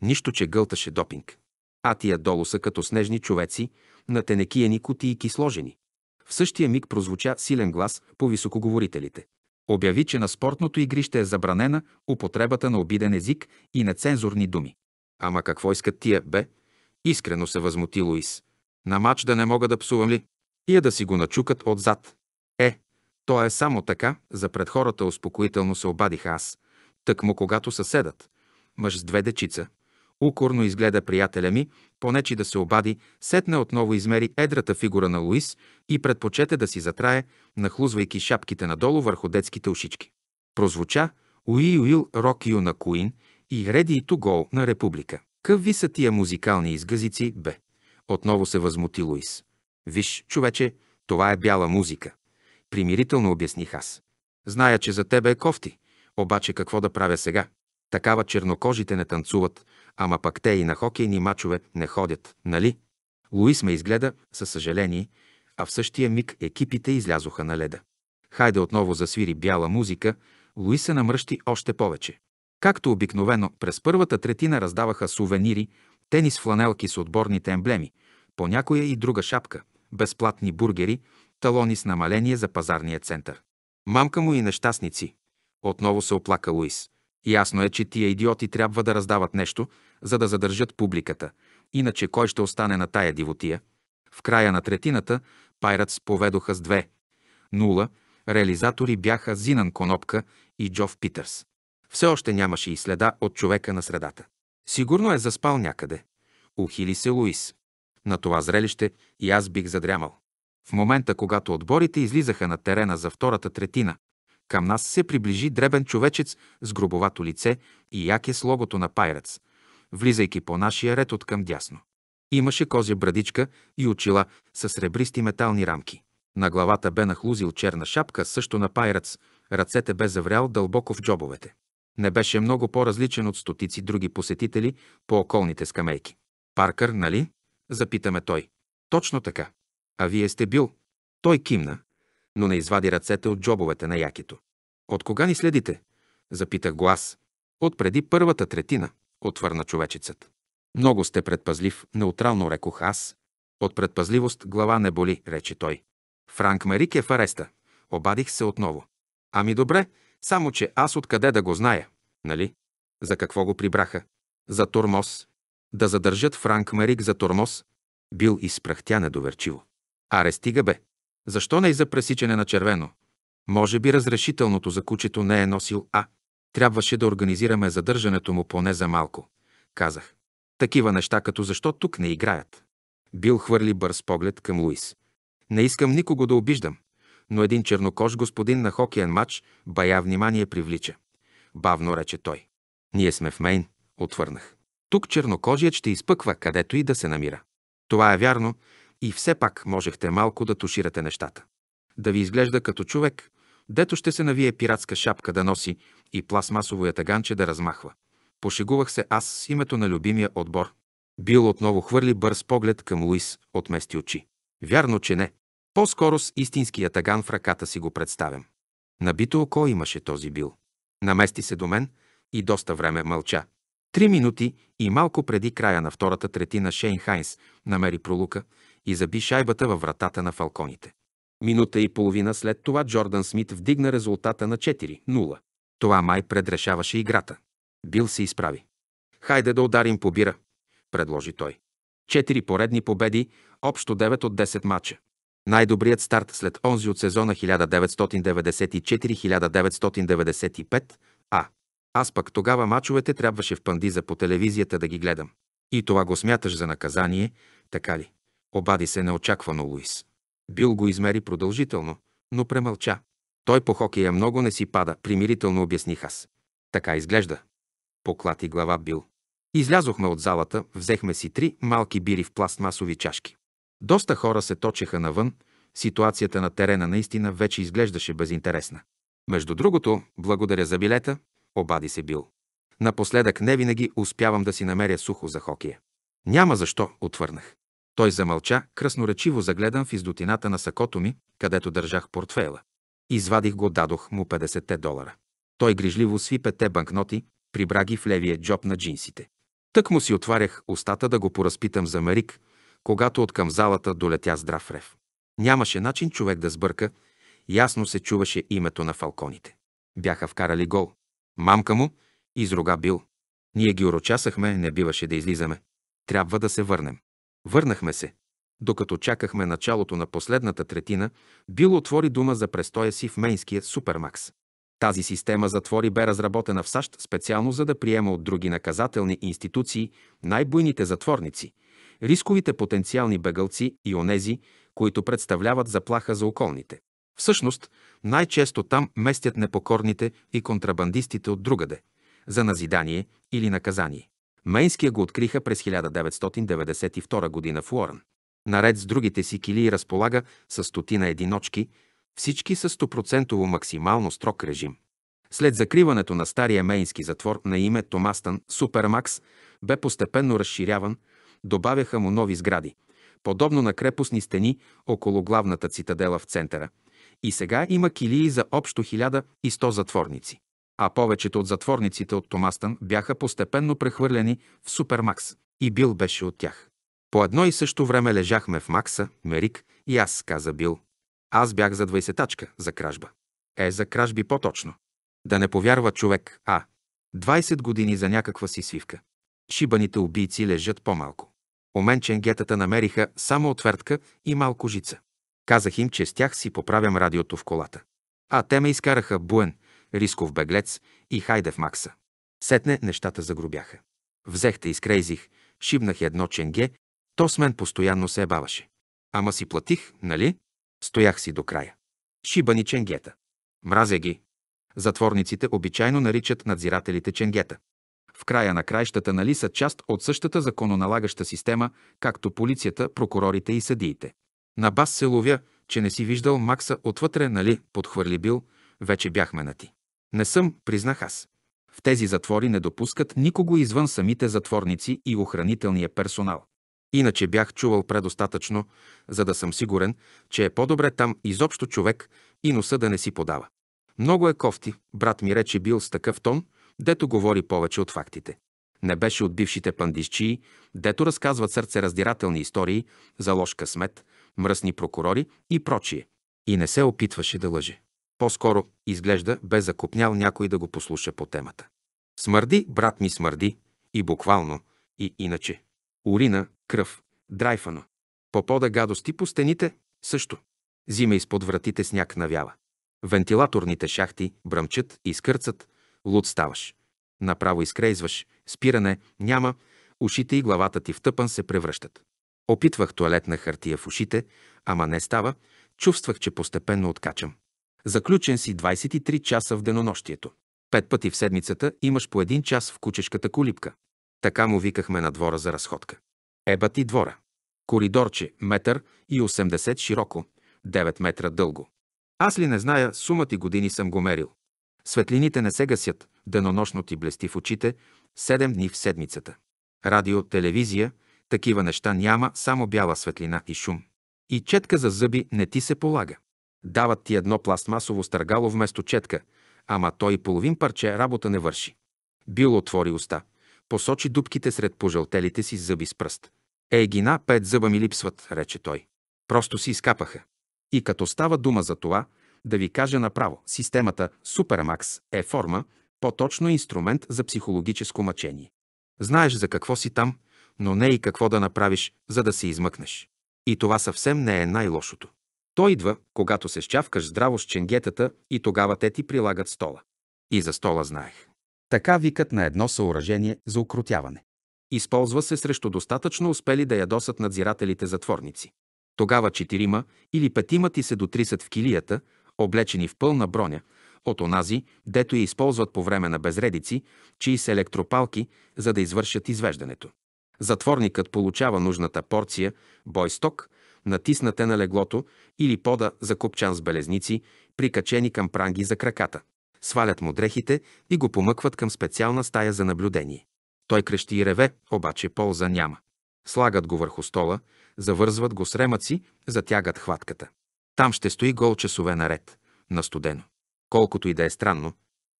Нищо, че гълташе допинг. А тия долу са като снежни човеци на тенекияни кутийки сложени. В същия миг прозвуча силен глас по високоговорителите. Обяви, че на спортното игрище е забранена употребата на обиден език и на цензурни думи. Ама какво искат тия, бе? Искрено се възмути Луис. На мач да не мога да псувам ли? И да си го начукат отзад. То е само така, за пред хората успокоително се обадих аз, му когато съседът, мъж с две дечица, укорно изгледа приятеля ми, понечи да се обади, сетна отново измери едрата фигура на Луис и предпочете да си затрае, нахлузвайки шапките надолу върху детските ушички. Прозвуча Уи Уил Рок Ю на Куин и Ready to Go на Република. Къв ви са тия музикални изгъзици, бе? Отново се възмути Луис. Виж, човече, това е бяла музика примирително обясних аз. Зная, че за тебе е кофти, обаче какво да правя сега? Такава чернокожите не танцуват, ама пък те и на хокейни мачове не ходят, нали? Луис ме изгледа със съжаление, а в същия миг екипите излязоха на леда. Хайде отново засвири бяла музика, Луис се намръщи още повече. Както обикновено, през първата третина раздаваха сувенири, тенис фланелки с отборните емблеми, по някоя и друга шапка, безплатни бургери, талони с намаление за пазарния център. Мамка му и нещастници. Отново се оплака Луис. Ясно е, че тия идиоти трябва да раздават нещо, за да задържат публиката, иначе кой ще остане на тая дивотия? В края на третината Пайрат поведоха с две. Нула, реализатори бяха Зинан Конопка и Джоф Питърс. Все още нямаше и следа от човека на средата. Сигурно е заспал някъде. Ухили се Луис. На това зрелище и аз бих задрямал. В момента, когато отборите излизаха на терена за втората третина, към нас се приближи дребен човечец с грубовато лице и яке с логото на пайрец, влизайки по нашия ред от към дясно. Имаше козя брадичка и очила с сребристи метални рамки. На главата бе нахлузил черна шапка, също на пайрец, ръцете бе заврял дълбоко в джобовете. Не беше много по-различен от стотици други посетители по околните скамейки. «Паркър, нали?» – запитаме той. «Точно така. А вие сте бил. Той кимна, но не извади ръцете от джобовете на якито. От кога ни следите? Запитах го аз. От преди първата третина, отвърна човечецът. Много сте предпазлив, неутрално рекох аз. От предпазливост глава не боли, рече той. Франк Марик е в ареста. Обадих се отново. Ами добре, само че аз откъде да го зная, нали? За какво го прибраха? За тормоз. Да задържат Франк Марик за тормоз. Бил изпрахтя недоверчиво. Аре, стига бе! Защо не и за пресичане на червено? Може би разрешителното за кучето не е носил А. Трябваше да организираме задържането му поне за малко, казах. Такива неща, като защо тук не играят. Бил хвърли бърз поглед към Луис. Не искам никого да обиждам, но един чернокож господин на хокеен матч бая внимание привлича. Бавно рече той. Ние сме в Мейн, отвърнах. Тук чернокожият ще изпъква, където и да се намира. Това е вярно, и все пак можехте малко да туширате нещата. Да ви изглежда като човек, дето ще се навие пиратска шапка да носи и пластмасово ятаганче да размахва. Пошегувах се аз с името на любимия отбор. Бил отново хвърли бърз поглед към Луис, отмести очи. Вярно, че не. По-скоро с истинския таган в ръката си го представям. Набито око имаше този бил. Намести се до мен и доста време мълча. Три минути и малко преди края на втората третина Шейн Хайнс намери пролука, и заби шайбата във вратата на фалконите. Минута и половина след това Джордан Смит вдигна резултата на 4-0. Това май предрешаваше играта. Бил се изправи. Хайде да ударим по бира, предложи той. Четири поредни победи, общо 9 от 10 мача. Най-добрият старт след онзи от сезона 1994-1995, а аз пък тогава мачовете трябваше в пандиза по телевизията да ги гледам. И това го смяташ за наказание, така ли? Обади се неочаквано Луис. Бил го измери продължително, но премълча. Той по хокея много не си пада, примирително обясних аз. Така изглежда. Поклати глава Бил. Излязохме от залата, взехме си три малки бири в пластмасови чашки. Доста хора се точеха навън, ситуацията на терена наистина вече изглеждаше безинтересна. Между другото, благодаря за билета, обади се Бил. Напоследък не винаги успявам да си намеря сухо за хокея. Няма защо, отвърнах. Той замълча, красноречиво загледан в издотината на сакото ми, където държах портфейла. Извадих го, дадох му 50 те долара. Той грижливо сви пете банкноти, прибра ги в левия джоб на джинсите. Тък му си отварях устата да го поразпитам за Марик, когато от към залата долетя здрав рев. Нямаше начин човек да сбърка, ясно се чуваше името на фалконите. Бяха вкарали гол. Мамка му изруга бил. Ние ги урочасахме, не биваше да излизаме. Трябва да се върнем. Върнахме се. Докато чакахме началото на последната третина, Бил отвори дума за престоя си в Мейнския Супермакс. Тази система затвори бе разработена в САЩ специално за да приема от други наказателни институции най-буйните затворници, рисковите потенциални бегълци и онези, които представляват заплаха за околните. Всъщност, най-често там местят непокорните и контрабандистите от другаде, за назидание или наказание. Мейнския го откриха през 1992 година в Уорън. Наред с другите си килии разполага с стотина единочки, всички с 100% максимално строг режим. След закриването на стария мейнски затвор на име Томастън, Супермакс бе постепенно разширяван, добавяха му нови сгради, подобно на крепостни стени около главната цитадела в центъра. И сега има килии за общо 1100 затворници а повечето от затворниците от Томастън бяха постепенно прехвърлени в Супермакс. И Бил беше от тях. По едно и също време лежахме в Макса, Мерик и аз, каза Бил. Аз бях за 20-тачка, за кражба. Е, за кражби по-точно. Да не повярва човек, а. 20 години за някаква си свивка. Шибаните убийци лежат по-малко. У мен ченгетата намериха само отвертка и малко жица. Казах им, че с тях си поправям радиото в колата. А те ме изкараха буен, Рисков беглец и Хайдев Макса. Сетне нещата загробяха. Взехте, и скрейзих, шибнах едно ченге, то с мен постоянно се ебаваше. Ама си платих, нали? Стоях си до края. Шибани ченгета. Мразя ги. Затворниците обичайно наричат надзирателите ченгета. В края на краищата нали са част от същата закононалагаща система, както полицията, прокурорите и съдиите. На бас се ловя, че не си виждал Макса отвътре, нали, подхвърли бил, вече бяхме на ти. Не съм, признах аз. В тези затвори не допускат никого извън самите затворници и охранителния персонал. Иначе бях чувал предостатъчно, за да съм сигурен, че е по-добре там изобщо човек и носа да не си подава. Много е кофти, брат ми рече бил с такъв тон, дето говори повече от фактите. Не беше от бившите пандишчии, дето разказват сърце раздирателни истории за лош късмет, мръсни прокурори и прочие. И не се опитваше да лъже. По-скоро, изглежда, бе закопнял някой да го послуша по темата. Смърди, брат ми, смърди. И буквално, и иначе. Урина, кръв, драйфано. По пода гадости по стените също. Зима изпод вратите сняг навява. Вентилаторните шахти бръмчат и скърцат, луд ставаш. Направо изкрейзваш, спиране няма, ушите и главата ти в тъпан се превръщат. Опитвах туалетна хартия в ушите, ама не става, чувствах, че постепенно откачам заключен си 23 часа в денонощието. Пет пъти в седмицата имаш по един час в кучешката колипка. Така му викахме на двора за разходка. Еба ти двора. Коридорче, метър и 80 широко, 9 метра дълго. Аз ли не зная, сумът и години съм го мерил. Светлините не се гасят, денонощно ти блести в очите, 7 дни в седмицата. Радио, телевизия, такива неща няма, само бяла светлина и шум. И четка за зъби не ти се полага. Дават ти едно пластмасово стъргало вместо четка, ама той и половин парче работа не върши. Бил отвори уста, посочи дубките сред пожълтелите си зъби с пръст. Ей гина, пет зъба ми липсват, рече той. Просто си изкапаха. И като става дума за това, да ви кажа направо, системата Супермакс е форма, по-точно инструмент за психологическо мъчение. Знаеш за какво си там, но не и какво да направиш, за да се измъкнеш. И това съвсем не е най-лошото. Той идва, когато се щявкаш здраво с ченгетата и тогава те ти прилагат стола. И за стола знаех. Така викат на едно съоръжение за укротяване. Използва се срещу достатъчно успели да ядосат надзирателите затворници. Тогава четирима или петима ти се дотрисат в килията, облечени в пълна броня, от онази, дето я използват по време на безредици, чии с електропалки, за да извършат извеждането. Затворникът получава нужната порция, бойсток натиснате на леглото или пода за купчан с белезници, прикачени към пранги за краката. Свалят му дрехите и го помъкват към специална стая за наблюдение. Той крещи и реве, обаче полза няма. Слагат го върху стола, завързват го с ремъци, затягат хватката. Там ще стои гол часове наред, на студено. Колкото и да е странно,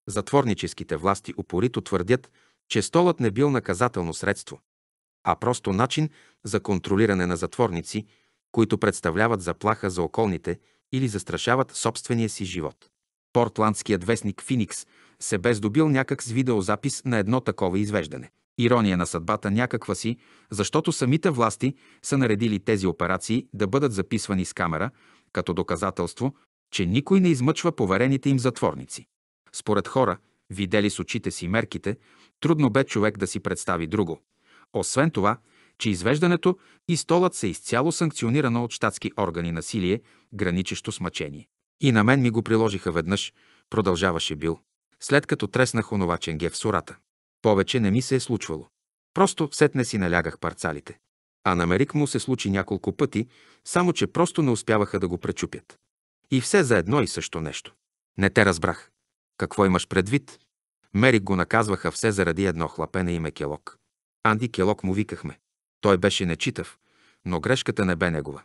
затворническите власти упорито твърдят, че столът не бил наказателно средство, а просто начин за контролиране на затворници които представляват заплаха за околните или застрашават собствения си живот. Портландският вестник Феникс се бе здобил някак с видеозапис на едно такова извеждане. Ирония на съдбата някаква си, защото самите власти са наредили тези операции да бъдат записвани с камера, като доказателство, че никой не измъчва поверените им затворници. Според хора, видели с очите си мерките, трудно бе човек да си представи друго. Освен това, че извеждането и столът са изцяло санкционирано от щатски органи насилие, граничещо с мъчение. И на мен ми го приложиха веднъж, продължаваше Бил, след като треснах онова ченге в сурата. Повече не ми се е случвало. Просто сетне си налягах парцалите. А на Мерик му се случи няколко пъти, само че просто не успяваха да го пречупят. И все за едно и също нещо. Не те разбрах. Какво имаш предвид? Мерик го наказваха все заради едно хлапене име Келок. Анди Келок му викахме. Той беше нечитав, но грешката не бе негова.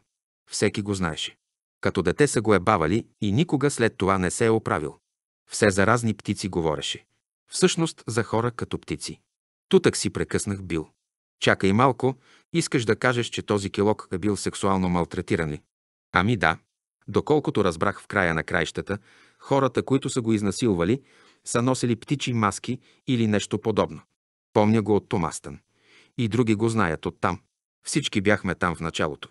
Всеки го знаеше. Като дете са го е бавали и никога след това не се е оправил. Все за разни птици говореше. Всъщност за хора като птици. Тутък си прекъснах бил. Чакай малко, искаш да кажеш, че този килок е бил сексуално малтретиран ли? Ами да. Доколкото разбрах в края на краищата, хората, които са го изнасилвали, са носили птичи маски или нещо подобно. Помня го от Томастън и други го знаят оттам. Всички бяхме там в началото.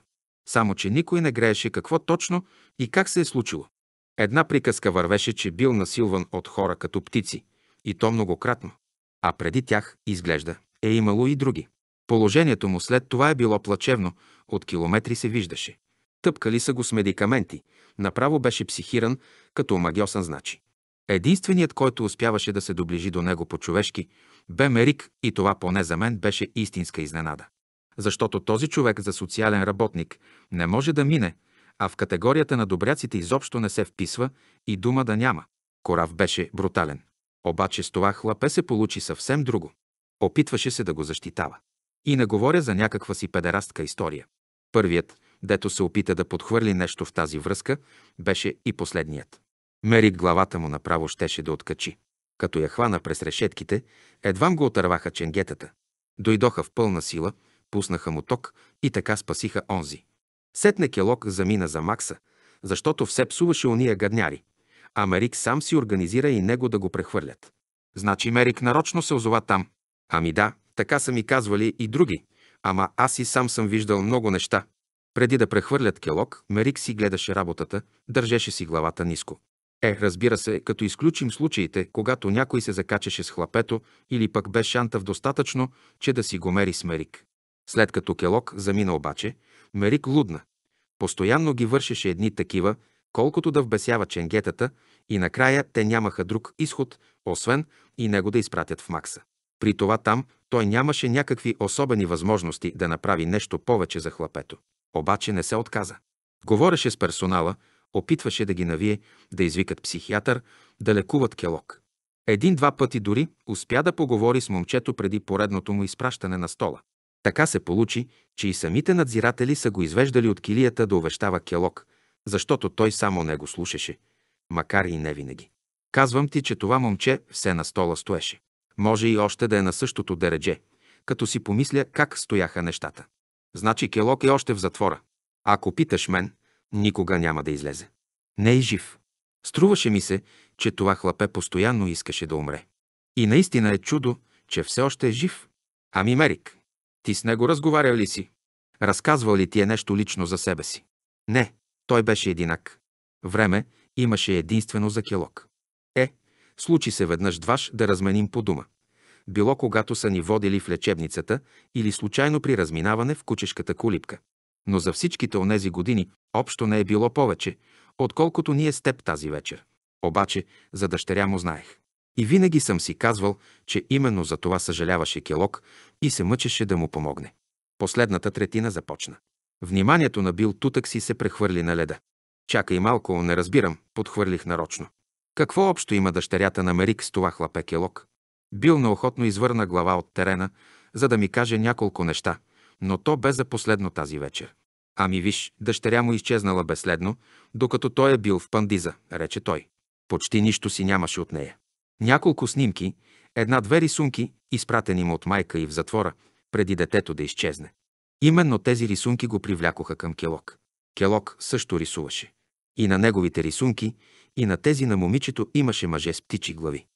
Само, че никой не грееше какво точно и как се е случило. Една приказка вървеше, че бил насилван от хора като птици, и то многократно. А преди тях, изглежда, е имало и други. Положението му след това е било плачевно, от километри се виждаше. Тъпкали са го с медикаменти, направо беше психиран, като магиосан значи. Единственият, който успяваше да се доближи до него по-човешки, бе Мерик и това поне за мен беше истинска изненада. Защото този човек за социален работник не може да мине, а в категорията на добряците изобщо не се вписва и дума да няма. Корав беше брутален. Обаче с това хлапе се получи съвсем друго. Опитваше се да го защитава. И не говоря за някаква си педерастка история. Първият, дето се опита да подхвърли нещо в тази връзка, беше и последният. Мерик главата му направо щеше да откачи. Като я хвана през решетките, едвам го отърваха ченгетата. Дойдоха в пълна сила, пуснаха му ток и така спасиха онзи. Сетне Келок замина за Макса, защото все псуваше уния гадняри, а Мерик сам си организира и него да го прехвърлят. Значи Мерик нарочно се озова там. Ами да, така са ми казвали и други, ама аз и сам съм виждал много неща. Преди да прехвърлят Келок, Мерик си гледаше работата, държеше си главата ниско. Е, разбира се, като изключим случаите, когато някой се закачаше с хлапето или пък бе шантав достатъчно, че да си го мери с Мерик. След като Келок замина обаче, Мерик лудна. Постоянно ги вършеше едни такива, колкото да вбесява ченгетата и накрая те нямаха друг изход, освен и него да изпратят в Макса. При това там той нямаше някакви особени възможности да направи нещо повече за хлапето. Обаче не се отказа. Говореше с персонала – Опитваше да ги навие, да извикат психиатър, да лекуват келок. Един-два пъти дори успя да поговори с момчето преди поредното му изпращане на стола. Така се получи, че и самите надзиратели са го извеждали от килията да увещава келок, защото той само не го слушаше, макар и не винаги. Казвам ти, че това момче все на стола стоеше. Може и още да е на същото дередже, като си помисля как стояха нещата. Значи Келок е още в затвора. Ако питаш мен, никога няма да излезе. Не е жив. Струваше ми се, че това хлапе постоянно искаше да умре. И наистина е чудо, че все още е жив. Ами, Мерик, ти с него разговарял ли си? Разказвал ли ти е нещо лично за себе си? Не, той беше единак. Време имаше единствено за келок. Е, случи се веднъж дваш да разменим по дума. Било когато са ни водили в лечебницата или случайно при разминаване в кучешката кулипка но за всичките онези години общо не е било повече, отколкото ние с теб тази вечер. Обаче за дъщеря му знаех. И винаги съм си казвал, че именно за това съжаляваше Келок и се мъчеше да му помогне. Последната третина започна. Вниманието на Бил Тутък си се прехвърли на леда. Чакай малко, не разбирам, подхвърлих нарочно. Какво общо има дъщерята на Мерик с това хлапе Келок? Бил неохотно извърна глава от терена, за да ми каже няколко неща – но то бе за последно тази вечер. Ами виж, дъщеря му изчезнала безследно, докато той е бил в пандиза, рече той. Почти нищо си нямаше от нея. Няколко снимки, една-две рисунки, изпратени му от майка и в затвора, преди детето да изчезне. Именно тези рисунки го привлякоха към Келок. Келок също рисуваше. И на неговите рисунки, и на тези на момичето имаше мъже с птичи глави.